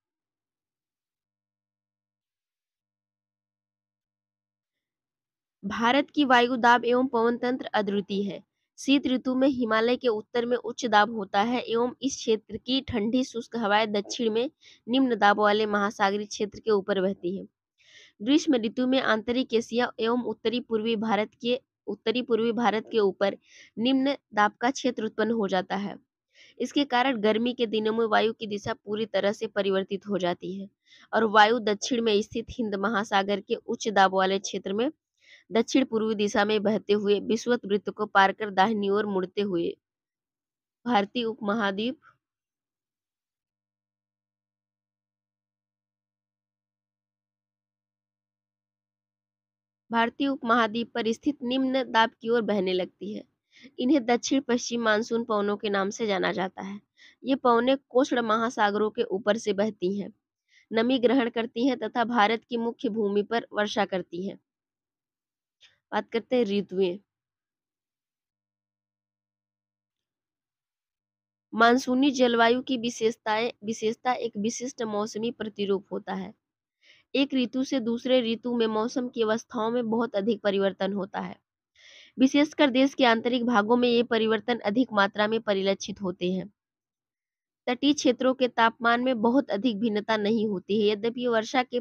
Speaker 1: भारत की वायु दाब एवं पवन तंत्र अद्वितीय है शीत ऋतु में हिमालय के उत्तर में उच्च दाब होता है एवं इस क्षेत्र की ठंडी शुष्क हवाएं दक्षिण में निम्न दाब वाले महासागरीय क्षेत्र के ऊपर बहती है ग्रीष्म ऋतु में आंतरिक एशिया एवं उत्तरी पूर्वी भारत के उत्तरी पूर्वी भारत के ऊपर निम्न दाब का क्षेत्र उत्पन्न हो जाता है इसके कारण गर्मी के दिनों में वायु की दिशा पूरी तरह से परिवर्तित हो जाती है और वायु दक्षिण में स्थित हिंद महासागर के उच्च दाब वाले क्षेत्र में दक्षिण पूर्वी दिशा में बहते हुए विश्वत वृत्त को पार कर दाहिनी ओर मुड़ते हुए भारतीय उपमहाद्वीप भारतीय उपमहाद्वीप पर स्थित निम्न दाब की ओर बहने लगती है इन्हें दक्षिण पश्चिम मानसून पवनों के नाम से जाना जाता है ये पवने कोष्ण महासागरों के ऊपर से बहती हैं नमी ग्रहण करती हैं तथा भारत की मुख्य भूमि पर वर्षा करती हैं बात करते हैं ऋतुएं मानसूनी जलवायु की विशेषताएं विशेषता एक विशिष्ट मौसमी प्रतिरूप होता है एक ऋतु से दूसरे ऋतु में मौसम की अवस्थाओं में बहुत अधिक परिवर्तन होता है विशेषकर देश के आंतरिक भागों में ये परिवर्तन अधिक मात्रा में परिलक्षित होते हैं तटीय क्षेत्रों के तापमान में बहुत अधिक भिन्नता नहीं होती है यद्यपि वर्षा के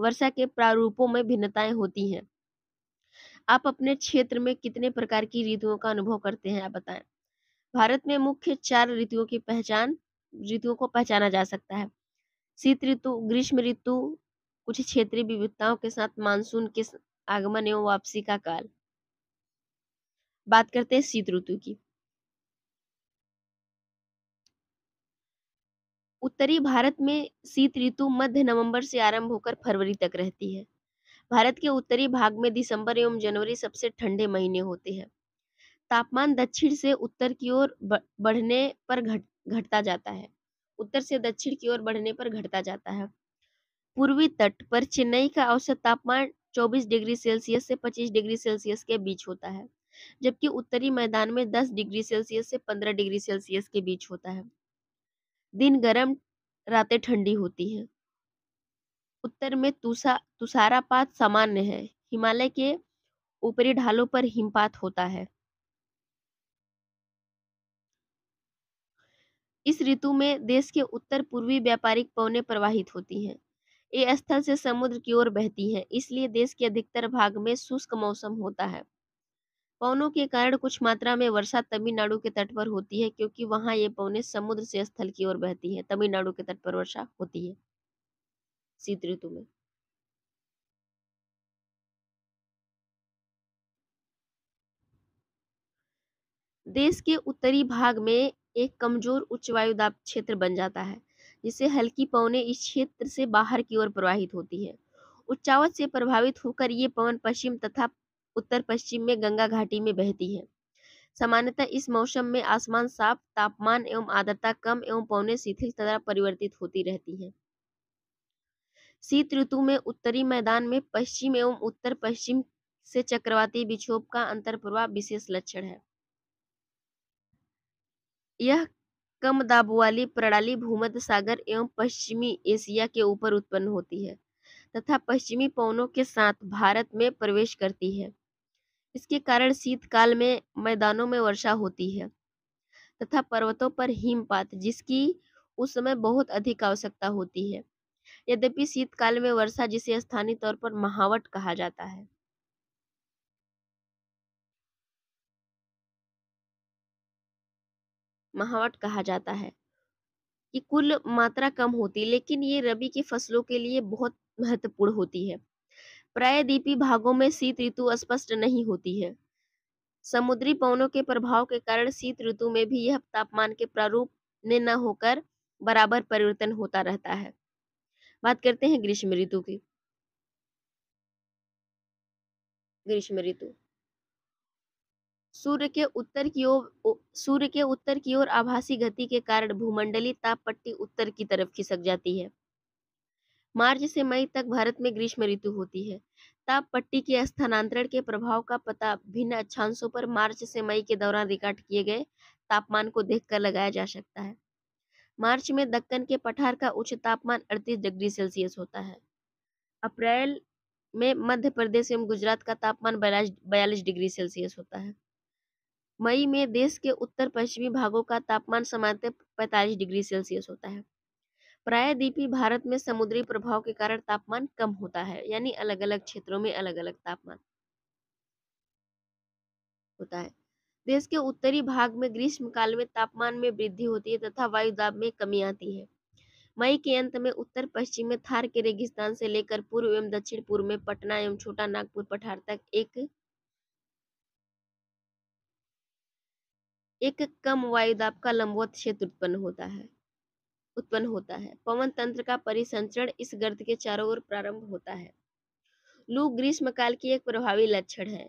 Speaker 1: वर्षा के प्रारूपों में भिन्नताएं होती हैं आप अपने क्षेत्र में कितने प्रकार की ऋतुओं का अनुभव करते हैं आप बताएं भारत में मुख्य चार ऋतुओं की पहचान ऋतुओं को पहचाना जा सकता है शीत ऋतु ग्रीष्म ऋतु कुछ क्षेत्रीय विविधताओं के साथ मानसून के आगमन एवं वापसी का काल बात करते हैं शीत ऋतु की उत्तरी भारत में शीत ऋतु मध्य नवंबर से आरंभ होकर फरवरी तक रहती है भारत के उत्तरी भाग में दिसंबर एवं जनवरी सबसे ठंडे महीने होते हैं तापमान दक्षिण से उत्तर की ओर बढ़ने पर घट घटता जाता है उत्तर से दक्षिण की ओर बढ़ने पर घटता जाता है पूर्वी तट पर चेन्नई का औसत तापमान 24 डिग्री सेल्सियस से 25 डिग्री सेल्सियस के बीच होता है जबकि उत्तरी मैदान में 10 डिग्री सेल्सियस से 15 डिग्री सेल्सियस के बीच होता है दिन गर्म रातें ठंडी होती हैं उत्तर में तुषा तुषारापात सामान्य है हिमालय के ऊपरी ढालों पर हिमपात होता है इस ऋतु में देश के उत्तर पूर्वी व्यापारिक पवने प्रवाहित होती हैं ये स्थल से समुद्र की ओर बहती हैं इसलिए देश के अधिकतर भाग में शुष्क मौसम होता है पवनों के कारण कुछ मात्रा में वर्षा तमिलनाडु के तट पर होती है क्योंकि वहां ये पवने समुद्र से स्थल की ओर बहती है तमिलनाडु के तट पर वर्षा होती है शीत ऋतु में देश के उत्तरी भाग में एक कमजोर उच्च वायुदाब क्षेत्र बन जाता है जिससे हल्की पवने इस क्षेत्र से बाहर की ओर प्रवाहित होती है उच्चावत से प्रभावित होकर ये पवन पश्चिम तथा उत्तर पश्चिम में गंगा घाटी में बहती है सामान्यतः इस मौसम में आसमान साफ तापमान एवं आर्द्रता कम एवं पौने शिथिल तथा परिवर्तित होती रहती है शीत ऋतु में उत्तरी मैदान में पश्चिम एवं उत्तर पश्चिम से चक्रवाती विक्षोभ का अंतर प्रभाव विशेष लक्षण है यह कम दाब वाली प्रणाली भूमध्य सागर एवं पश्चिमी एशिया के ऊपर उत्पन्न होती है तथा पश्चिमी पवनों के साथ भारत में प्रवेश करती है इसके कारण शीतकाल में मैदानों में वर्षा होती है तथा पर्वतों पर हिमपात जिसकी उस समय बहुत अधिक आवश्यकता होती है यद्यपि शीतकाल में वर्षा जिसे स्थानीय तौर पर महावट कहा जाता है महावट कहा जाता है कि कुल मात्रा कम होती है लेकिन ये रबी की फसलों के लिए बहुत महत्वपूर्ण होती है प्रायद्वीपी भागों में शीत ऋतु स्पष्ट नहीं होती है समुद्री पवनों के प्रभाव के कारण शीत ऋतु में भी यह तापमान के प्रारूप में न होकर बराबर परिवर्तन होता रहता है बात करते हैं ग्रीष्म ऋतु की ग्रीष्म ऋतु सूर्य के उत्तर की ओर सूर्य के उत्तर की ओर आभासी गति के कारण भूमंडली ताप पट्टी उत्तर की तरफ खिसक जाती है मार्च से मई तक भारत में ग्रीष्म ऋतु होती है ताप पट्टी के स्थानांतरण के प्रभाव का पता भिन्न अक्षांशों पर मार्च से मई के दौरान रिकॉर्ड किए गए तापमान को देखकर लगाया जा सकता है मार्च में दक्कन के पठार का उच्च तापमान 38 डिग्री सेल्सियस होता है अप्रैल में मध्य प्रदेश एवं गुजरात का तापमान बयालीस डिग्री सेल्सियस होता है मई में देश के उत्तर पश्चिमी भागों का तापमान सामान्यतः पैंतालीस डिग्री सेल्सियस होता है प्रायद्वीपीय भारत में समुद्री प्रभाव के कारण तापमान कम होता है यानी अलग अलग क्षेत्रों में अलग अलग तापमान होता है देश के उत्तरी भाग में ग्रीष्म काल में तापमान में वृद्धि होती है तथा वायु दाब में कमी आती है मई के अंत में उत्तर पश्चिम में थार के रेगिस्तान से लेकर पूर्व एवं दक्षिण पूर्व में पटना एवं छोटा नागपुर पठार तक एक एक कम वायुदाब का लंबवत क्षेत्र उत्पन्न होता है उत्पन्न होता है पवन तंत्र का परिसंचरण इस गर्द के चारों ओर प्रारंभ होता है लू ग्रीष्म काल की एक प्रभावी लक्षण है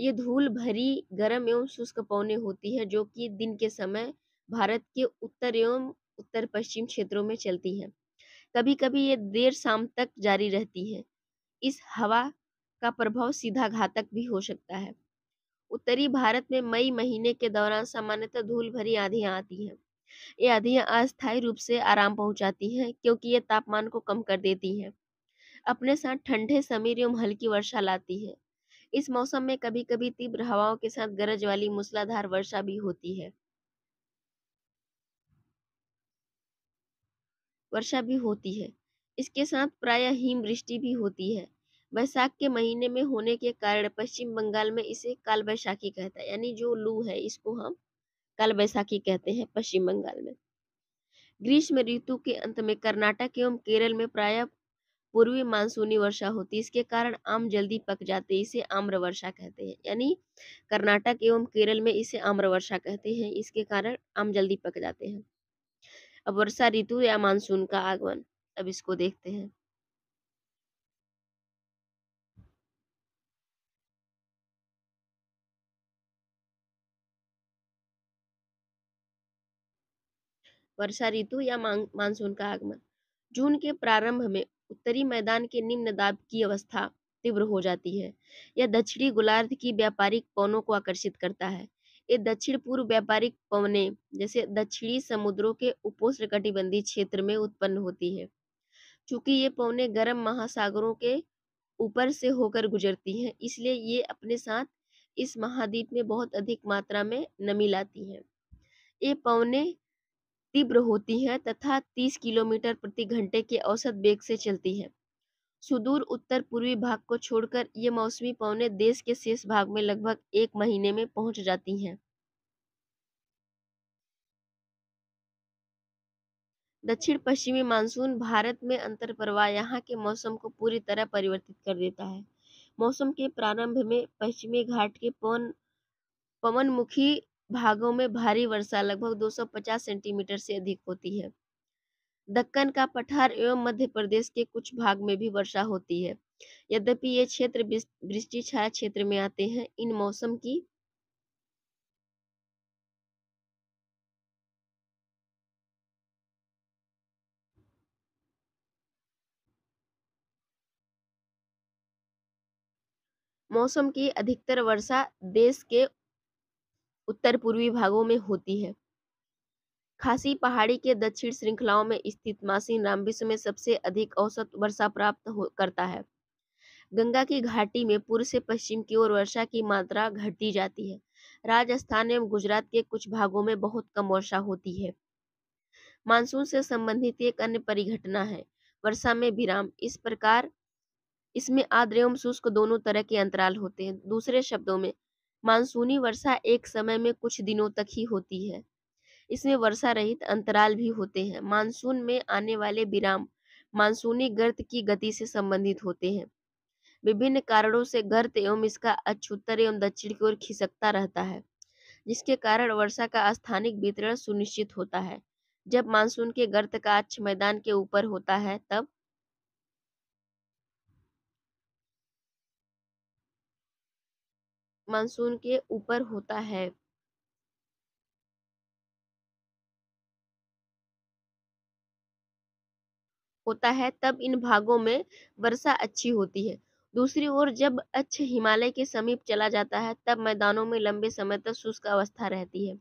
Speaker 1: ये धूल भरी गर्म एवं शुष्क पौने होती है जो कि दिन के समय भारत के उत्तर एवं उत्तर पश्चिम क्षेत्रों में चलती है कभी कभी ये देर शाम तक जारी रहती है इस हवा का प्रभाव सीधा घातक भी हो सकता है उत्तरी भारत में मई महीने के दौरान सामान्यतः धूल भरी आधियां आती हैं ये आधियां अस्थायी रूप से आराम पहुंचाती हैं क्योंकि ये तापमान को कम कर देती हैं अपने साथ ठंडे समीर एवं हल्की वर्षा लाती है इस मौसम में कभी कभी तीव्र हवाओं के साथ गरज वाली मूसलाधार वर्षा भी होती है वर्षा भी होती है इसके साथ प्रायः वृष्टि भी होती है बैसाख के महीने में होने के कारण पश्चिम बंगाल में इसे काल बैसाखी कहता है यानी जो लू है इसको हम काल बैसाखी कहते हैं पश्चिम बंगाल में ग्रीष्म ऋतु के अंत में कर्नाटक एवं केरल में प्रायः पूर्वी मानसूनी वर्षा होती है इसके कारण आम जल्दी पक जाते हैं इसे आम्र वर्षा कहते हैं यानी कर्नाटक एवं केरल में इसे आम्र वर्षा कहते हैं इसके कारण आम जल्दी पक जाते हैं अब वर्षा ऋतु या मानसून का आगमन अब इसको देखते हैं वर्षा ऋतु या मानसून का आगमन जून के प्रारंभ में उत्तरी मैदान के निम्न दाब की अवस्था तीव्र हो जाती है यह दक्षिणी गोलार्ध की व्यापारिक पवनों को आकर्षित करता है ये दक्षिण पूर्व व्यापारिक पवने जैसे दक्षिणी समुद्रों के उपोष्ण कटिबंधी क्षेत्र में उत्पन्न होती है चूंकि ये पवने गर्म महासागरों के ऊपर से होकर गुजरती हैं इसलिए ये अपने साथ इस महाद्वीप में बहुत अधिक मात्रा में नमी लाती हैं ये पवने तीव्र होती है तथा 30 किलोमीटर प्रति घंटे के औसत वेग से चलती है सुदूर उत्तर पूर्वी भाग को छोड़कर ये मौसमी पवने देश के शेष भाग में लगभग एक महीने में पहुंच जाती हैं दक्षिण पश्चिमी मानसून भारत में अंतर प्रवाह यहाँ के मौसम को पूरी तरह परिवर्तित कर देता है मौसम के प्रारंभ में पश्चिमी घाट के पवन पवनमुखी भागों में भारी वर्षा लगभग 250 सेंटीमीटर से अधिक होती है दक्कन का पठार एवं मध्य प्रदेश के कुछ भाग में भी वर्षा होती है यद्यपि ये क्षेत्र वृष्टि छाया क्षेत्र में आते हैं इन मौसम की मौसम की अधिकतर वर्षा देश के उत्तर पूर्वी भागों में होती है खासी पहाड़ी के दक्षिण श्रृंखलाओं में स्थित मासिन राम विश्व में सबसे अधिक औसत वर्षा प्राप्त करता है गंगा की घाटी में पूर्व से पश्चिम की ओर वर्षा की मात्रा घटती जाती है राजस्थान एवं गुजरात के कुछ भागों में बहुत कम वर्षा होती है मानसून से संबंधित एक अन्य परिघटना है वर्षा में विराम इस प्रकार इसमें आद्र एवं शुष्क दोनों तरह के अंतराल होते हैं दूसरे शब्दों में मानसूनी वर्षा एक समय में कुछ दिनों तक ही होती है इसमें वर्षा रहित अंतराल भी होते हैं मानसून में आने वाले विराम मानसूनी गर्त की गति से संबंधित होते हैं विभिन्न कारणों से गर्त एवं इसका अच्छुतर एवं दक्षिण की ओर खिसकता रहता है जिसके कारण वर्षा का स्थानिक वितरण सुनिश्चित होता है जब मानसून के गर्त का अच्छ मैदान के ऊपर होता है तब मानसून के ऊपर होता है होता है तब इन भागों में वर्षा अच्छी होती है दूसरी ओर जब अच्छ हिमालय के समीप चला जाता है तब मैदानों में लंबे समय तक शुष्क अवस्था रहती है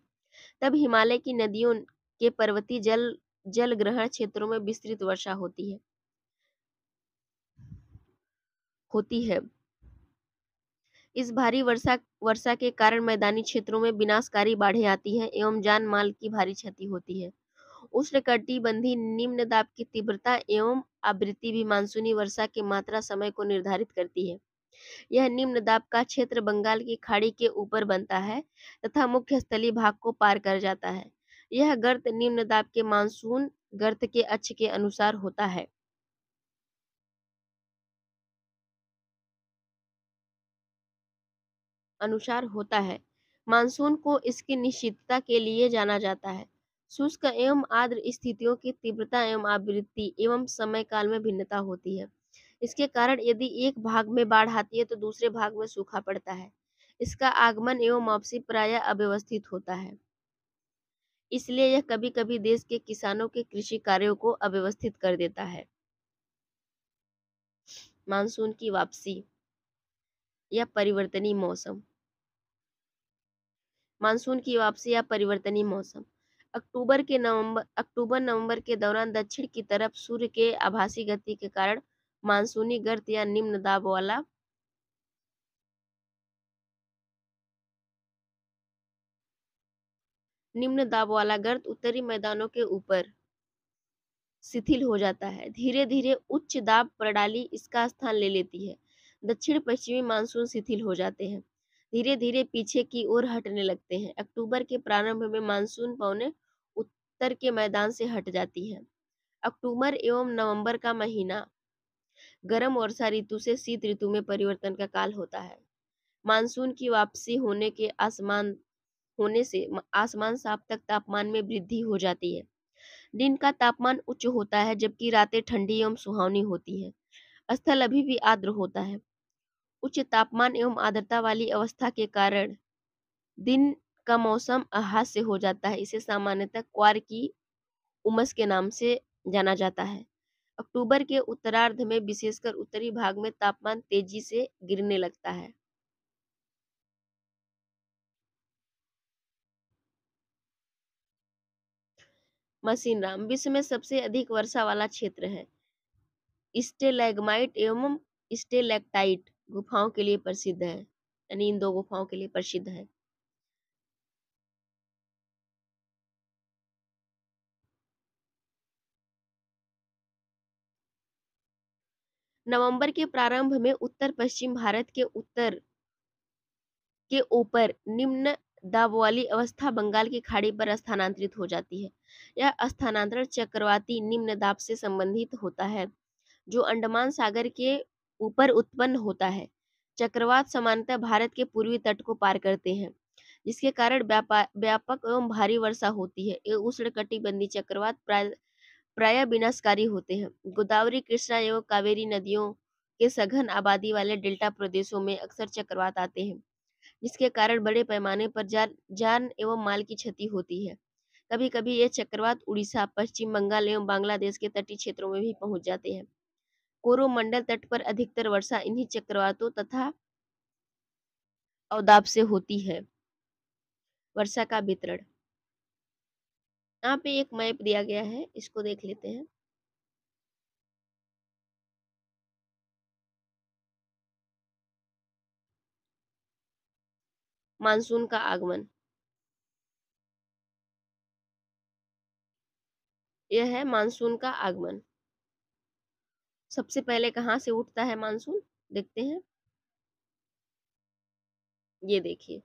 Speaker 1: तब हिमालय की नदियों के पर्वतीय जल जल ग्रहण क्षेत्रों में विस्तृत वर्षा होती है होती है इस भारी वर्षा वर्षा के कारण मैदानी क्षेत्रों में विनाशकारी बाढ़ें आती हैं एवं जान माल की भारी क्षति होती है कटिबंधी निम्न दाब की तीव्रता एवं आवृत्ति भी मानसूनी वर्षा के मात्रा समय को निर्धारित करती है यह निम्न दाब का क्षेत्र बंगाल की खाड़ी के ऊपर बनता है तथा मुख्य स्थलीय भाग को पार कर जाता है यह गर्त निम्न दाब के मानसून गर्त के अक्ष के अनुसार होता है अनुसार होता है मानसून को इसकी निश्चितता के लिए जाना जाता है शुष्क एवं आर्द्र स्थितियों की तीव्रता एवं आवृत्ति एवं समय काल में भिन्नता होती है इसके कारण यदि एक भाग में बाढ़ आती है तो दूसरे भाग में सूखा पड़ता है इसका आगमन एवं वापसी प्राय अव्यवस्थित होता है इसलिए यह कभी कभी देश के किसानों के कृषि कार्यों को अव्यवस्थित कर देता है मानसून की वापसी या परिवर्तनी मौसम मानसून की वापसी या परिवर्तनी मौसम अक्टूबर के नवंबर अक्टूबर नवंबर के दौरान दक्षिण की तरफ सूर्य के आभासी गति के कारण मानसूनी गर्त या निम्न दाब वाला निम्न दाब वाला गर्त उत्तरी मैदानों के ऊपर शिथिल हो जाता है धीरे धीरे उच्च दाब प्रणाली इसका स्थान ले लेती है दक्षिण पश्चिमी मानसून शिथिल हो जाते हैं धीरे धीरे पीछे की ओर हटने लगते हैं अक्टूबर के प्रारंभ में मानसून पौने उत्तर के मैदान से हट जाती है अक्टूबर एवं नवंबर का महीना गर्म वर्षा ऋतु से शीत ऋतु में परिवर्तन का काल होता है मानसून की वापसी होने के आसमान होने से आसमान साफ तक तापमान में वृद्धि हो जाती है दिन का तापमान उच्च होता है जबकि रातें ठंडी एवं सुहावनी होती हैं स्थल अभी भी आर्द्र होता है उच्च तापमान एवं आर्द्रता वाली अवस्था के कारण दिन का मौसम अहास्य हो जाता है इसे सामान्यतः क्वार की उमस के नाम से जाना जाता है अक्टूबर के उत्तरार्ध में विशेषकर उत्तरी भाग में तापमान तेजी से गिरने लगता है मसीन राम विश्व में सबसे अधिक वर्षा वाला क्षेत्र है स्टेलेगमाइट एवं स्टेलेक्टाइट गुफाओं के लिए प्रसिद्ध है यानी इन दो गुफाओं के लिए प्रसिद्ध है नवंबर के प्रारंभ में उत्तर पश्चिम भारत के उत्तर के ऊपर निम्न दाब वाली अवस्था बंगाल की खाड़ी पर स्थानांतरित हो जाती है यह स्थानांतरण चक्रवाती निम्न दाब से संबंधित होता है जो अंडमान सागर के ऊपर उत्पन्न होता है चक्रवात सामान्यतः भारत के पूर्वी तट को पार करते हैं जिसके कारण व्यापक एवं भारी वर्षा होती है उष्ण कटिबंधी चक्रवात प्राय प्राय विनाशकारी होते हैं गोदावरी कृष्णा एवं कावेरी नदियों के सघन आबादी वाले डेल्टा प्रदेशों में अक्सर चक्रवात आते हैं जिसके कारण बड़े पैमाने पर जान जान एवं माल की क्षति होती है कभी कभी ये चक्रवात उड़ीसा पश्चिम बंगाल एवं बांग्लादेश के तटीय क्षेत्रों में भी पहुंच जाते हैं पूर्व मंडल तट पर अधिकतर वर्षा इन्हीं चक्रवातों तथा अवदाब से होती है वर्षा का वितरण यहाँ पे एक मैप दिया गया है इसको देख लेते हैं मानसून का आगमन यह है मानसून का आगमन सबसे पहले कहाँ से उठता है मानसून देखते हैं ये देखिए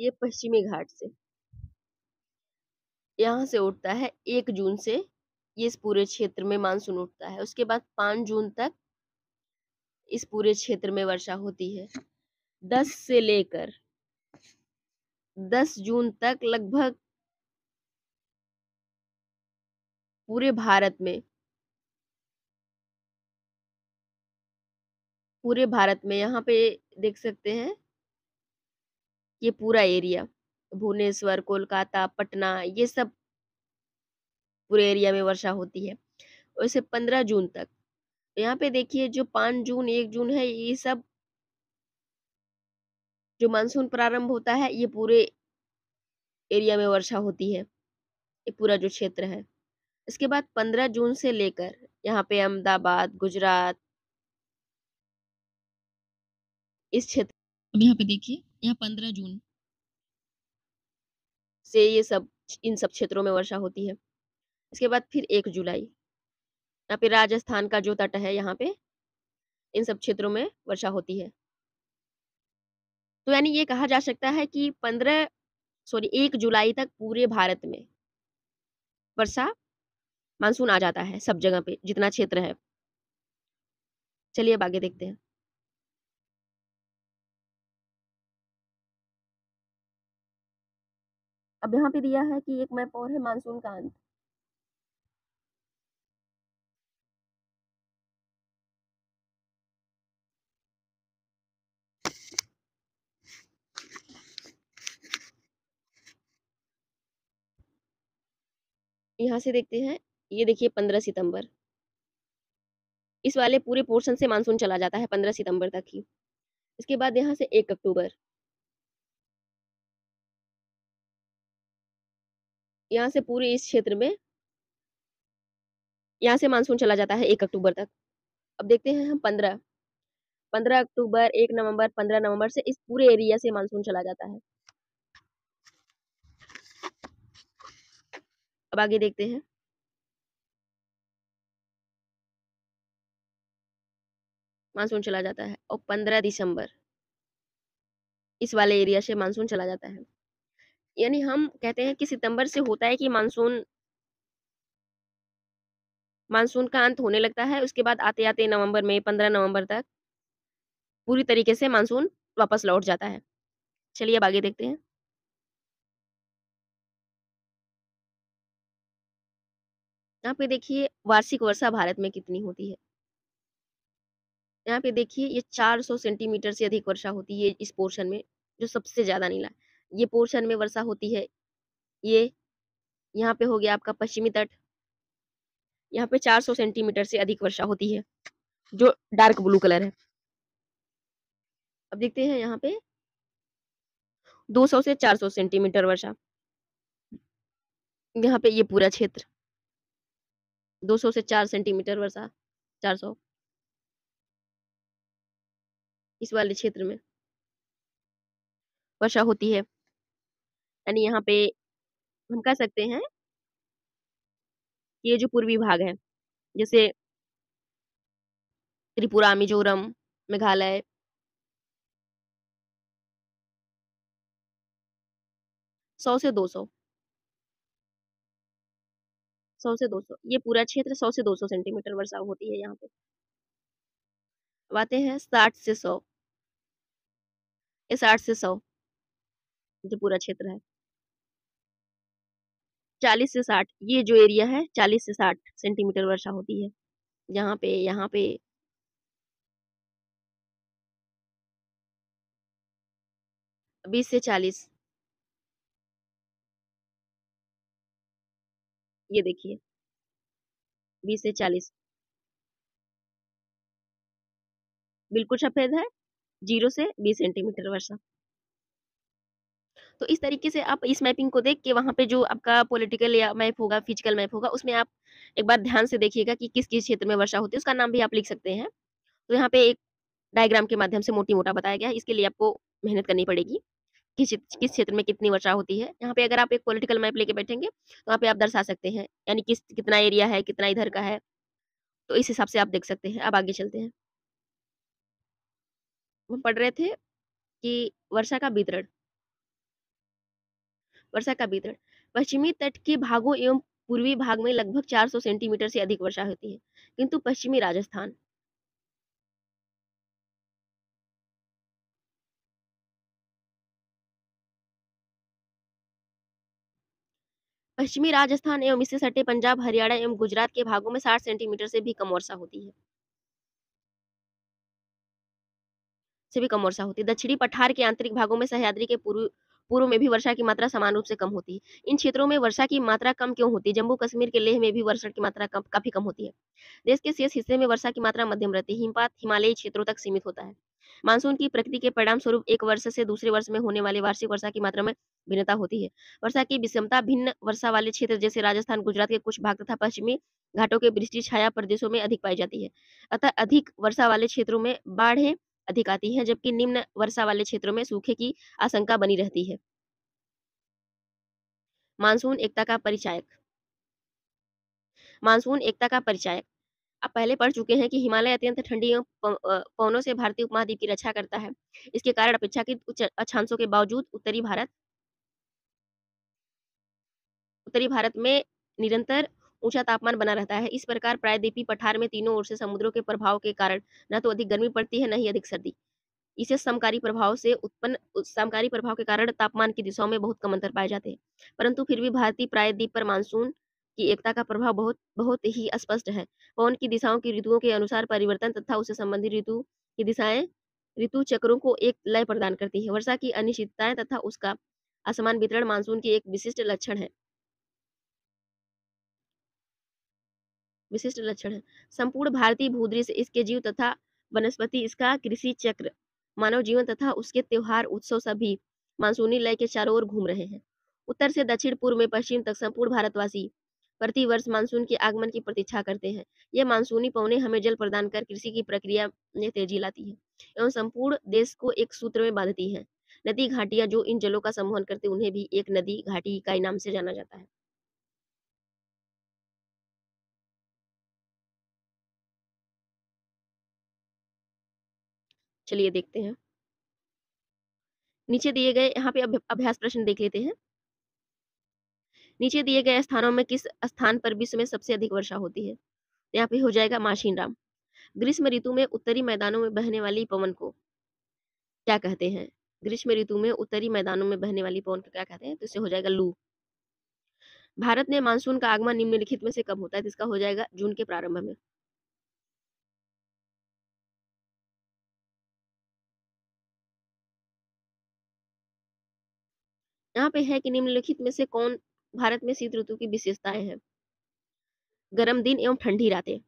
Speaker 1: ये पश्चिमी घाट से यहाँ से उठता है एक जून से ये इस पूरे क्षेत्र में मानसून उठता है उसके बाद पांच जून तक इस पूरे क्षेत्र में वर्षा होती है दस से लेकर दस जून तक लगभग पूरे भारत में पूरे भारत में यहाँ पे देख सकते हैं ये पूरा एरिया भुवनेश्वर कोलकाता पटना ये सब पूरे एरिया में वर्षा होती है और इसे पंद्रह जून तक यहाँ पे देखिए जो पाँच जून एक जून है ये सब जो मानसून प्रारंभ होता है ये पूरे एरिया में वर्षा होती है ये पूरा जो क्षेत्र है इसके बाद पंद्रह जून से लेकर यहाँ पे अहमदाबाद गुजरात इस क्षेत्र अब यहाँ पे देखिए यहाँ पंद्रह जून से ये सब इन सब क्षेत्रों में वर्षा होती है इसके बाद फिर एक जुलाई यहाँ पे राजस्थान का जो तट है यहाँ पे इन सब क्षेत्रों में वर्षा होती है तो यानी ये कहा जा सकता है कि पंद्रह सॉरी एक जुलाई तक पूरे भारत में वर्षा मानसून आ जाता है सब जगह पे जितना क्षेत्र है चलिए अब आगे देखते हैं अब यहाँ पे दिया है कि एक मैप और है मानसून का अंत यहाँ से देखते हैं ये देखिए पंद्रह सितंबर इस वाले पूरे पोर्शन से मानसून चला जाता है पंद्रह सितंबर तक ही इसके बाद यहाँ से एक अक्टूबर यहाँ से पूरे इस क्षेत्र में यहाँ से मानसून चला जाता है एक अक्टूबर तक अब देखते हैं हम पंद्रह पंद्रह अक्टूबर एक नवंबर पंद्रह नवंबर से इस पूरे एरिया से मानसून चला जाता है अब आगे देखते हैं मानसून चला जाता है और पंद्रह दिसंबर इस वाले एरिया से मानसून चला जाता है यानी हम कहते हैं कि सितंबर से होता है कि मानसून मानसून का अंत होने लगता है उसके बाद आते आते नवंबर में पंद्रह नवंबर तक पूरी तरीके से मानसून वापस लौट जाता है चलिए अब आगे देखते हैं यहाँ पे देखिए वार्षिक वर्षा भारत में कितनी होती है यहाँ पे देखिए ये 400 सेंटीमीटर से अधिक वर्षा होती है इस पोर्शन में जो सबसे ज़्यादा नीला ये पोर्शन में वर्षा होती है ये यहाँ पे हो गया आपका पश्चिमी तट यहाँ पे 400 सेंटीमीटर से अधिक वर्षा होती है जो डार्क ब्लू कलर है अब देखते हैं यहाँ पे 200 से 400 सेंटीमीटर वर्षा यहाँ पे ये पूरा क्षेत्र 200 से 4 सेंटीमीटर वर्षा 400 इस वाले क्षेत्र में वर्षा होती है यानी यहाँ पे हम कह सकते हैं ये जो पूर्वी भाग है जैसे त्रिपुरा मिजोरम मेघालय सौ से दो सौ सौ से दो सौ ये पूरा क्षेत्र सौ से दो सौ सेंटीमीटर वर्षा होती है यहाँ पे आते हैं साठ से सौ ये साठ से सौ जो पूरा क्षेत्र है चालीस से साठ ये जो एरिया है चालीस से साठ सेंटीमीटर वर्षा होती है यहाँ पे यहाँ पे बीस से चालीस ये देखिए बीस से चालीस बिल्कुल सफेद है जीरो से बीस सेंटीमीटर वर्षा तो इस तरीके से आप इस मैपिंग को देख के वहां पे जो आपका पॉलिटिकल या मैप होगा फिजिकल मैप होगा उसमें आप एक बार ध्यान से देखिएगा कि किस किस क्षेत्र में वर्षा होती है उसका नाम भी आप लिख सकते हैं तो यहाँ पे एक डायग्राम के माध्यम से मोटी मोटा बताया गया है इसके लिए आपको मेहनत करनी पड़ेगी किस किस क्षेत्र में कितनी वर्षा होती है यहाँ पे अगर आप एक पोलिटिकल मैप लेके बैठेंगे तो वहाँ पे आप दर्शा सकते हैं यानी किस कितना एरिया है कितना इधर का है तो इस हिसाब से आप देख सकते हैं अब आगे चलते हैं हम पढ़ रहे थे कि वर्षा का वितरण वर्षा का वितरण पश्चिमी तट के भागों एवं पूर्वी भाग में लगभग 400 सेंटीमीटर से अधिक वर्षा होती है किंतु पश्चिमी राजस्थान पश्चिमी राजस्थान एवं इससे सटे पंजाब हरियाणा एवं गुजरात के भागों में 60 सेंटीमीटर से भी कम वर्षा होती है से भी कम वर्षा होती है दक्षिणी पठार के आंतरिक भागों में सह्याद्री के पूर्व पूर्व में भी वर्षा की मात्रा समान रूप से कम होती है इन क्षेत्रों में वर्षा की मात्रा कम क्यों होती है जम्मू कश्मीर के लेह में भी वर्षा की मात्रा कम, काफी कम होती है देश के शेष हिस्से में वर्षा की मात्रा मध्यम रहती है हिमपात हिमालयी क्षेत्रों तक सीमित होता है मानसून की प्रकृति के परिणाम स्वरूप एक वर्ष से दूसरे वर्ष में होने वाली वार्षिक वर्षा की मात्रा में भिन्नता होती है वर्षा की विषमता भिन्न वर्षा वाले क्षेत्र जैसे राजस्थान गुजरात के कुछ भाग तथा पश्चिमी घाटों के वृष्टि छाया प्रदेशों में अधिक पाई जाती है अतः अधिक वर्षा वाले क्षेत्रों में बाढ़ अधिक आती है जबकि निम्न वर्षा वाले क्षेत्रों में सूखे की आशंका बनी रहती है मानसून एकता का परिचायक मानसून एकता का परिचायक आप पहले पढ़ चुके हैं कि हिमालय अत्यंत ठंडी पवनों से भारतीय उपमहाद्वीप की रक्षा करता है इसके कारण अपेक्षाकृत उच्च अक्षांशों के बावजूद उत्तरी भारत उत्तरी भारत में निरंतर ऊंचा तापमान बना रहता है इस प्रकार प्रायद्वीपी पठार में तीनों ओर से समुद्रों के प्रभाव के कारण न तो अधिक गर्मी पड़ती है न ही अधिक सर्दी इसे समकारी प्रभाव से उत्पन्न समकारी प्रभाव के कारण तापमान की दिशाओं में बहुत कम अंतर पाए जाते हैं परंतु फिर भी भारतीय प्रायद्वीप पर मानसून की एकता का प्रभाव बहुत बहुत ही स्पष्ट है पवन की दिशाओं की ऋतुओं के अनुसार परिवर्तन तथा उससे संबंधित ऋतु की दिशाएं ऋतु चक्रों को एक लय प्रदान करती है वर्षा की अनिश्चितताएं तथा उसका असमान वितरण मानसून की एक विशिष्ट लक्षण है विशिष्ट लक्षण है संपूर्ण भारतीय भूदृश्य इसके जीव तथा वनस्पति इसका कृषि चक्र मानव जीवन तथा उसके त्योहार उत्सव सभी मानसूनी लय के चारों ओर घूम रहे हैं उत्तर से दक्षिण पूर्व में पश्चिम तक संपूर्ण भारतवासी प्रति वर्ष मानसून के आगमन की प्रतीक्षा करते हैं यह मानसूनी पवने हमें जल प्रदान कर कृषि की प्रक्रिया में तेजी लाती है एवं संपूर्ण देश को एक सूत्र में बांधती है नदी घाटियां जो इन जलों का सम्मोहन करते उन्हें भी एक नदी घाटी इकाई नाम से जाना जाता है चलिए देखते हैं नीचे दिए गए यहाँ पे अभ्यास प्रश्न देख लेते हैं नीचे दिए गए स्थानों में किस स्थान पर विश्व में सबसे अधिक वर्षा होती है यहाँ पे हो जाएगा राम ग्रीष्म ऋतु में उत्तरी मैदानों में बहने वाली पवन को क्या कहते हैं ग्रीष्म ऋतु में उत्तरी मैदानों में बहने वाली पवन को क्या कहते हैं तो इसे हो जाएगा लू भारत में मानसून का आगमन निम्नलिखित में से कब होता है तो इसका हो जाएगा जून के प्रारंभ में यहाँ पे है कि निम्नलिखित में से कौन भारत में शीत ऋतु की विशेषताएं हैं गर्म दिन एवं ठंडी रातें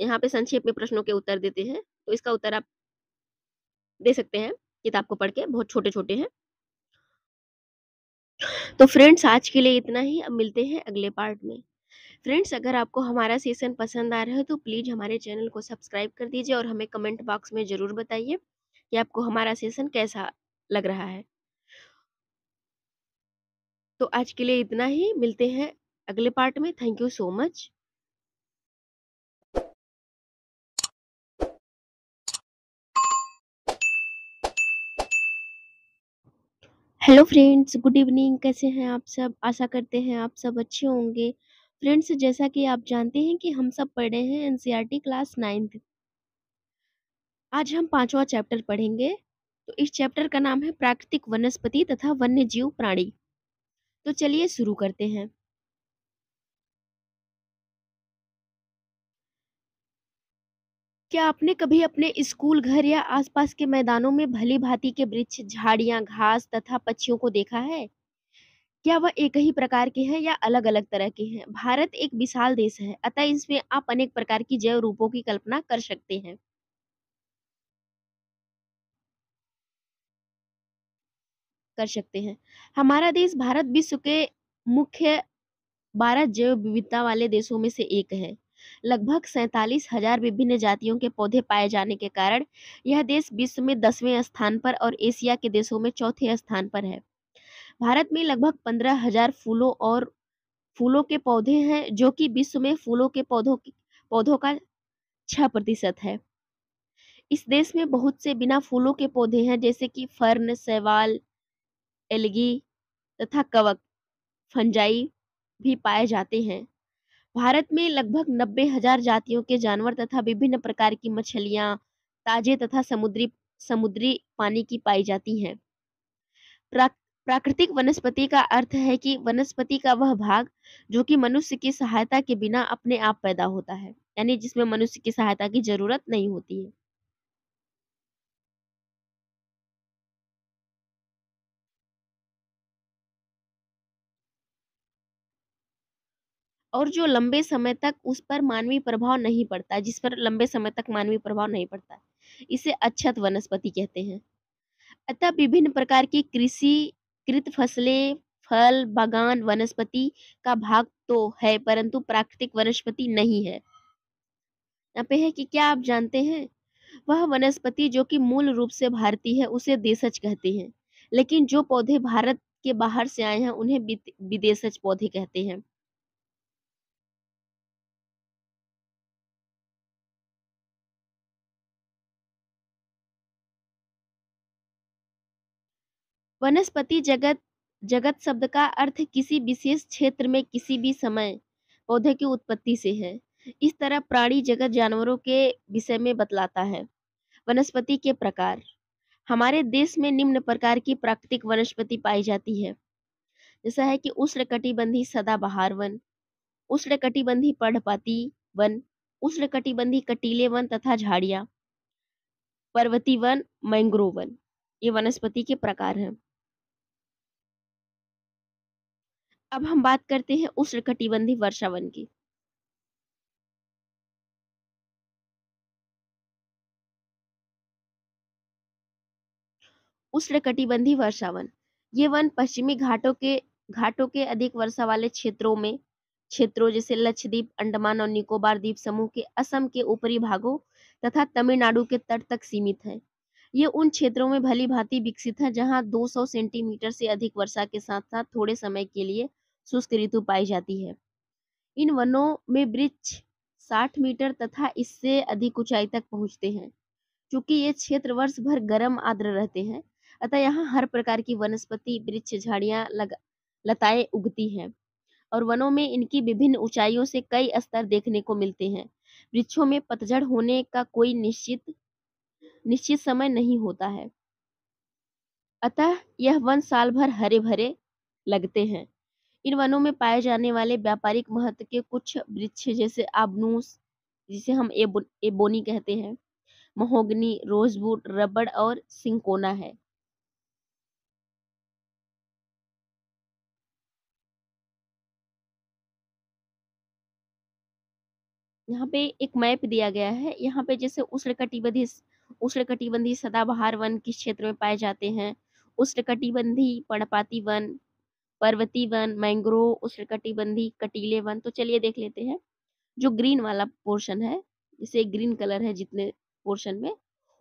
Speaker 1: यहाँ पे संक्षेप में प्रश्नों के उत्तर देते हैं तो इसका उत्तर आप दे सकते हैं किताब को पढ़ के बहुत छोटे छोटे हैं तो फ्रेंड्स आज के लिए इतना ही अब मिलते हैं अगले पार्ट में फ्रेंड्स अगर आपको हमारा सेशन पसंद आ रहा है तो प्लीज़ हमारे चैनल को सब्सक्राइब कर दीजिए और हमें कमेंट बॉक्स में ज़रूर बताइए कि आपको हमारा सेशन कैसा लग रहा है तो आज के लिए इतना ही मिलते हैं अगले पार्ट में thank you so much hello friends good evening कैसे हैं आप सब आशा करते हैं आप सब अच्छे होंगे फ्रेंड्स जैसा कि आप जानते हैं कि हम सब पढ़े हैं एनसीईआरटी क्लास नाइन्थ आज हम पांचवा चैप्टर पढ़ेंगे तो इस चैप्टर का नाम है प्राकृतिक वनस्पति तथा वन्य जीव प्राणी तो चलिए शुरू करते हैं क्या आपने कभी अपने स्कूल घर या आसपास के मैदानों में भली भांति के वृक्ष झाड़ियां घास तथा पक्षियों को देखा है क्या वह एक ही प्रकार के हैं या अलग अलग तरह के हैं भारत एक विशाल देश है अतः इसमें आप अनेक प्रकार की जैव रूपों की कल्पना कर सकते हैं कर सकते हैं हमारा देश भारत विश्व के मुख्य बारह जैव विविधता वाले देशों में से एक है लगभग सैतालीस हजार विभिन्न जातियों के पौधे पाए जाने के कारण यह देश विश्व में दसवें स्थान पर और एशिया के देशों में चौथे स्थान पर है भारत में लगभग पंद्रह हजार फूलों और फूलों के पौधे हैं जो कि विश्व में फूलों के पौधों की पौधों का छह प्रतिशत है इस देश में बहुत से बिना फूलों के पौधे हैं जैसे कि फर्न सेवाल एलगी तथा कवक फंजाई भी पाए जाते हैं भारत में लगभग नब्बे हजार जातियों के जानवर तथा विभिन्न प्रकार की मछलियाँ ताजे तथा समुद्री समुद्री पानी की पाई जाती हैं प्रा, प्राकृतिक वनस्पति का अर्थ है कि वनस्पति का वह भाग जो कि मनुष्य की सहायता के बिना अपने आप पैदा होता है यानी जिसमें मनुष्य की सहायता की जरूरत नहीं होती है और जो लंबे समय तक उस पर मानवीय प्रभाव नहीं पड़ता जिस पर लंबे समय तक मानवीय प्रभाव नहीं पड़ता इसे अच्छत वनस्पति कहते हैं अतः विभिन्न प्रकार की कृषि कृत फसलें फल बागान वनस्पति का भाग तो है परंतु प्राकृतिक वनस्पति नहीं है यहाँ पे है कि क्या आप जानते हैं वह वनस्पति जो कि मूल रूप से भारतीय है उसे देशज कहते हैं लेकिन जो पौधे भारत के बाहर से आए हैं उन्हें विदेशज पौधे कहते हैं वनस्पति जगत जगत शब्द का अर्थ किसी विशेष क्षेत्र में किसी भी समय पौधे की उत्पत्ति से है इस तरह प्राणी जगत जानवरों के विषय में बतलाता है वनस्पति के प्रकार हमारे देश में निम्न प्रकार की प्राकृतिक वनस्पति पाई जाती है जैसा है कि उष्ण कटिबंधी सदाबहार वन उष्ण कटिबंधी पर्णपाती वन उष्ण कटिबंधी कटीले वन तथा झाड़िया पर्वती वन मैंग्रोव वन ये वनस्पति के प्रकार हैं अब हम बात करते हैं कटिबंधी वर्षावन की उष्णकटिबंधीय वर्षावन ये वन पश्चिमी घाटों के घाटों के अधिक वर्षा वाले क्षेत्रों में क्षेत्रों जैसे लक्षद्वीप अंडमान और निकोबार द्वीप समूह के असम के ऊपरी भागों तथा तमिलनाडु के तट तक सीमित है ये उन क्षेत्रों में भली भांति विकसित है जहां 200 सेंटीमीटर से अधिक वर्षा के साथ साथ थोड़े समय के लिए शुष्क ऋतु पाई जाती है इन वनों में वृक्ष 60 मीटर तथा इससे अधिक ऊंचाई तक पहुंचते हैं चूंकि ये क्षेत्र वर्ष भर गर्म आर्द्र रहते हैं अतः यहाँ हर प्रकार की वनस्पति वृक्ष झाड़ियाँ लताएं उगती हैं और वनों में इनकी विभिन्न ऊंचाइयों से कई स्तर देखने को मिलते हैं वृक्षों में पतझड़ होने का कोई निश्चित निश्चित समय नहीं होता है अतः यह वन साल भर हरे भरे लगते हैं इन वनों में पाए जाने वाले व्यापारिक महत्व के कुछ वृक्ष जैसे आबनूस जिसे हम एबो, एबोनी कहते हैं महोगनी रोजबूट रबड़ और सिंकोना है यहाँ पे एक मैप दिया गया है यहाँ पे जैसे उष्ण कटिबंधी उष्ण कटिबंधी सदाबहार वन किस क्षेत्र में पाए जाते हैं उष्ण कटिबंधी पर्णपाती वन पर्वती वन मैंग्रोव उष्णकटिबंधी कटीले वन तो चलिए देख लेते हैं जो ग्रीन वाला पोर्शन है जिसे ग्रीन कलर है जितने पोर्शन में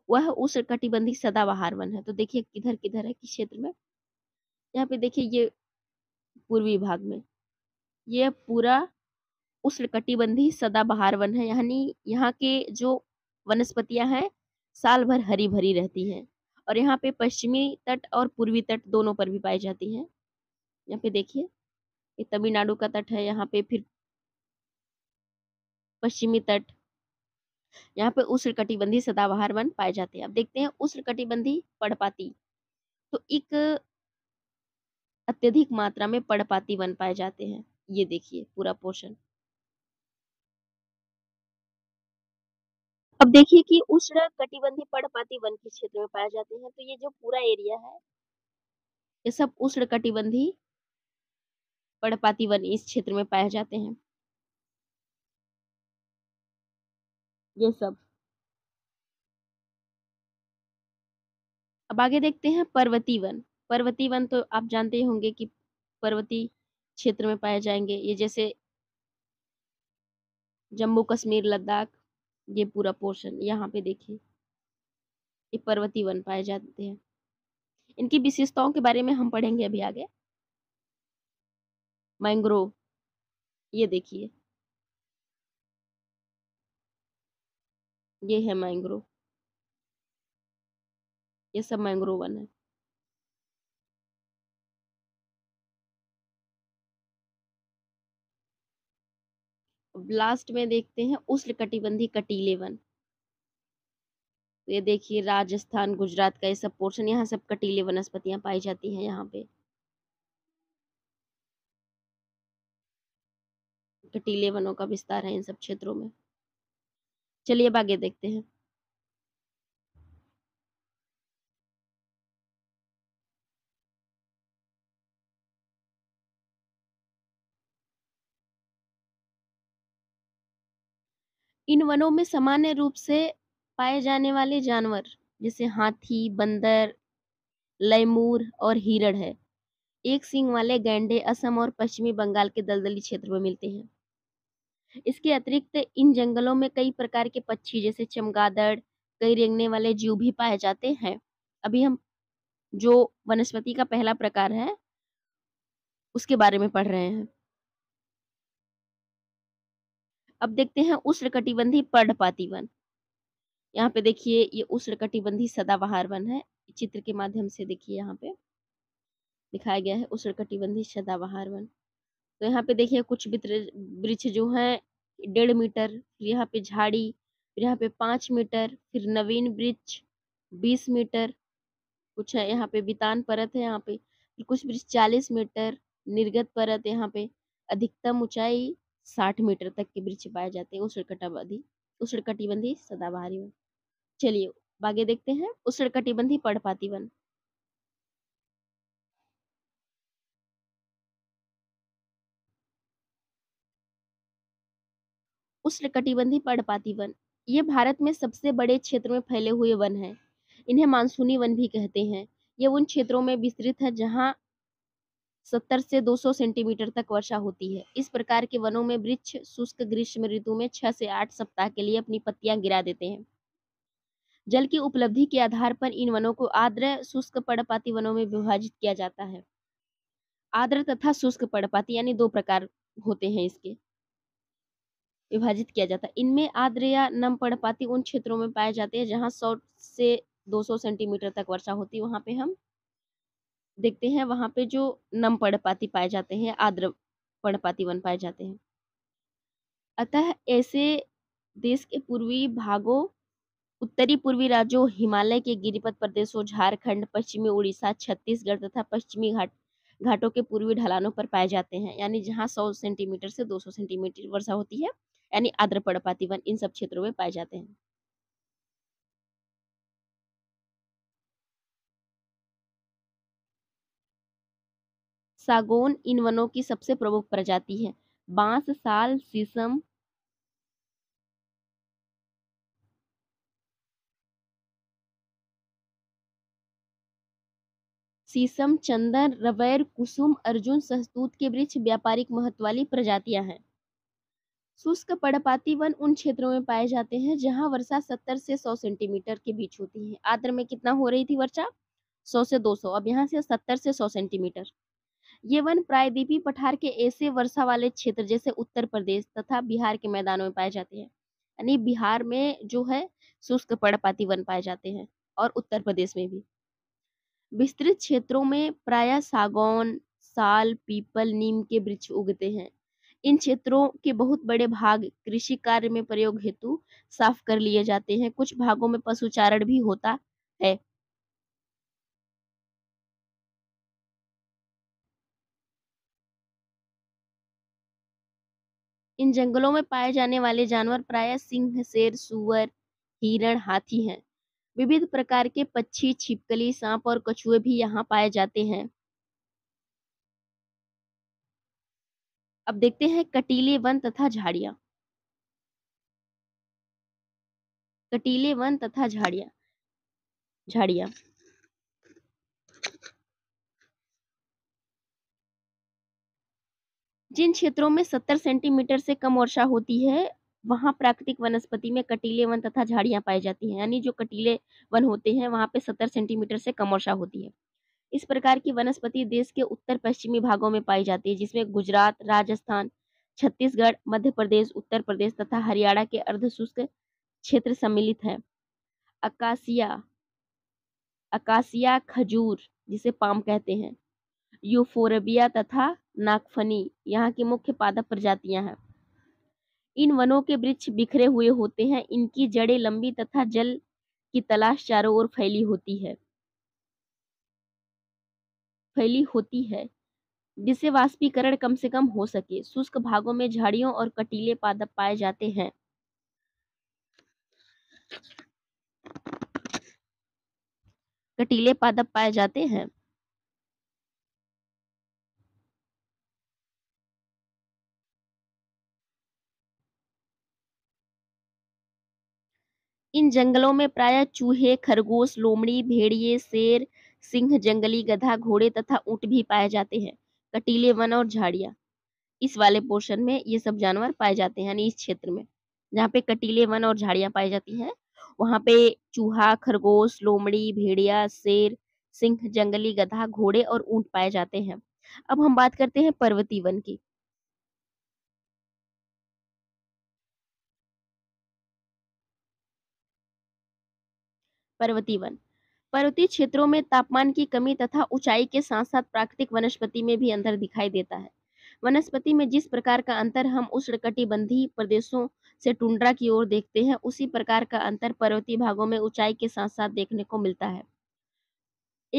Speaker 1: वह उष्णकटिबंधी सदाबहार वन है तो देखिए किधर किधर है किस क्षेत्र में यहाँ पे देखिए ये पूर्वी भाग में यह पूरा उष्णकटिबंधी सदाबहार वन है यानी यहाँ के जो वनस्पतियाँ हैं साल भर हरी भरी रहती हैं और यहाँ पे पश्चिमी तट और पूर्वी तट दोनों पर भी पाई जाती हैं यहाँ पे देखिए ये तमिलनाडु का तट है यहाँ पे फिर पश्चिमी तट यहाँ पे उष्ण कटिबंधी सदाबहार वन पाए जाते हैं अब देखते हैं उष्ण कटिबंधी पड़पाती तो एक अत्यधिक मात्रा में पड़पाती वन पाए जाते हैं ये देखिए पूरा पोर्शन अब देखिए कि उष्ण कटिबंधी पड़पाती वन के क्षेत्र में पाए जाते हैं तो ये जो पूरा एरिया है ये सब उष्ण कटिबंधी पर्णपाती वन इस क्षेत्र में पाए जाते हैं ये सब अब आगे देखते हैं पर्वती वन पर्वती वन तो आप जानते ही होंगे कि पर्वती क्षेत्र में पाए जाएंगे ये जैसे जम्मू कश्मीर लद्दाख ये पूरा पोर्शन यहाँ पे देखिए ये पर्वती वन पाए जाते हैं इनकी विशेषताओं के बारे में हम पढ़ेंगे अभी आगे मैंग्रोव ये देखिए ये है मैंग्रोव ये सब मैंग्रोव वन है लास्ट में देखते हैं उष्ण कटिबंधी कटीले वन तो ये देखिए राजस्थान गुजरात का ये सब पोर्शन यहाँ सब कटीले वनस्पतियां पाई जाती हैं यहाँ पे कटीले वनों का विस्तार है इन सब क्षेत्रों में चलिए अब आगे देखते हैं इन वनों में सामान्य रूप से पाए जाने वाले जानवर जैसे हाथी बंदर लैमूर और हिरण है एक सिंह वाले गैंडे असम और पश्चिमी बंगाल के दलदली क्षेत्र में मिलते हैं इसके अतिरिक्त इन जंगलों में कई प्रकार के पक्षी जैसे चमगादड़ कई रेंगने वाले जीव भी पाए जाते हैं अभी हम जो वनस्पति का पहला प्रकार है उसके बारे में पढ़ रहे हैं अब देखते हैं उष्ण कटिबंधी पर्णपाती वन यहाँ पे देखिए ये उष्ण कटिबंधी सदाबहार वन है चित्र के माध्यम से देखिए यहाँ पे दिखाया गया है उष्ण कटिबंधी सदाबहार वन तो यहाँ पे देखिए कुछ वृक्ष जो है डेढ़ मीटर फिर यहाँ पे झाड़ी फिर यहाँ पे पाँच मीटर फिर नवीन वृक्ष बीस मीटर कुछ है यहाँ पे बितान परत है यहाँ पे फिर कुछ वृक्ष चालीस मीटर निर्गत परत यहाँ पे अधिकतम ऊंचाई साठ मीटर तक के वृक्ष पाए जाते हैं उष्णकटाबंधी उष्णकटिबंधी सदाबहारी वन चलिए आगे देखते हैं उष्णकटिबंधी पर्णपाती वन उष्णकटिबंधीय पर्णपाती वन ये भारत में सबसे बड़े क्षेत्र में फैले हुए वन हैं इन्हें मानसूनी वन भी कहते हैं ये उन क्षेत्रों में विस्तृत है जहाँ सत्तर से 200 सेंटीमीटर तक वर्षा होती है इस प्रकार के वनों में वृक्ष शुष्क ग्रीष्म ऋतु में छह से आठ सप्ताह के लिए अपनी पत्तियां गिरा देते हैं जल की उपलब्धि के आधार पर इन वनों को आर्द्र शुष्क पर्णपाती वनों में विभाजित किया जाता है आर्द्र तथा शुष्क पर्णपाती यानी दो प्रकार होते हैं इसके विभाजित किया जाता है इनमें आद्र या नम पर्णपाती उन क्षेत्रों में पाए जाते हैं जहाँ सौ से 200 सेंटीमीटर तक वर्षा होती है वहाँ पे हम देखते हैं वहाँ पे जो नम पर्णपाती पाए जाते हैं आर्द्र पर्णपाती वन पाए जाते हैं अतः ऐसे देश के पूर्वी भागों उत्तरी पूर्वी राज्यों हिमालय के गिरिपथ प्रदेशों झारखंड पश्चिमी उड़ीसा छत्तीसगढ़ तथा पश्चिमी घाट घाटों के पूर्वी ढलानों पर पाए जाते हैं यानी जहाँ 100 सेंटीमीटर से 200 सेंटीमीटर वर्षा होती है यानी आद्र पर्णपाती वन इन सब क्षेत्रों में पाए जाते हैं सागोन इन वनों की सबसे प्रमुख प्रजाति है बांस साल सीसम सीसम चंदन रवैर कुसुम अर्जुन सहतूत के वृक्ष व्यापारिक महत्व वाली प्रजातियां हैं शुष्क पड़पाती वन उन क्षेत्रों में पाए जाते हैं जहां वर्षा 70 से 100 सेंटीमीटर के बीच होती है आद्र में कितना हो रही थी वर्षा 100 से 200 अब यहाँ से 70 से 100 सेंटीमीटर ये वन प्रायद्वीपी पठार के ऐसे वर्षा वाले क्षेत्र जैसे उत्तर प्रदेश तथा बिहार के मैदानों में पाए जाते हैं यानी बिहार में जो है शुष्क पड़पाती वन पाए जाते हैं और उत्तर प्रदेश में भी विस्तृत क्षेत्रों में प्राय सागौन साल पीपल नीम के वृक्ष उगते हैं इन क्षेत्रों के बहुत बड़े भाग कृषि कार्य में प्रयोग हेतु साफ कर लिए जाते हैं कुछ भागों में पशुचारण भी होता है इन जंगलों में पाए जाने वाले जानवर प्राय सिंह शेर सुअर हिरण हाथी हैं विविध प्रकार के पक्षी छिपकली सांप और कछुए भी यहाँ पाए जाते हैं अब देखते हैं कटीले वन तथा झाड़िया कटीले वन तथा झाड़िया झाड़िया जिन क्षेत्रों में सत्तर सेंटीमीटर से कम वर्षा होती है वहां प्राकृतिक वनस्पति में कटीले वन तथा झाड़ियां पाई जाती हैं यानी जो कटीले वन होते हैं वहां पे सत्तर सेंटीमीटर से कम वर्षा होती है इस प्रकार की वनस्पति देश के उत्तर पश्चिमी भागों में पाई जाती है जिसमें गुजरात राजस्थान छत्तीसगढ़ मध्य प्रदेश उत्तर प्रदेश तथा हरियाणा के अर्धशुष्क क्षेत्र सम्मिलित है अकाशिया अकाशिया खजूर जिसे पाम कहते हैं यूफोरबिया तथा नागफनी यहाँ की मुख्य पादप प्रजातियां हैं इन वनों के वृक्ष बिखरे हुए होते हैं इनकी जड़ें लंबी तथा जल की तलाश चारों ओर फैली होती है फैली होती है जिससे वाष्पीकरण कम से कम हो सके शुष्क भागों में झाड़ियों और कटीले पादप पाए जाते हैं कटीले पादप पाए जाते हैं इन जंगलों में प्रायः चूहे खरगोश लोमड़ी भेड़िए शेर सिंह जंगली गधा घोड़े तथा ऊंट भी पाए जाते हैं कटीले वन और झाड़ियाँ इस वाले पोर्शन में ये सब जानवर पाए जाते हैं यानी इस क्षेत्र में जहाँ पे कटीले वन और झाड़ियाँ पाई जाती हैं वहाँ पे चूहा खरगोश लोमड़ी भेड़िया शेर सिंह जंगली गधा घोड़े और ऊंट पाए जाते हैं अब हम बात करते हैं पर्वती वन की पर्वती वन पर्वतीय क्षेत्रों में तापमान की कमी तथा ऊंचाई के साथ साथ प्राकृतिक वनस्पति में भी अंतर दिखाई देता है वनस्पति में जिस प्रकार का अंतर हम उष्णकटिबंधीय प्रदेशों से टुंड्रा की ओर देखते हैं उसी प्रकार का अंतर पर्वतीय भागों में ऊंचाई के साथ साथ देखने को मिलता है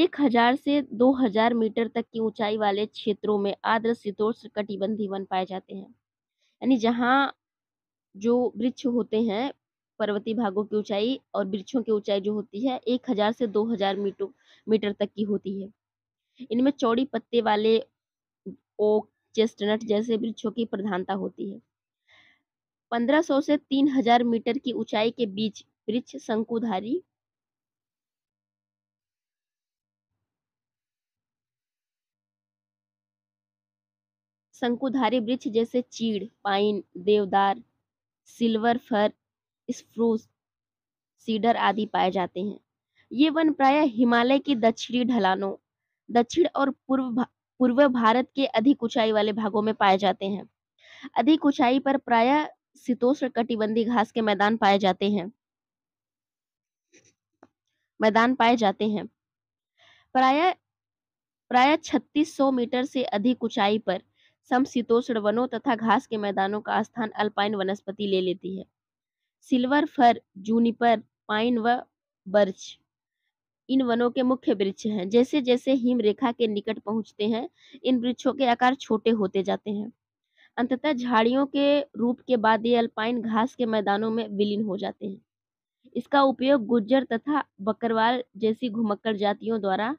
Speaker 1: एक हजार से दो हजार मीटर तक की ऊंचाई वाले क्षेत्रों में आर्द्र शीतोष्ण कटिबंधी वन पाए जाते हैं यानी जहाँ जो वृक्ष होते हैं पर्वतीय भागों की ऊंचाई और वृक्षों की ऊंचाई जो होती है एक हजार से दो हजार मीटर मीटर तक की होती है इनमें चौड़ी पत्ते वाले ओक चेस्टनट जैसे वृक्षों की प्रधानता होती है पंद्रह सौ से तीन हजार मीटर की ऊंचाई के बीच वृक्ष शंकुधारी शंकुधारी वृक्ष जैसे चीड़ पाइन देवदार सिल्वर फर स्प्रूस सीडर आदि पाए जाते हैं ये वन प्राय हिमालय की दक्षिणी ढलानों दक्षिण और पूर्व भा, पूर्व भारत के अधिक ऊंचाई वाले भागों में पाए जाते हैं अधिक ऊंचाई पर प्राय शीतोष्ण कटिबंधी घास के मैदान पाए जाते हैं मैदान पाए जाते हैं प्राय प्राय 3600 मीटर से अधिक ऊंचाई पर समशीतोष्ण वनों तथा घास के मैदानों का स्थान अल्पाइन वनस्पति ले लेती है सिल्वर फर जूनिपर पाइन व बर्च इन वनों के मुख्य वृक्ष हैं जैसे जैसे हिम रेखा के निकट पहुंचते हैं इन वृक्षों के आकार छोटे होते जाते हैं अंततः झाड़ियों के रूप के बाद ये अल्पाइन घास के मैदानों में विलीन हो जाते हैं इसका उपयोग गुज्जर तथा बकरवाल जैसी घुमक्कड़ जातियों द्वारा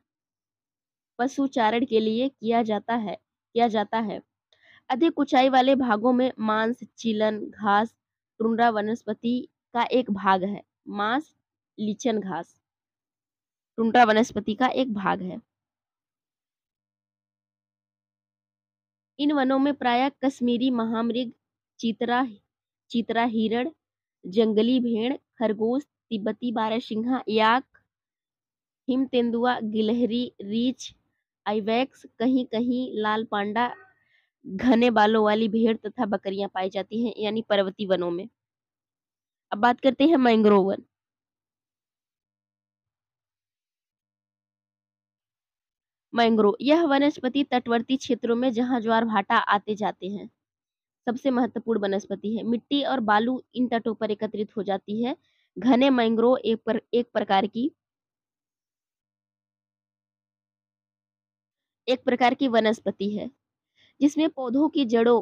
Speaker 1: पशुचारण के लिए किया जाता है किया जाता है अधिक ऊंचाई वाले भागों में मांस चिलन घास टुंड्रा वनस्पति का एक भाग है मांस लीचन घास टुंड्रा वनस्पति का एक भाग है इन वनों में प्रायः कश्मीरी महामृग चीतरा चीतरा हिरण जंगली भेड़ खरगोश तिब्बती बारहसिंघा याक हिम तेंदुआ गिलहरी रीछ आईवैक्स कहीं कहीं लाल पांडा घने बालों वाली भेड़ तथा बकरियां पाई जाती हैं यानी पर्वती वनों में अब बात करते हैं मैंग्रोव वन मैंग्रोव यह वनस्पति तटवर्ती क्षेत्रों में जहां ज्वार भाटा आते जाते हैं सबसे महत्वपूर्ण वनस्पति है मिट्टी और बालू इन तटों पर एकत्रित हो जाती है घने मैंग्रोव एक, पर, एक प्रकार की एक प्रकार की वनस्पति है जिसमें पौधों की जड़ों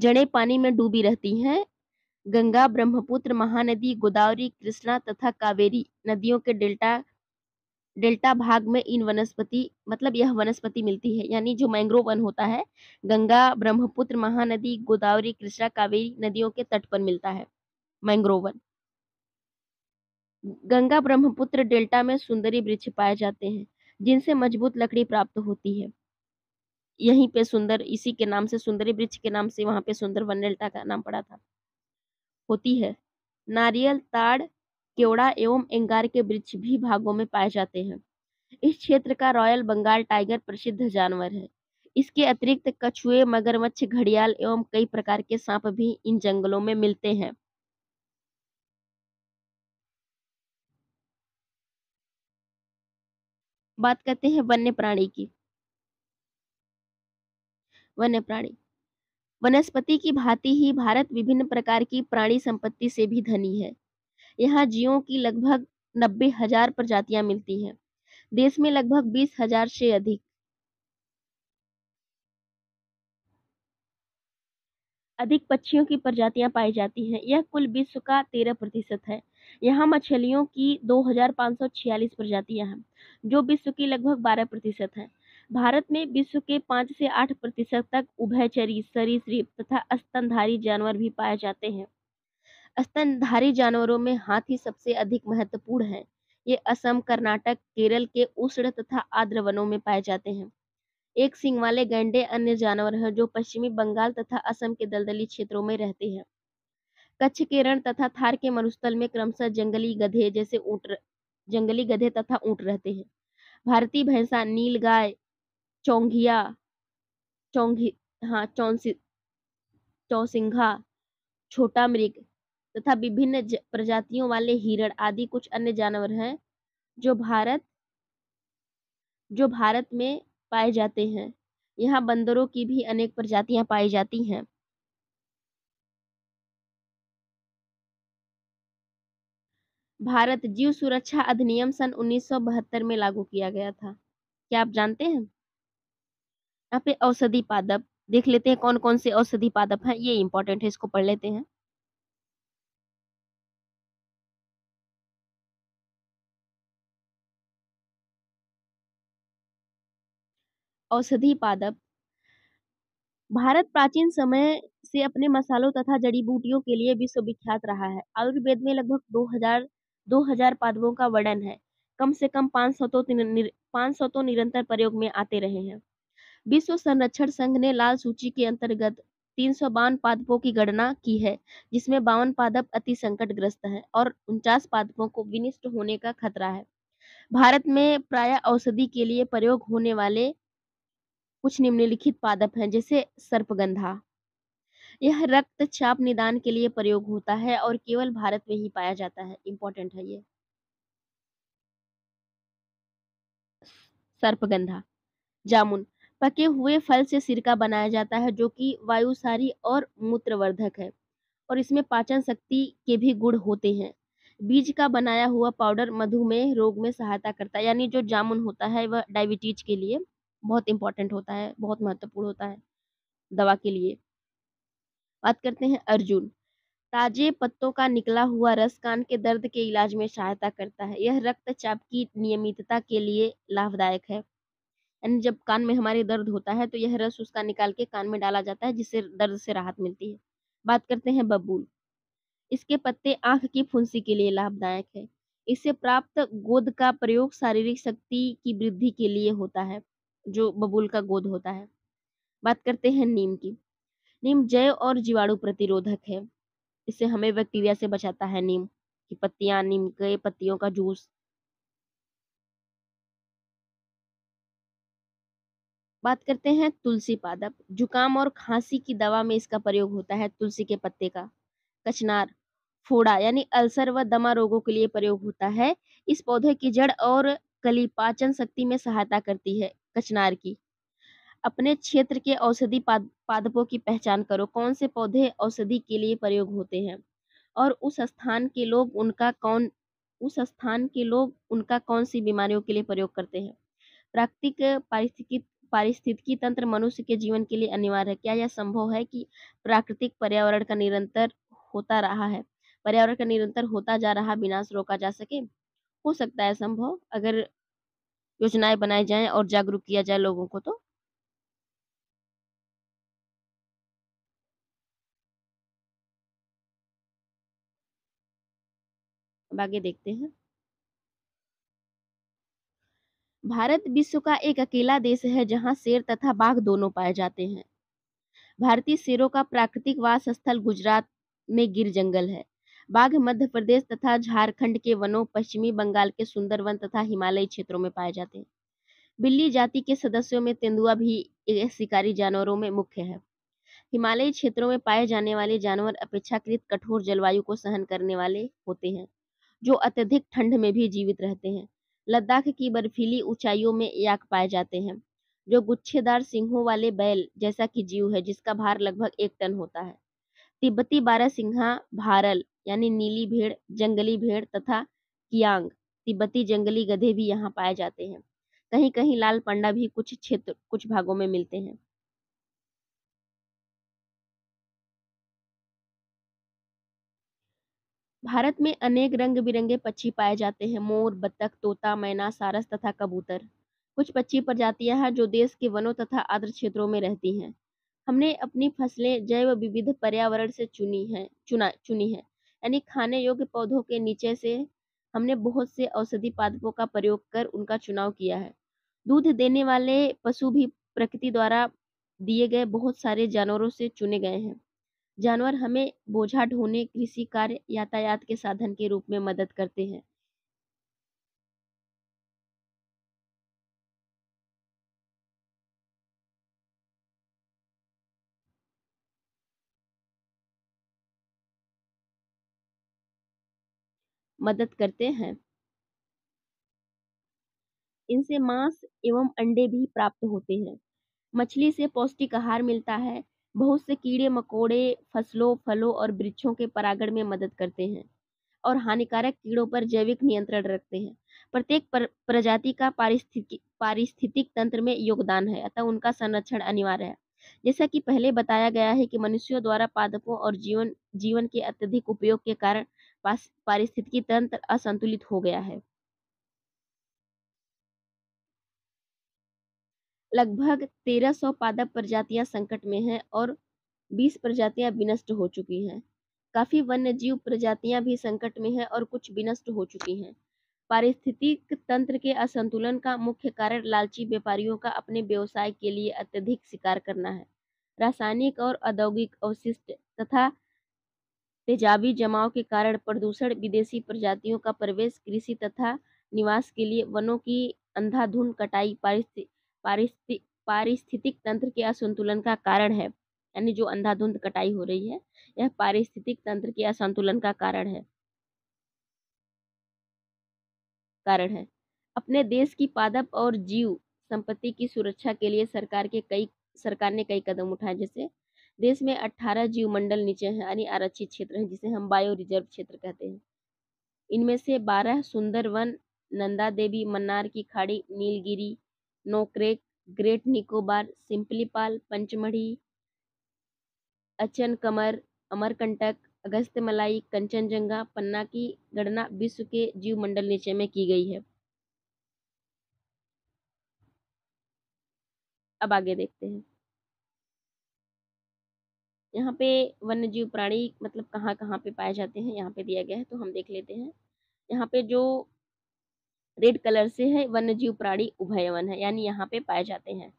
Speaker 1: जड़ें पानी में डूबी रहती हैं गंगा ब्रह्मपुत्र महानदी गोदावरी कृष्णा तथा कावेरी नदियों के डेल्टा डेल्टा भाग में इन वनस्पति मतलब यह वनस्पति मिलती है यानी जो मैंग्रोव वन होता है गंगा ब्रह्मपुत्र महानदी गोदावरी कृष्णा कावेरी नदियों के तट पर मिलता है मैंग्रोव वन गंगा ब्रह्मपुत्र डेल्टा में सुंदरी वृक्ष पाए जाते हैं जिनसे मजबूत लकड़ी प्राप्त होती है यहीं पे सुंदर इसी के नाम से सुंदरी वृक्ष के नाम से वहां पे सुंदर डेल्टा का नाम पड़ा था होती है नारियल ताड़ केवड़ा एवं एंगार के वृक्ष भी भागों में पाए जाते हैं इस क्षेत्र का रॉयल बंगाल टाइगर प्रसिद्ध जानवर है इसके अतिरिक्त कछुए मगरमच्छ घड़ियाल एवं कई प्रकार के सांप भी इन जंगलों में मिलते हैं बात करते हैं वन्य प्राणी की वन्य प्राणी वनस्पति की भांति ही भारत विभिन्न प्रकार की प्राणी संपत्ति से भी धनी है यहाँ जीवों की लगभग नब्बे हजार प्रजातियां मिलती हैं देश में लगभग बीस हजार से अधिक अधिक पक्षियों की प्रजातियां पाई जाती हैं यह कुल विश्व का तेरह प्रतिशत है यहाँ मछलियों की दो हजार पाँच सौ छियालीस प्रजातियां हैं जो विश्व की लगभग बारह प्रतिशत है भारत में विश्व के पाँच से आठ प्रतिशत तक उभयचरी सरीसृप तथा स्तनधारी जानवर भी पाए जाते हैं स्तनधारी जानवरों में हाथी सबसे अधिक महत्वपूर्ण है ये असम कर्नाटक केरल के उष्ण तथा आर्द्र वनों में पाए जाते हैं एक सिंग वाले गैंडे अन्य जानवर हैं जो पश्चिमी बंगाल तथा असम के दलदली क्षेत्रों में रहते हैं कच्छ केरल तथा थार के मरुस्थल में क्रमशः जंगली गधे जैसे ऊँट जंगली गधे तथा ऊँट रहते हैं भारतीय भैंसा नील गाय चौघिया चौघी हाँ चौंसी चौसिंघा छोटा मृग तथा विभिन्न प्रजातियों वाले हिरण आदि कुछ अन्य जानवर हैं जो भारत जो भारत में पाए जाते हैं यहाँ बंदरों की भी अनेक प्रजातियां पाई जाती हैं भारत जीव सुरक्षा अधिनियम सन 1972 में लागू किया गया था क्या आप जानते हैं यहाँ पे औषधि पादप देख लेते हैं कौन कौन से औषधि पादप हैं ये इंपॉर्टेंट है इसको पढ़ लेते हैं औषधि पादप भारत प्राचीन समय से अपने मसालों तथा जड़ी बूटियों के लिए विश्वविख्यात रहा है आयुर्वेद में लगभग 2000 2000 पादपों का वर्णन है कम से कम 500 तो निर, 500 तो निरंतर प्रयोग में आते रहे हैं विश्व संरक्षण संघ ने लाल सूची के अंतर्गत तीन सौ बावन पादपों की गणना की है जिसमें बावन पादप अति संकट ग्रस्त है और उनचास पादपों को विनिष्ट होने का खतरा है भारत में प्राय औषधि के लिए प्रयोग होने वाले कुछ निम्नलिखित पादप हैं जैसे सर्पगंधा यह रक्तचाप निदान के लिए प्रयोग होता है और केवल भारत में ही पाया जाता है इम्पोर्टेंट है ये सर्पगंधा जामुन पके हुए फल से सिरका बनाया जाता है जो कि वायुसारी और मूत्रवर्धक है और इसमें पाचन शक्ति के भी गुण होते हैं बीज का बनाया हुआ पाउडर मधुमेह रोग में सहायता करता है यानी जो जामुन होता है वह डायबिटीज के लिए बहुत इंपॉर्टेंट होता है बहुत महत्वपूर्ण होता है दवा के लिए बात करते हैं अर्जुन ताजे पत्तों का निकला हुआ रस कान के दर्द के इलाज में सहायता करता है यह रक्तचाप की नियमितता के लिए लाभदायक है यानी जब कान में हमारे दर्द होता है तो यह रस उसका निकाल के कान में डाला जाता है जिससे दर्द से राहत मिलती है बात करते हैं बबूल इसके पत्ते आंख की फुंसी के लिए लाभदायक है इससे प्राप्त गोद का प्रयोग शारीरिक शक्ति की वृद्धि के लिए होता है जो बबूल का गोद होता है बात करते हैं नीम की नीम जैव और जीवाणु प्रतिरोधक है इससे हमें बैक्टीरिया से बचाता है नीम की पत्तियां नीम के पत्तियों का जूस बात करते हैं तुलसी पादप जुकाम और खांसी की दवा में इसका प्रयोग होता है तुलसी के पत्ते का कचनार फोड़ा यानी अल्सर व दमा रोगों के लिए प्रयोग होता है इस पौधे की जड़ और कली पाचन शक्ति में सहायता करती है कचनार की अपने क्षेत्र के औषधि पाद, पादपों की पहचान करो कौन से पौधे औषधि के लिए प्रयोग होते हैं और उस स्थान के लोग उनका कौन उस स्थान के लोग उनका कौन सी बीमारियों के लिए प्रयोग करते हैं प्राकृतिक पारिस्थितिक पारिस्थितिकी तंत्र मनुष्य के जीवन के लिए अनिवार्य है क्या यह संभव है कि प्राकृतिक पर्यावरण का निरंतर होता रहा है पर्यावरण का निरंतर होता जा रहा विनाश रोका जा सके हो सकता है संभव अगर योजनाएं बनाई जाएं और जागरूक किया जाए लोगों को तो आगे देखते हैं भारत विश्व का एक अकेला देश है जहां शेर तथा बाघ दोनों पाए जाते हैं भारतीय शेरों का प्राकृतिक वास स्थल गुजरात में गिर जंगल है बाघ मध्य प्रदेश तथा झारखंड के वनों पश्चिमी बंगाल के सुंदरवन तथा हिमालयी क्षेत्रों में पाए जाते हैं बिल्ली जाति के सदस्यों में तेंदुआ भी शिकारी जानवरों में मुख्य है हिमालयी क्षेत्रों में पाए जाने वाले जानवर अपेक्षाकृत कठोर जलवायु को सहन करने वाले होते हैं जो अत्यधिक ठंड में भी जीवित रहते हैं लद्दाख की बर्फीली ऊंचाइयों में याक पाए जाते हैं जो गुच्छेदार सिंहों वाले बैल जैसा कि जीव है जिसका भार लगभग एक टन होता है तिब्बती बारह सिंहा भारल यानी नीली भेड़ जंगली भेड़ तथा कियांग तिब्बती जंगली गधे भी यहाँ पाए जाते हैं कहीं कहीं लाल पंडा भी कुछ क्षेत्र कुछ भागों में मिलते हैं भारत में अनेक रंग बिरंगे पक्षी पाए जाते हैं मोर बत्तख तोता मैना सारस तथा कबूतर कुछ पक्षी प्रजातियां हैं जो देश के वनों तथा आर्द्र क्षेत्रों में रहती हैं हमने अपनी फसलें जैव विविध पर्यावरण से चुनी है चुना चुनी है यानी खाने योग्य पौधों के नीचे से हमने बहुत से औषधि पादपों का प्रयोग कर उनका चुनाव किया है दूध देने वाले पशु भी प्रकृति द्वारा दिए गए बहुत सारे जानवरों से चुने गए हैं जानवर हमें बोझा ढोने कृषि कार्य यातायात के साधन के रूप में मदद करते हैं मदद करते हैं इनसे मांस एवं अंडे भी प्राप्त होते हैं मछली से पौष्टिक आहार मिलता है बहुत से कीड़े मकोड़े फसलों फलों और वृक्षों के परागण में मदद करते हैं और हानिकारक कीड़ों पर जैविक नियंत्रण रखते हैं प्रत्येक पर, प्रजाति का पारिस्थितिक पारिस्थितिक तंत्र में योगदान है अतः उनका संरक्षण अनिवार्य है जैसा कि पहले बताया गया है कि मनुष्यों द्वारा पादपों और जीवन जीवन के अत्यधिक उपयोग के कारण पारिस्थितिकी तंत्र असंतुलित हो गया है लगभग तेरह सौ पादप प्रजातियां संकट में हैं और बीस प्रजातियां विनष्ट हो चुकी हैं काफ़ी वन्य जीव प्रजातियां भी संकट में हैं और कुछ विनष्ट हो चुकी हैं पारिस्थितिक तंत्र के असंतुलन का मुख्य कारण लालची व्यापारियों का अपने व्यवसाय के लिए अत्यधिक शिकार करना है रासायनिक और औद्योगिक अवशिष्ट तथा तेजाबी जमाव के कारण प्रदूषण विदेशी प्रजातियों का प्रवेश कृषि तथा निवास के लिए वनों की अंधाधुंध कटाई पारिस्थितिक पारिस्थितिक पारिस्थितिक तंत्र के असंतुलन का कारण है यानी जो अंधाधुंध कटाई हो रही है यह पारिस्थितिक तंत्र के असंतुलन का कारण है कारण है अपने देश की पादप और जीव संपत्ति की सुरक्षा के लिए सरकार के कई सरकार ने कई कदम उठाए जैसे देश में 18 जीव मंडल नीचे हैं यानी आरक्षित क्षेत्र हैं जिसे हम बायो रिजर्व क्षेत्र कहते हैं इनमें से 12 सुंदरवन नंदा देवी मन्नार की खाड़ी Nilgiri Nokrek great Nicobar Simlipal Pachmarhi Achanakmar Amarkantak Agasthyamalai Kanchenjunga पन्ना की गणना विश्व के जीव मंडल नीचे में की गई है अब आगे देखते हैं यहाँ पे वन्य जीव प्राणी मतलब कहाँ कहाँ पे पाए जाते हैं यहाँ पे दिया गया है तो हम देख लेते हैं यहाँ पे जो रेड कलर से है वन्य जीव प्राणी उभयवन है यानी यहाँ पे पाए जाते हैं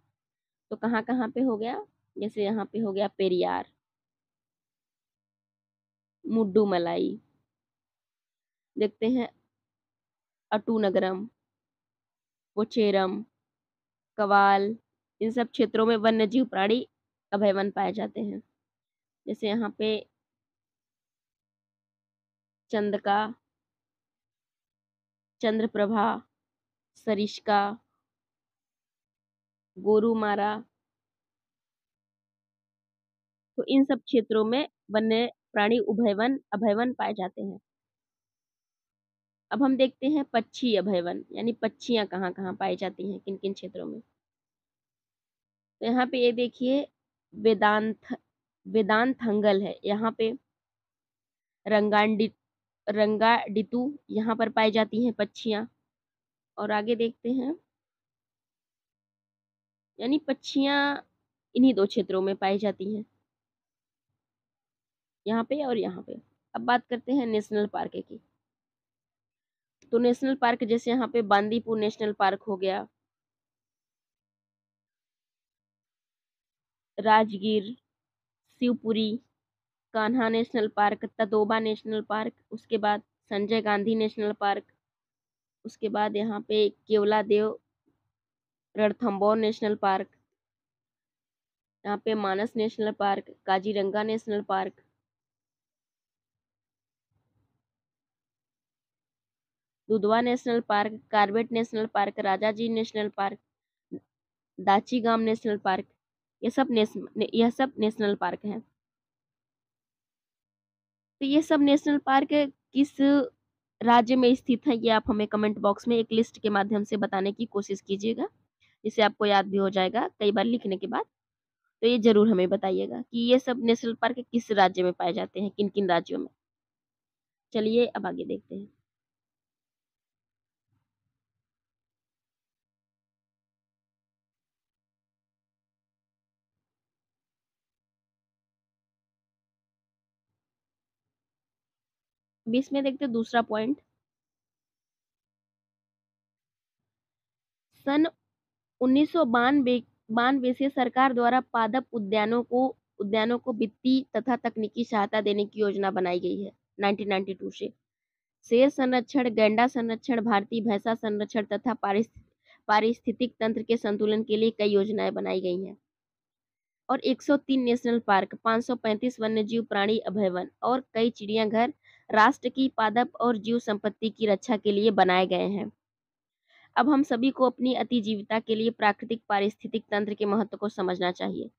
Speaker 1: तो कहाँ कहाँ पे हो गया जैसे यहाँ पे हो गया पेरियार मुड्डू मलाई देखते हैं अटूनगरम पोचेरम कवाल इन सब क्षेत्रों में वन्य जीव प्राणी अभयवन पाए जाते हैं जैसे यहाँ पे चंदका चंद्रप्रभा सरिश्का गोरुमारा तो इन सब क्षेत्रों में वन्य प्राणी उभयवन अभयवन पाए जाते हैं अब हम देखते हैं पक्षी अभयवन यानी पक्षियां कहाँ कहाँ पाई जाती हैं किन किन क्षेत्रों में तो यहाँ पे ये देखिए वेदांत वेदांत हंगल है यहाँ पे रंगांडी रंगा डितु यहाँ पर पाई जाती हैं पक्षियाँ और आगे देखते हैं यानी पक्षियाँ इन्हीं दो क्षेत्रों में पाई जाती हैं यहाँ पे और यहाँ पे अब बात करते हैं नेशनल पार्क की तो नेशनल पार्क जैसे यहाँ पे बांदीपुर नेशनल पार्क हो गया Rajgir Shivpuri Kanha national park Tadoba national park उसके बाद संजय गांधी नेशनल पार्क उसके बाद यहाँ पे Keoladeo Ranthambore national park यहाँ पे Manas national park Kaziranga national park Dudhwa national park Corbett national park Rajaji national park Dachigam national park ये सब ने यह सब नेशनल पार्क हैं तो ये सब नेशनल पार्क किस राज्य में स्थित है ये आप हमें कमेंट बॉक्स में एक लिस्ट के माध्यम से बताने की कोशिश कीजिएगा जिससे आपको याद भी हो जाएगा कई बार लिखने के बाद तो ये जरूर हमें बताइएगा कि ये सब नेशनल पार्क किस राज्य में पाए जाते हैं किन किन राज्यों में चलिए अब आगे देखते हैं बीस में देखते दूसरा पॉइंट सन उन्नीस सौ बानवे से सरकार द्वारा पादप उद्यानों को उद्यानों को वित्तीय तथा तकनीकी सहायता देने की योजना बनाई गई है 1992 से शेर संरक्षण गेंडा संरक्षण भारतीय भैंसा संरक्षण तथा पारिस्थितिक तंत्र के संतुलन के लिए कई योजनाएं बनाई गई हैं और 103 नेशनल पार्क 535 वन्यजीव प्राणी अभयवन और कई चिड़ियाघर राष्ट्र की पादप और जीव संपत्ति की रक्षा के लिए बनाए गए हैं अब हम सभी को अपनी अतिजीविता के लिए प्राकृतिक पारिस्थितिक तंत्र के महत्व को समझना चाहिए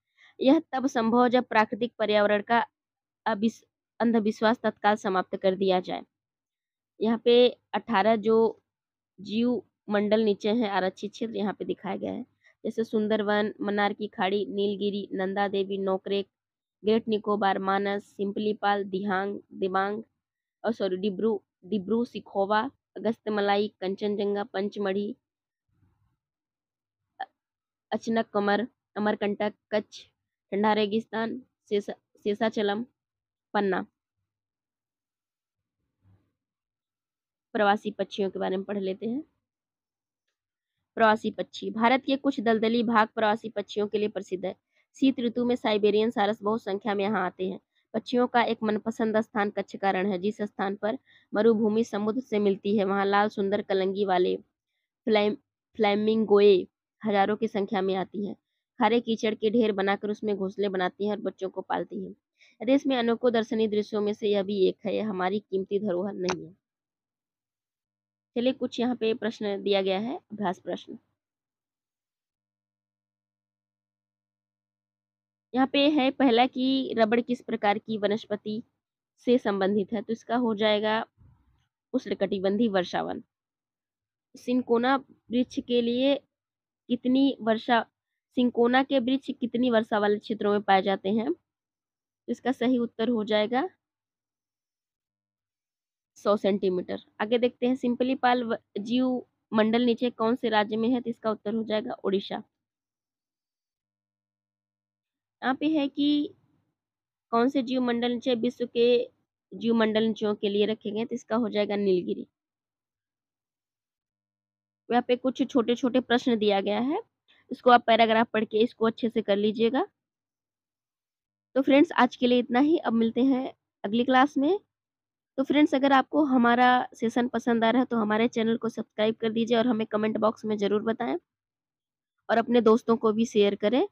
Speaker 1: यह तब संभव जब प्राकृतिक पर्यावरण का अंधविश्वास तत्काल समाप्त कर दिया जाए यहाँ पे 18 जो जीव मंडल नीचे है आरक्षित क्षेत्र यहाँ पे दिखाया गया है जैसे सुंदरवन मनार की खाड़ी नीलगिरी नंदा देवी नोकरेक ग्रेट निकोबार मानस सिंपलीपाल दिहांग दिबांग और सॉरी डिब्रू डिब्रू सिखोवा अगस्त मलाई कंचनजंगा पंचमढ़ी अचनक कमर अमरकंटक कच्छ ठंडा रेगिस्तान सेसा सेसाचलम पन्ना प्रवासी पक्षियों के बारे में पढ़ लेते हैं प्रवासी पक्षी भारत के कुछ दलदली भाग प्रवासी पक्षियों के लिए प्रसिद्ध है शीत ऋतु में साइबेरियन सारस बहुत संख्या में यहाँ आते हैं पक्षियों का एक मनपसंद स्थान कच्छ कारण है जिस स्थान पर मरुभूमि समुद्र से मिलती है वहां लाल सुंदर कलंगी वाले फ्लैमिंग फ्लैमिंगोए हजारों की संख्या में आती है खारे कीचड़ के ढेर बनाकर उसमें घोंसले बनाती हैं और बच्चों को पालती हैं देश में अनोखो दर्शनीय दृश्यों में से यह भी एक है यह हमारी कीमती धरोहर नहीं है चलिए कुछ यहाँ पे प्रश्न दिया गया है अभ्यास प्रश्न यहाँ पे है पहला कि रबड़ किस प्रकार की वनस्पति से संबंधित है तो इसका हो जाएगा उष्णकटिबंधी वर्षावन सिंकोना वृक्ष के लिए कितनी वर्षा सिंकोना के वृक्ष कितनी वर्षा वाले क्षेत्रों में पाए जाते हैं तो इसका सही उत्तर हो जाएगा सौ सेंटीमीटर आगे देखते हैं सिंपली पाल जीव मंडल नीचे कौन से राज्य में है तो इसका उत्तर हो जाएगा उड़ीसा यहाँ पे है कि कौन से जीव मंडल नीचे विश्व के जीव मंडल नीचे के लिए रखे गए तो इसका हो जाएगा नीलगिरी यहाँ पे कुछ छोटे छोटे प्रश्न दिया गया है इसको आप पैराग्राफ पढ़ के इसको अच्छे से कर लीजिएगा तो फ्रेंड्स आज के लिए इतना ही अब मिलते हैं अगली क्लास में तो फ्रेंड्स अगर आपको हमारा सेशन पसंद आ रहा है तो हमारे चैनल को सब्सक्राइब कर दीजिए और हमें कमेंट बॉक्स में ज़रूर बताएं और अपने दोस्तों को भी शेयर करें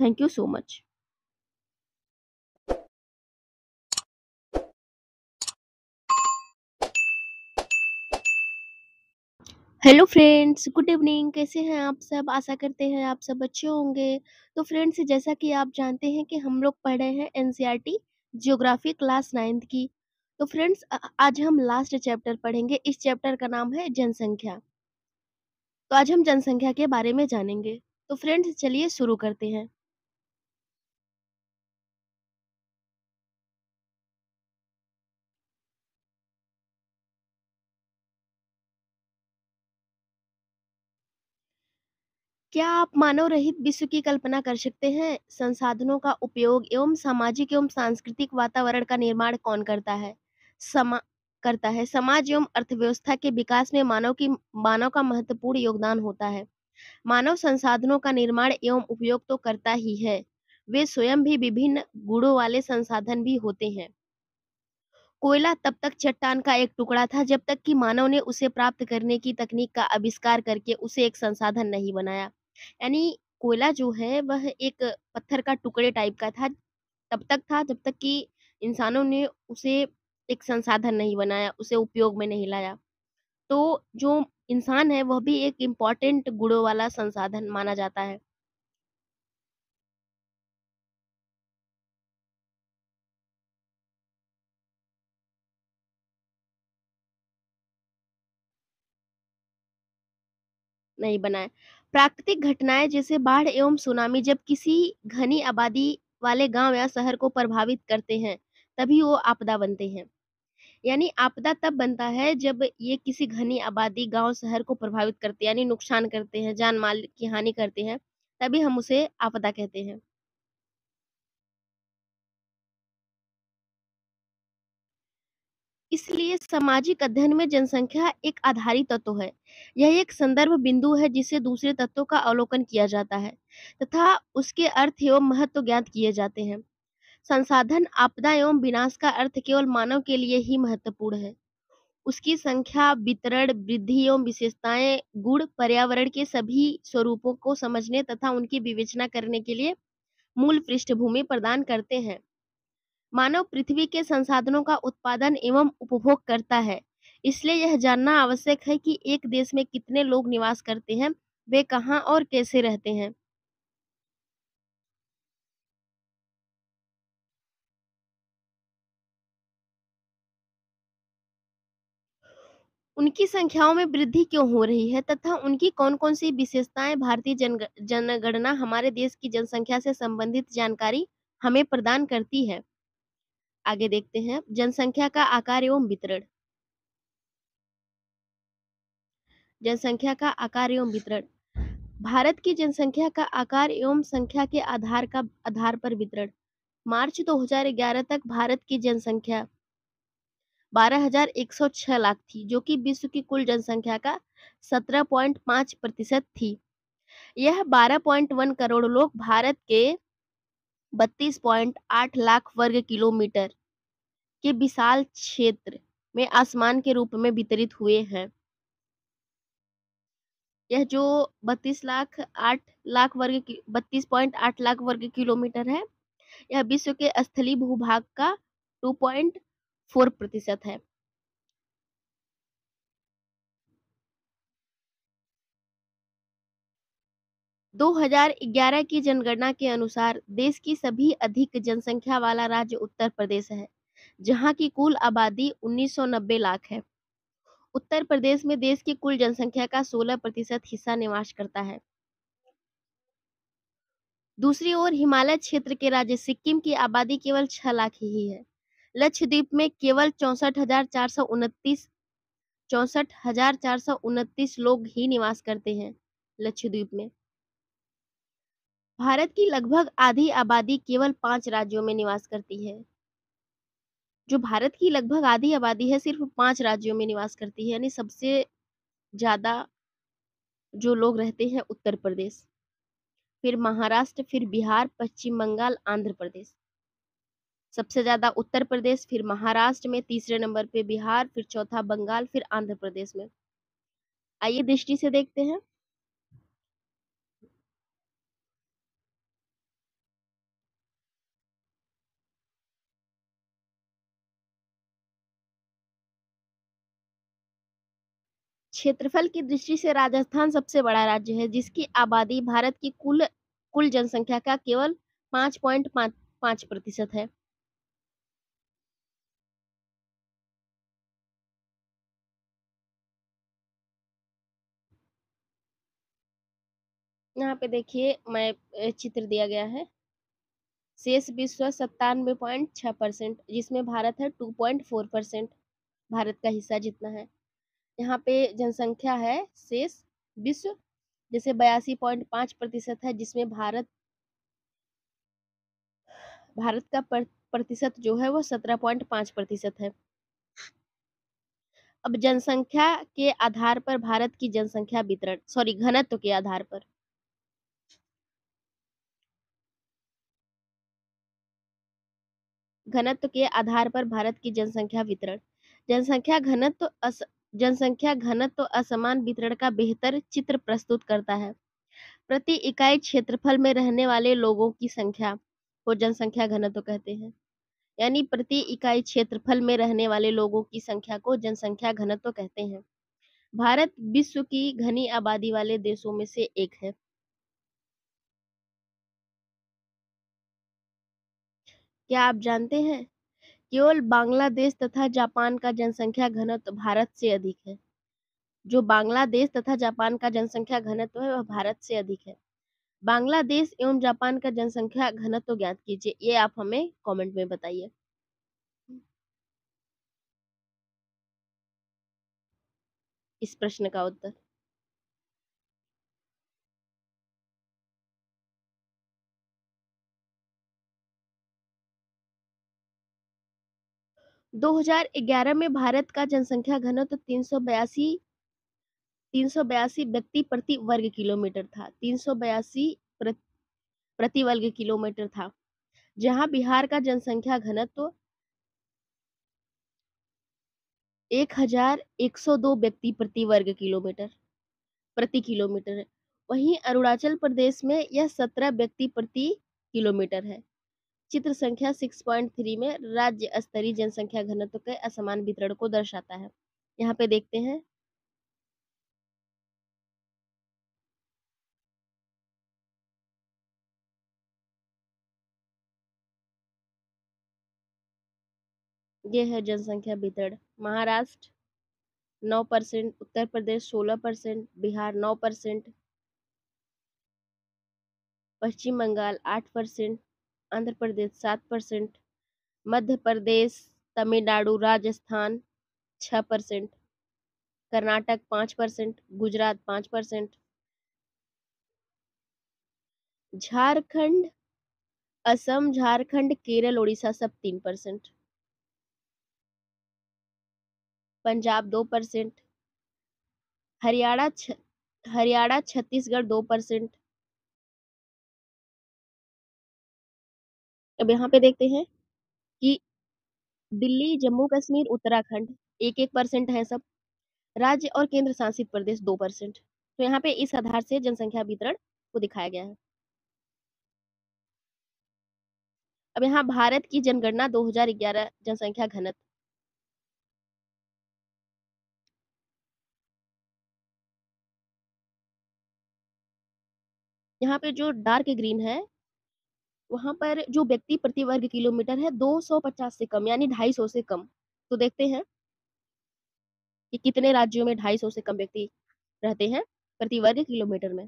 Speaker 1: thank you so much hello friends good evening कैसे हैं आप सब आशा करते हैं आप सब अच्छे होंगे तो फ्रेंड्स जैसा कि आप जानते हैं कि हम लोग पढ़े हैं एन जियोग्राफी क्लास नाइन्थ की तो फ्रेंड्स आज हम लास्ट चैप्टर पढ़ेंगे इस चैप्टर का नाम है जनसंख्या तो आज हम जनसंख्या के बारे में जानेंगे तो फ्रेंड्स चलिए शुरू करते हैं क्या आप मानव रहित विश्व की कल्पना कर सकते हैं संसाधनों का उपयोग एवं सामाजिक एवं सांस्कृतिक वातावरण का निर्माण कौन करता है समा करता है समाज एवं अर्थव्यवस्था के विकास में मानव की मानव का महत्वपूर्ण योगदान होता है मानव संसाधनों का निर्माण एवं उपयोग तो करता ही है वे स्वयं भी विभिन्न गुणों वाले संसाधन भी होते हैं कोयला तब तक चट्टान का एक टुकड़ा था जब तक कि मानव ने उसे प्राप्त करने की तकनीक का आविष्कार करके उसे एक संसाधन नहीं बनाया यानी कोयला जो है वह एक पत्थर का टुकड़े टाइप का था तब तक था जब तक कि इंसानों ने उसे एक संसाधन नहीं बनाया उसे उपयोग में नहीं लाया तो जो इंसान है वह भी एक इम्पॉर्टेंट गुणों वाला संसाधन माना जाता है नहीं बनाए प्राकृतिक घटनाएं जैसे बाढ़ एवं सुनामी जब किसी घनी आबादी वाले गांव या शहर को प्रभावित करते हैं तभी वो आपदा बनते हैं यानी आपदा तब बनता है जब ये किसी घनी आबादी गांव शहर को प्रभावित करते यानी नुकसान करते हैं जान माल की हानि करते हैं तभी हम उसे आपदा कहते हैं इसलिए सामाजिक अध्ययन में जनसंख्या एक आधारी तत्व है यह एक संदर्भ बिंदु है जिसे दूसरे तत्वों का अवलोकन किया जाता है तथा उसके अर्थ एवं महत्व ज्ञात किए जाते हैं संसाधन आपदा एवं विनाश का अर्थ केवल मानव के लिए ही महत्वपूर्ण है उसकी संख्या वितरण वृद्धि एवं विशेषताएं गुण पर्यावरण के सभी स्वरूपों को समझने तथा उनकी विवेचना करने के लिए मूल पृष्ठभूमि प्रदान करते हैं मानव पृथ्वी के संसाधनों का उत्पादन एवं उपभोग करता है इसलिए यह जानना आवश्यक है कि एक देश में कितने लोग निवास करते हैं वे कहाँ और कैसे रहते हैं उनकी संख्याओं में वृद्धि क्यों हो रही है तथा उनकी कौन कौन सी विशेषताएं भारतीय जनगणना हमारे देश की जनसंख्या से संबंधित जानकारी हमें प्रदान करती है आगे देखते हैं जनसंख्या का आकार एवं वितरण जनसंख्या का आकार एवं वितरण भारत की जनसंख्या का आकार एवं संख्या के आधार का आधार पर वितरण मार्च 2011 तक भारत की जनसंख्या 12,106 लाख थी जो कि विश्व की कुल जनसंख्या का 17.5 प्रतिशत थी यह 12.1 करोड़ लोग भारत के बत्तीस पॉइंट आठ लाख वर्ग किलोमीटर के विशाल क्षेत्र में आसमान के रूप में वितरित हुए हैं यह जो बत्तीस लाख आठ लाख वर्ग बत्तीस पॉइंट आठ लाख वर्ग किलोमीटर है यह विश्व के स्थलीय भूभाग का टू पॉइंट फोर प्रतिशत है 2011 की जनगणना के अनुसार देश की सभी अधिक जनसंख्या वाला राज्य उत्तर प्रदेश है जहां की कुल आबादी 1990 लाख है उत्तर प्रदेश में देश की कुल जनसंख्या का 16 प्रतिशत हिस्सा निवास करता है दूसरी ओर हिमालय क्षेत्र के राज्य सिक्किम की आबादी केवल 6 लाख ही है लक्षद्वीप में केवल चौसठ हजार चार सौ उनतीस चौसठ हजार चार सौ उनतीस लोग ही निवास करते हैं लक्षद्वीप में भारत की लगभग आधी आबादी केवल पांच राज्यों में निवास करती है जो भारत की लगभग आधी आबादी है सिर्फ पांच राज्यों में निवास करती है यानी सबसे ज़्यादा जो लोग रहते हैं उत्तर प्रदेश फिर महाराष्ट्र फिर बिहार पश्चिम बंगाल आंध्र प्रदेश सबसे ज़्यादा उत्तर प्रदेश फिर महाराष्ट्र में तीसरे नंबर पे बिहार फिर चौथा बंगाल फिर आंध्र प्रदेश में आइए दृष्टि से देखते हैं क्षेत्रफल की दृष्टि से राजस्थान सबसे बड़ा राज्य है जिसकी आबादी भारत की कुल कुल जनसंख्या का केवल पांच पॉइंट पांच प्रतिशत है यहाँ पे देखिए मैं चित्र दिया गया है शेष विश्व सत्तानवे पॉइंट छह परसेंट जिसमें भारत है two point four percent Bharat का हिस्सा जितना है यहाँ पे जनसंख्या है शेष विश्व जैसे बयासी पॉइंट पाँच प्रतिशत है जिसमें भारत भारत का प्रतिशत जो है वो सत्रह पॉइंट पाँच प्रतिशत है अब जनसंख्या के आधार पर भारत की जनसंख्या वितरण सॉरी घनत्व के आधार पर घनत्व के आधार पर भारत की जनसंख्या वितरण जनसंख्या घनत्व जनसंख्या घनत्व तो असमान वितरण का बेहतर चित्र प्रस्तुत करता है प्रति इकाई क्षेत्रफल में रहने वाले लोगों की संख्या को जनसंख्या घनत्व तो कहते हैं यानी प्रति इकाई क्षेत्रफल में रहने वाले लोगों की संख्या को जनसंख्या घनत्व तो कहते हैं भारत विश्व की घनी आबादी वाले देशों में से एक है क्या आप जानते हैं केवल बांग्लादेश तथा जापान का जनसंख्या घनत्व भारत से अधिक है जो बांग्लादेश तथा जापान का जनसंख्या घनत्व है वह भारत से अधिक है बांग्लादेश एवं जापान का जनसंख्या घनत्व ज्ञात कीजिए ये आप हमें कमेंट में बताइए इस प्रश्न का उत्तर 2011 में भारत का जनसंख्या घनत्व तो तीन सौ बयासी तीन सौ बयासी व्यक्ति प्रति वर्ग किलोमीटर था तीन सौ बयासी प्रति वर्ग किलोमीटर था जहां बिहार का जनसंख्या घनत्व तो एक हजार एक सौ दो व्यक्ति प्रति वर्ग किलोमीटर प्रति किलोमीटर है वहीं अरुणाचल प्रदेश में यह सत्रह व्यक्ति प्रति किलोमीटर है चित्र संख्या 6.3 में राज्य स्तरीय जनसंख्या घनत्व के असमान वितरण को दर्शाता है यहाँ पे देखते हैं यह है जनसंख्या वितरण महाराष्ट्र नौ परसेंट उत्तर प्रदेश सोलह परसेंट बिहार नौ परसेंट पश्चिम बंगाल आठ परसेंट आंध्र प्रदेश सात परसेंट मध्य प्रदेश तमिलनाडु राजस्थान छः परसेंट कर्नाटक पाँच परसेंट गुजरात पाँच परसेंट झारखंड असम झारखंड केरल उड़ीसा सब तीन परसेंट पंजाब दो परसेंट हरियाणा हरियाणा छत्तीसगढ़ दो परसेंट अब यहाँ पे देखते हैं कि दिल्ली जम्मू कश्मीर उत्तराखंड एक एक परसेंट है सब राज्य और केंद्र शासित प्रदेश दो परसेंट तो यहाँ पे इस आधार से जनसंख्या वितरण को दिखाया गया है अब यहाँ भारत की जनगणना 2011 जनसंख्या घनत्व यहाँ पे जो डार्क ग्रीन है वहाँ पर जो व्यक्ति प्रति वर्ग किलोमीटर है 250 से कम यानी 250 से कम तो देखते हैं कि कितने राज्यों में 250 से कम व्यक्ति रहते हैं प्रति वर्ग किलोमीटर में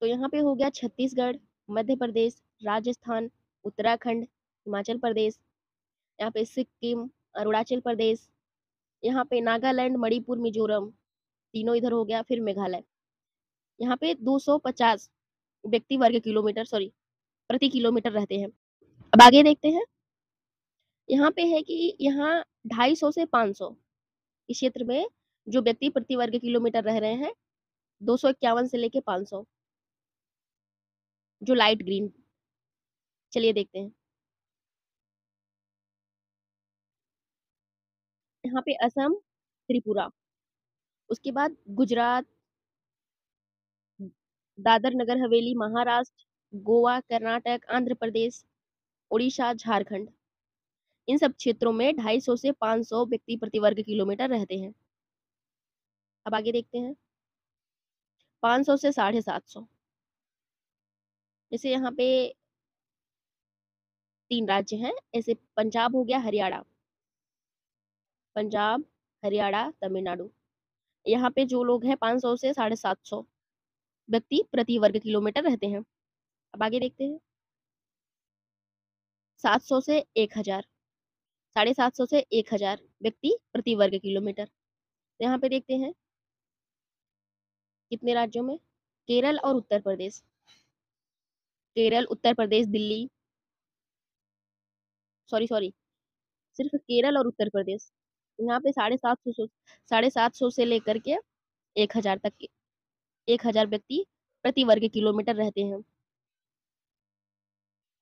Speaker 1: तो यहाँ पे हो गया छत्तीसगढ़ मध्य प्रदेश राजस्थान उत्तराखंड हिमाचल प्रदेश यहाँ पे सिक्किम अरुणाचल प्रदेश यहाँ पे नागालैंड मणिपुर मिजोरम तीनों इधर हो गया फिर मेघालय यहाँ पे 250 व्यक्ति वर्ग किलोमीटर सॉरी प्रति किलोमीटर रहते हैं अब आगे देखते हैं यहाँ पे है कि यहाँ 250 से 500 इस क्षेत्र में जो व्यक्ति प्रति वर्ग किलोमीटर रह रहे हैं दो से लेके सौ जो लाइट ग्रीन चलिए देखते हैं यहाँ पे असम त्रिपुरा उसके बाद गुजरात दादर नगर हवेली महाराष्ट्र गोवा कर्नाटक आंध्र प्रदेश उड़ीसा झारखंड इन सब क्षेत्रों में 250 से 500 व्यक्ति प्रति वर्ग किलोमीटर रहते हैं अब आगे देखते हैं 500 से साढ़े सात सौ जैसे यहाँ पे तीन राज्य हैं ऐसे पंजाब हो गया हरियाणा पंजाब हरियाणा तमिलनाडु यहाँ पे जो लोग हैं 500 से साढ़े सात सौ व्यक्ति प्रति वर्ग किलोमीटर रहते हैं अब आगे देखते हैं सात सौ से एक हजार साढ़े सात सौ से एक हजार व्यक्ति प्रति वर्ग किलोमीटर तो यहाँ पे देखते हैं कितने राज्यों में केरल और उत्तर प्रदेश केरल उत्तर प्रदेश दिल्ली सॉरी सॉरी सिर्फ केरल और उत्तर प्रदेश यहाँ पे साढ़े सात सौ साढ़े सात सौ से लेकर के एक हजार तक के एक हजार व्यक्ति प्रति वर्ग किलोमीटर रहते हैं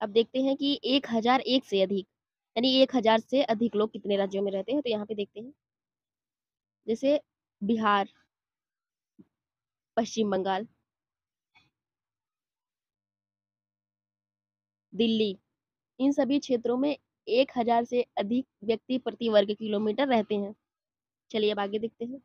Speaker 1: अब देखते हैं कि एक हजार एक से अधिक यानी एक हजार से अधिक लोग कितने राज्यों में रहते हैं तो यहाँ पे देखते हैं जैसे बिहार पश्चिम बंगाल दिल्ली इन सभी क्षेत्रों में एक हजार से अधिक व्यक्ति प्रति वर्ग किलोमीटर रहते हैं चलिए अब आगे देखते हैं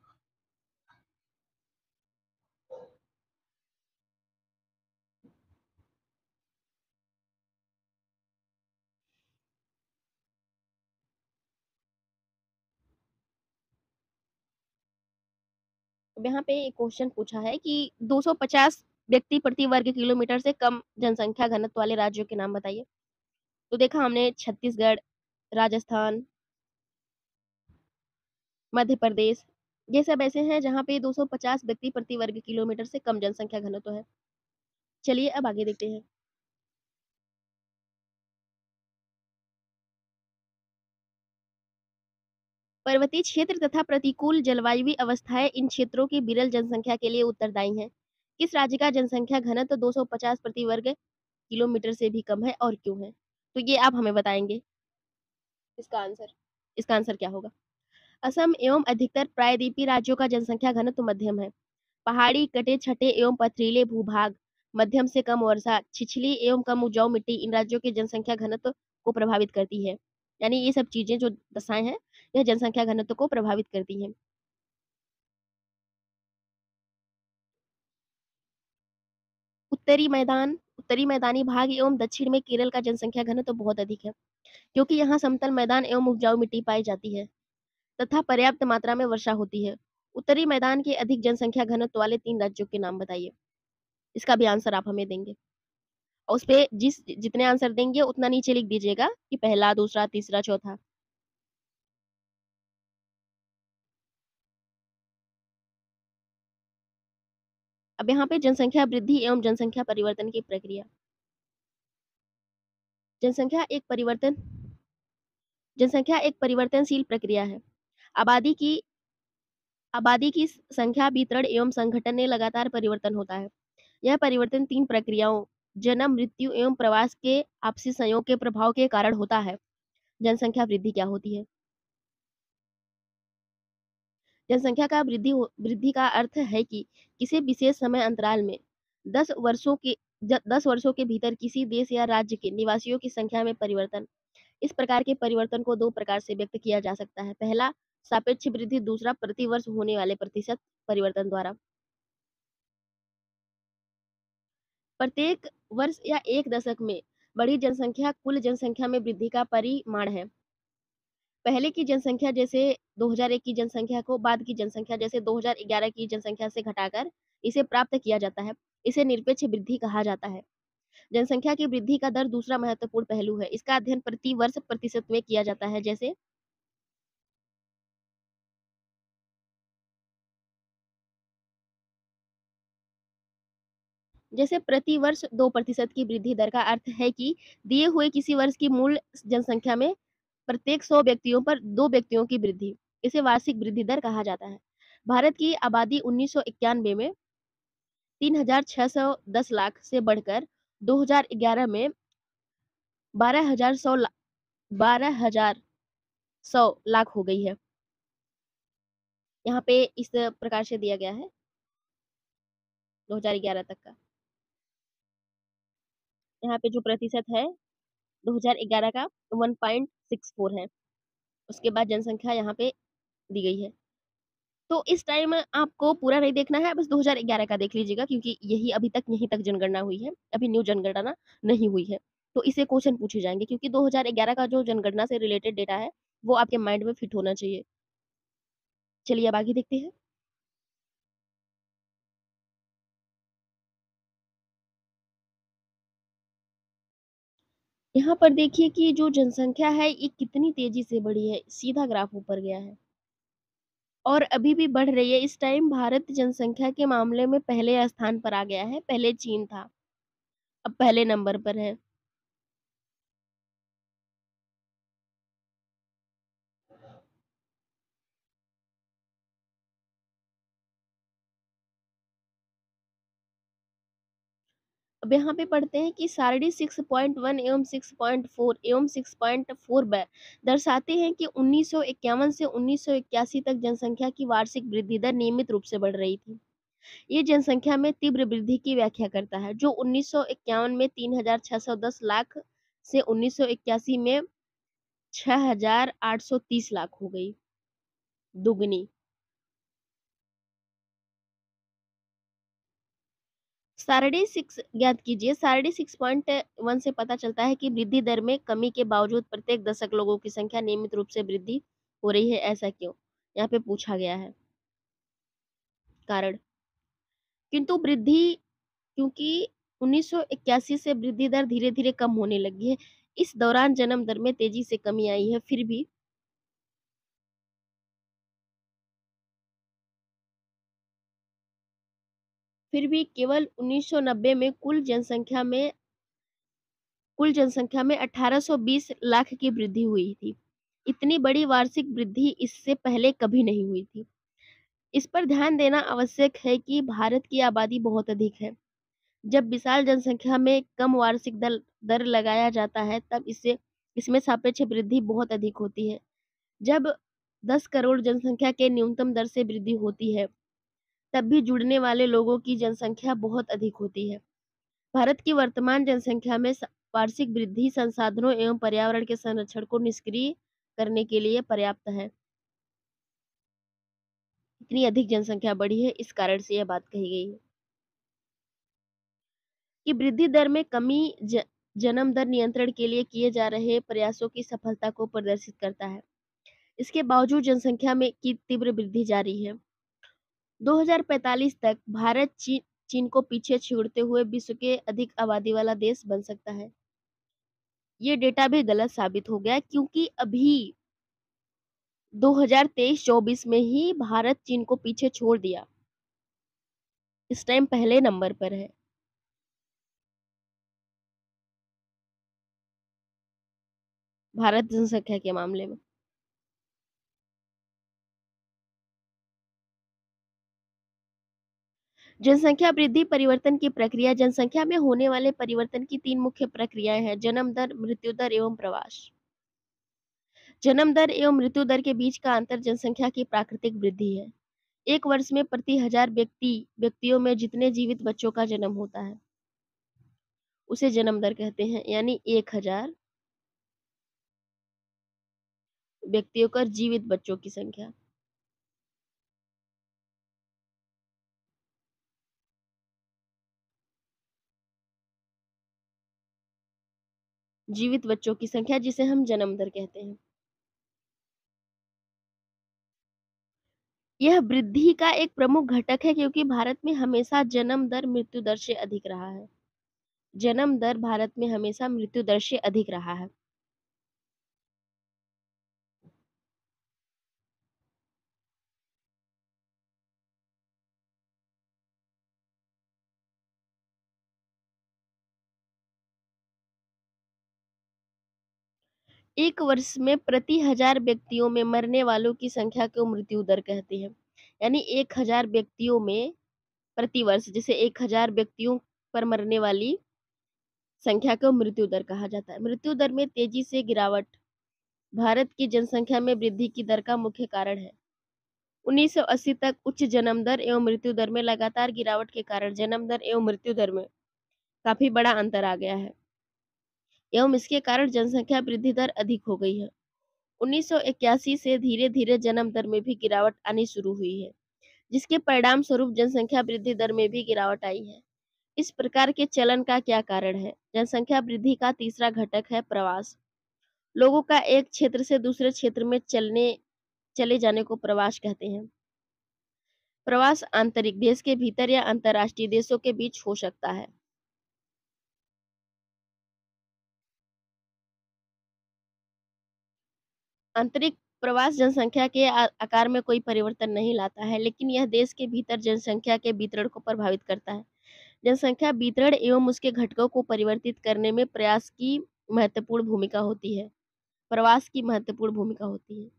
Speaker 1: यहाँ पे एक क्वेश्चन पूछा है कि 250 व्यक्ति प्रति वर्ग किलोमीटर से कम जनसंख्या घनत्व वाले राज्यों के नाम बताइए तो देखा हमने छत्तीसगढ़ राजस्थान मध्य प्रदेश ये सब ऐसे हैं जहाँ पे 250 व्यक्ति प्रति वर्ग किलोमीटर से कम जनसंख्या घनत्व है चलिए अब आगे देखते हैं पर्वतीय क्षेत्र तथा प्रतिकूल जलवायु अवस्थाएं इन क्षेत्रों की विरल जनसंख्या के लिए उत्तरदायी हैं किस राज्य का जनसंख्या घनत्व तो 250 प्रति वर्ग किलोमीटर से भी कम है और क्यों है तो ये आप हमें बताएंगे इसका आंसर इसका आंसर क्या होगा असम एवं अधिकतर प्रायद्वीपीय राज्यों का जनसंख्या घनत्व तो मध्यम है पहाड़ी कटे छठे एवं पथरीले भूभाग मध्यम से कम वर्षा छिछली एवं कम उपजाऊ मिट्टी इन राज्यों के जनसंख्या घनत्व तो को प्रभावित करती है यानी ये सब चीजें जो दशाएं हैं यह जनसंख्या घनत्व को प्रभावित करती है उत्तरी मैदान उत्तरी मैदानी भाग एवं दक्षिण में केरल का जनसंख्या घनत्व तो बहुत अधिक है क्योंकि यहाँ समतल मैदान एवं उपजाऊ मिट्टी पाई जाती है तथा पर्याप्त मात्रा में वर्षा होती है उत्तरी मैदान के अधिक जनसंख्या घनत्व वाले तीन राज्यों के नाम बताइए इसका भी आंसर आप हमें देंगे और उस पर जिस जितने आंसर देंगे उतना नीचे लिख दीजिएगा कि पहला दूसरा तीसरा चौथा अब यहाँ पे जनसंख्या वृद्धि एवं जनसंख्या परिवर्तन की प्रक्रिया जनसंख्या एक परिवर्तन जनसंख्या एक परिवर्तनशील प्रक्रिया है आबादी की आबादी की संख्या वितरण एवं संगठन में लगातार परिवर्तन होता है यह परिवर्तन तीन प्रक्रियाओं जन्म मृत्यु एवं प्रवास के आपसी संयोग के प्रभाव के कारण होता है जनसंख्या वृद्धि क्या होती है जनसंख्या का वृद्धि वृद्धि का अर्थ है कि किसी विशेष समय अंतराल में दस वर्षों के दस वर्षों के भीतर किसी देश या राज्य के निवासियों की संख्या में परिवर्तन इस प्रकार के परिवर्तन को दो प्रकार से व्यक्त किया जा सकता है पहला सापेक्ष वृद्धि दूसरा प्रतिवर्ष होने वाले प्रतिशत परिवर्तन द्वारा प्रत्येक वर्ष या एक दशक में बड़ी जनसंख्या कुल जनसंख्या में वृद्धि का परिमाण है पहले की जनसंख्या जैसे 2001 की जनसंख्या को बाद की जनसंख्या जैसे 2011 की जनसंख्या से घटाकर इसे प्राप्त किया जाता है इसे निरपेक्ष वृद्धि कहा जाता है जनसंख्या की वृद्धि का दर दूसरा महत्वपूर्ण पहलू है इसका अध्ययन प्रति वर्ष प्रतिशत में किया जाता है जैसे जैसे प्रति वर्ष दो प्रतिशत की वृद्धि दर का अर्थ है कि दिए हुए किसी वर्ष की मूल जनसंख्या में प्रत्येक सौ व्यक्तियों पर दो व्यक्तियों की वृद्धि इसे वार्षिक वृद्धि दर कहा जाता है भारत की आबादी उन्नीस में तीन लाख से बढ़कर 2011 में बारह हजार सौ लाख हो गई है यहाँ पे इस प्रकार से दिया गया है 2011 तक का यहाँ पे जो प्रतिशत है 2011 का वन पॉइंट सिक्स फोर है उसके बाद जनसंख्या यहाँ पे दी गई है तो इस टाइम आपको पूरा नहीं देखना है बस 2011 का देख लीजिएगा क्योंकि यही अभी तक यहीं तक जनगणना हुई है अभी न्यू जनगणना नहीं हुई है तो इसे क्वेश्चन पूछे जाएंगे क्योंकि 2011 का जो जनगणना से रिलेटेड डेटा है वो आपके माइंड में फिट होना चाहिए चलिए अब आगे देखते हैं यहाँ पर देखिए कि जो जनसंख्या है ये कितनी तेजी से बढ़ी है सीधा ग्राफ ऊपर गया है और अभी भी बढ़ रही है इस टाइम भारत जनसंख्या के मामले में पहले स्थान पर आ गया है पहले चीन था अब पहले नंबर पर है अब यहाँ पे पढ़ते हैं कि सारणी सिक्स पॉइंट वन एवं सिक्स पॉइंट फोर एवं सिक्स पॉइंट फोर दर्शाते हैं कि उन्नीस सौ इक्यावन से उन्नीस सौ इक्यासी तक जनसंख्या की वार्षिक वृद्धि दर नियमित रूप से बढ़ रही थी ये जनसंख्या में तीव्र वृद्धि की व्याख्या करता है जो उन्नीस सौ इक्यावन में तीन हजार छह सौ दस लाख से उन्नीस सौ इक्यासी में छह हजार आठ सौ तीस लाख हो गई दुगनी साढ़े सिक्स ज्ञात कीजिए साढ़े सिक्स पॉइंट वन से पता चलता है कि वृद्धि दर में कमी के बावजूद प्रत्येक दशक लोगों की संख्या नियमित रूप से वृद्धि हो रही है ऐसा क्यों यहाँ पे पूछा गया है कारण किंतु वृद्धि क्योंकि 1981 से वृद्धि दर धीरे धीरे कम होने लगी है इस दौरान जन्म दर में तेजी से कमी आई है फिर भी फिर भी केवल 1990 में कुल जनसंख्या में कुल जनसंख्या में 1820 लाख की वृद्धि हुई थी इतनी बड़ी वार्षिक वृद्धि इससे पहले कभी नहीं हुई थी इस पर ध्यान देना आवश्यक है कि भारत की आबादी बहुत अधिक है जब विशाल जनसंख्या में कम वार्षिक दर दर लगाया जाता है तब इससे इसमें सापेक्ष वृद्धि बहुत अधिक होती है जब 10 करोड़ जनसंख्या के न्यूनतम दर से वृद्धि होती है तब भी जुड़ने वाले लोगों की जनसंख्या बहुत अधिक होती है भारत की वर्तमान जनसंख्या में वार्षिक वृद्धि संसाधनों एवं पर्यावरण के संरक्षण को निष्क्रिय करने के लिए पर्याप्त है इतनी अधिक जनसंख्या बढ़ी है इस कारण से यह बात कही गई है कि वृद्धि दर में कमी ज, जन्म दर नियंत्रण के लिए किए जा रहे प्रयासों की सफलता को प्रदर्शित करता है इसके बावजूद जनसंख्या में की तीव्र वृद्धि जारी है 2045 तक भारत चीन चीन को पीछे छोड़ते हुए विश्व के अधिक आबादी वाला देश बन सकता है ये डेटा भी गलत साबित हो गया क्योंकि अभी 2023-24 में ही भारत चीन को पीछे छोड़ दिया इस टाइम पहले नंबर पर है भारत जनसंख्या के मामले में जनसंख्या वृद्धि परिवर्तन की प्रक्रिया जनसंख्या में होने वाले परिवर्तन की तीन मुख्य प्रक्रियाएं हैं जन्म दर मृत्यु दर एवं प्रवास जन्म दर एवं मृत्यु दर के बीच का अंतर जनसंख्या की प्राकृतिक वृद्धि है एक वर्ष में प्रति हजार व्यक्ति व्यक्तियों में जितने जीवित बच्चों का जन्म होता है उसे जन्म दर कहते हैं यानी एक हजार व्यक्तियों का जीवित बच्चों की संख्या जीवित बच्चों की संख्या जिसे हम जन्म दर कहते हैं यह वृद्धि का एक प्रमुख घटक है क्योंकि भारत में हमेशा जन्म दर मृत्यु दर से अधिक रहा है जन्म दर भारत में हमेशा मृत्यु दर से अधिक रहा है एक वर्ष में प्रति हजार व्यक्तियों में मरने वालों की संख्या को मृत्यु दर कहते हैं यानी एक हजार व्यक्तियों में प्रति वर्ष जैसे एक हजार व्यक्तियों पर मरने वाली संख्या को मृत्यु दर कहा जाता है मृत्यु दर में तेजी से गिरावट भारत की जनसंख्या में वृद्धि की दर का मुख्य कारण है 1980 तक उच्च जन्म दर एवं मृत्यु दर में लगातार गिरावट के कारण जन्म दर एवं मृत्यु दर में काफी बड़ा अंतर आ गया है एवं इसके कारण जनसंख्या वृद्धि दर अधिक हो गई है 1981 से धीरे धीरे जन्म दर में भी गिरावट आनी शुरू हुई है जिसके परिणाम स्वरूप जनसंख्या वृद्धि दर में भी गिरावट आई है इस प्रकार के चलन का क्या कारण है जनसंख्या वृद्धि का तीसरा घटक है प्रवास लोगों का एक क्षेत्र से दूसरे क्षेत्र में चलने चले जाने को प्रवास कहते हैं प्रवास आंतरिक देश के भीतर या अंतरराष्ट्रीय देशों के बीच हो सकता है आंतरिक प्रवास जनसंख्या के आकार में कोई परिवर्तन नहीं लाता है लेकिन यह देश के भीतर जनसंख्या के वितरण को प्रभावित करता है जनसंख्या वितरण एवं उसके घटकों को परिवर्तित करने में प्रयास की महत्वपूर्ण भूमिका होती है प्रवास की महत्वपूर्ण भूमिका होती है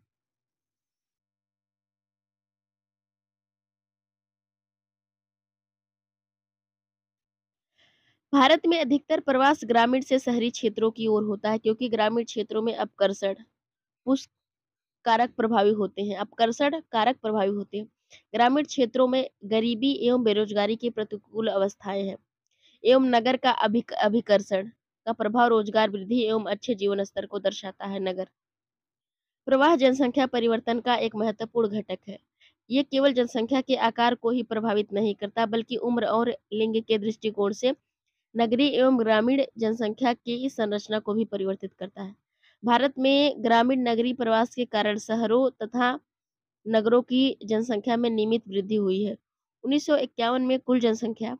Speaker 1: भारत में अधिकतर प्रवास ग्रामीण से शहरी क्षेत्रों की ओर होता है क्योंकि ग्रामीण क्षेत्रों में अपकर्षण पुष कारक प्रभावी होते हैं अपकर्षण कारक प्रभावी होते हैं ग्रामीण क्षेत्रों में गरीबी एवं बेरोजगारी की प्रतिकूल अवस्थाएं हैं एवं नगर का अभिक अभिकर्षण का प्रभाव रोजगार वृद्धि एवं अच्छे जीवन स्तर को दर्शाता है नगर प्रवाह जनसंख्या परिवर्तन का एक महत्वपूर्ण घटक है ये केवल जनसंख्या के आकार को ही प्रभावित नहीं करता बल्कि उम्र और लिंग के दृष्टिकोण से नगरी एवं ग्रामीण जनसंख्या की इस संरचना को भी परिवर्तित करता है भारत में ग्रामीण नगरी प्रवास के कारण शहरों तथा नगरों की जनसंख्या में नियमित वृद्धि हुई है उन्नीस में कुल जनसंख्या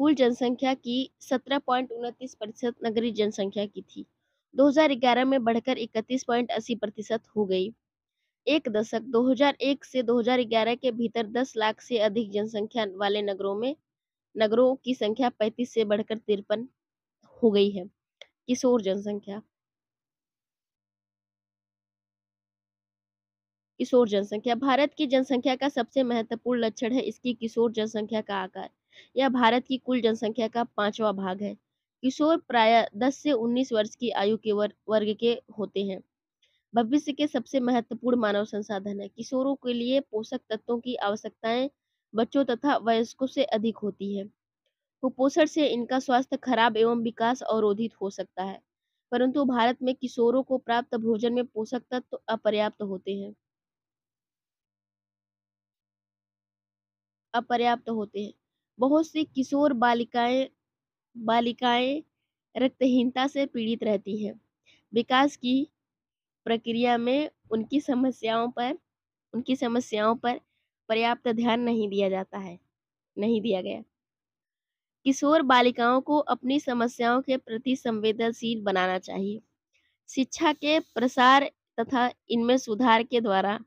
Speaker 1: कुल जनसंख्या की सत्रह पॉइंट उनतीस प्रतिशत नगरीय जनसंख्या की थी 2011 में बढ़कर इकतीस पॉइंट अस्सी प्रतिशत हो गई एक दशक 2001 से 2011 के भीतर 10 लाख से अधिक जनसंख्या वाले नगरों में नगरों की संख्या 35 से बढ़कर तिरपन हो गई है किशोर जनसंख्या किशोर जनसंख्या भारत की जनसंख्या का सबसे महत्वपूर्ण लक्षण है इसकी किशोर जनसंख्या का आकार यह भारत की कुल जनसंख्या का पांचवा भाग है किशोर प्राय 10 से 19 वर्ष की आयु के वर्ग के होते हैं भविष्य के सबसे महत्वपूर्ण मानव संसाधन है किशोरों के लिए पोषक तत्वों की आवश्यकताएं बच्चों तथा वयस्कों से अधिक होती है कुपोषण से इनका स्वास्थ्य खराब एवं विकास अवरोधित हो सकता है परंतु भारत में किशोरों को प्राप्त भोजन में पोषक तत्व तो अपर्याप्त होते हैं अपर्याप्त होते हैं बहुत सी किशोर बालिकाएं बालिकाएं रक्तहीनता से पीड़ित रहती हैं विकास की प्रक्रिया में उनकी समस्याओं पर उनकी समस्याओं पर पर्याप्त ध्यान नहीं दिया जाता है नहीं दिया गया किशोर बालिकाओं को अपनी समस्याओं के प्रति संवेदनशील बनाना चाहिए शिक्षा के प्रसार तथा इनमें सुधार के द्वारा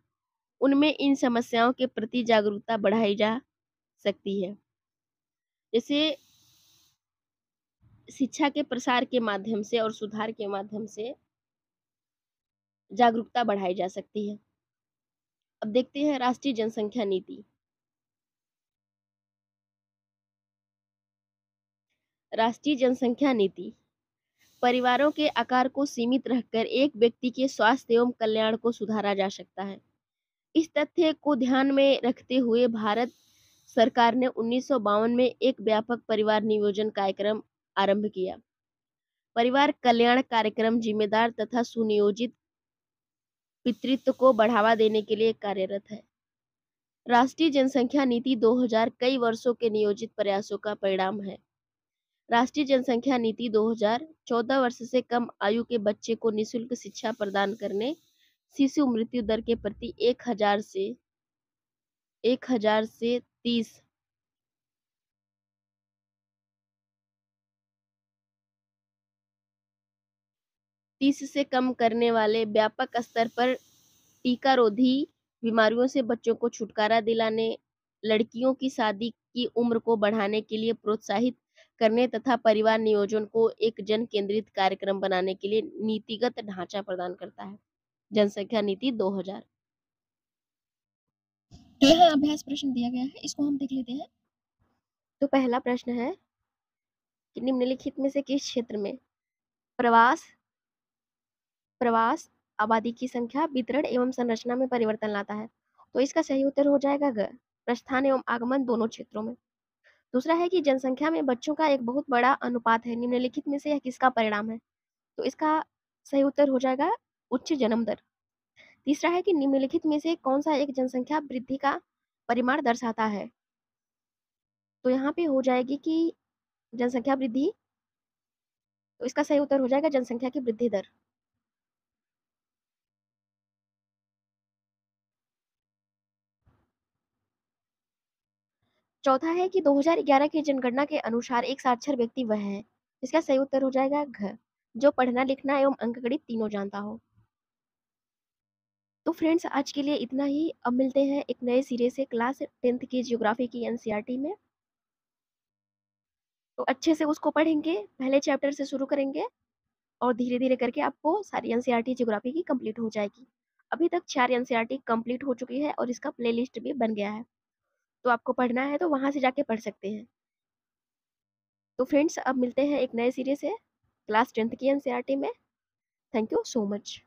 Speaker 1: उनमें इन समस्याओं के प्रति जागरूकता बढ़ाई जा सकती है जैसे शिक्षा के प्रसार के माध्यम से और सुधार के माध्यम से जागरूकता बढ़ाई जा सकती है अब देखते हैं राष्ट्रीय जनसंख्या नीति राष्ट्रीय जनसंख्या नीति परिवारों के आकार को सीमित रखकर एक व्यक्ति के स्वास्थ्य एवं कल्याण को सुधारा जा सकता है इस तथ्य को ध्यान में रखते हुए भारत सरकार ने उन्नीस में एक व्यापक परिवार नियोजन कार्यक्रम आरंभ किया परिवार कल्याण कार्यक्रम जिम्मेदार तथा सुनियोजित पितृत्व को बढ़ावा देने के लिए कार्यरत है राष्ट्रीय जनसंख्या नीति 2000 कई वर्षों के नियोजित प्रयासों का परिणाम है राष्ट्रीय जनसंख्या नीति 2000 14 वर्ष से कम आयु के बच्चे को निशुल्क शिक्षा प्रदान करने शिशु मृत्यु दर के प्रति एक हजार से एक हजार से तीस तीस से कम करने वाले व्यापक स्तर पर टीकारोधी बीमारियों से बच्चों को छुटकारा दिलाने लड़कियों की शादी की उम्र को बढ़ाने के लिए प्रोत्साहित करने तथा परिवार नियोजन को एक जन केंद्रित कार्यक्रम बनाने के लिए नीतिगत ढांचा प्रदान करता है जनसंख्या नीति 2000 तो यहाँ अभ्यास प्रश्न दिया गया है इसको हम देख लेते हैं तो पहला प्रश्न है कि निम्नलिखित में से किस क्षेत्र में प्रवास प्रवास आबादी की संख्या वितरण एवं संरचना में परिवर्तन लाता है तो इसका सही उत्तर हो जाएगा ग प्रस्थान एवं आगमन दोनों क्षेत्रों में दूसरा है कि जनसंख्या में बच्चों का एक बहुत बड़ा अनुपात है निम्नलिखित में से यह किसका परिणाम है तो इसका सही उत्तर हो जाएगा उच्च जन्म दर तीसरा है कि निम्नलिखित में से कौन सा एक जनसंख्या वृद्धि का परिमाण दर्शाता है तो यहाँ पे हो जाएगी कि जनसंख्या वृद्धि तो इसका सही उत्तर हो जाएगा जनसंख्या की वृद्धि दर चौथा है कि 2011 की जनगणना के अनुसार एक साक्षर व्यक्ति वह है इसका सही उत्तर हो जाएगा घ जो पढ़ना लिखना एवं अंकगणित तीनों जानता हो तो फ्रेंड्स आज के लिए इतना ही अब मिलते हैं एक नए सिरे से क्लास टेंथ की जियोग्राफी की एनसीईआरटी e में तो अच्छे से उसको पढ़ेंगे पहले चैप्टर से शुरू करेंगे और धीरे धीरे करके आपको सारी एनसीईआरटी e जियोग्राफी की कंप्लीट हो जाएगी अभी तक चार एनसीईआरटी e कंप्लीट हो चुकी है और इसका प्लेलिस्ट भी बन गया है तो आपको पढ़ना है तो वहाँ से जाके पढ़ सकते हैं तो फ्रेंड्स अब मिलते हैं एक नए सीरीज़ से क्लास टेंथ की एन में थैंक यू सो मच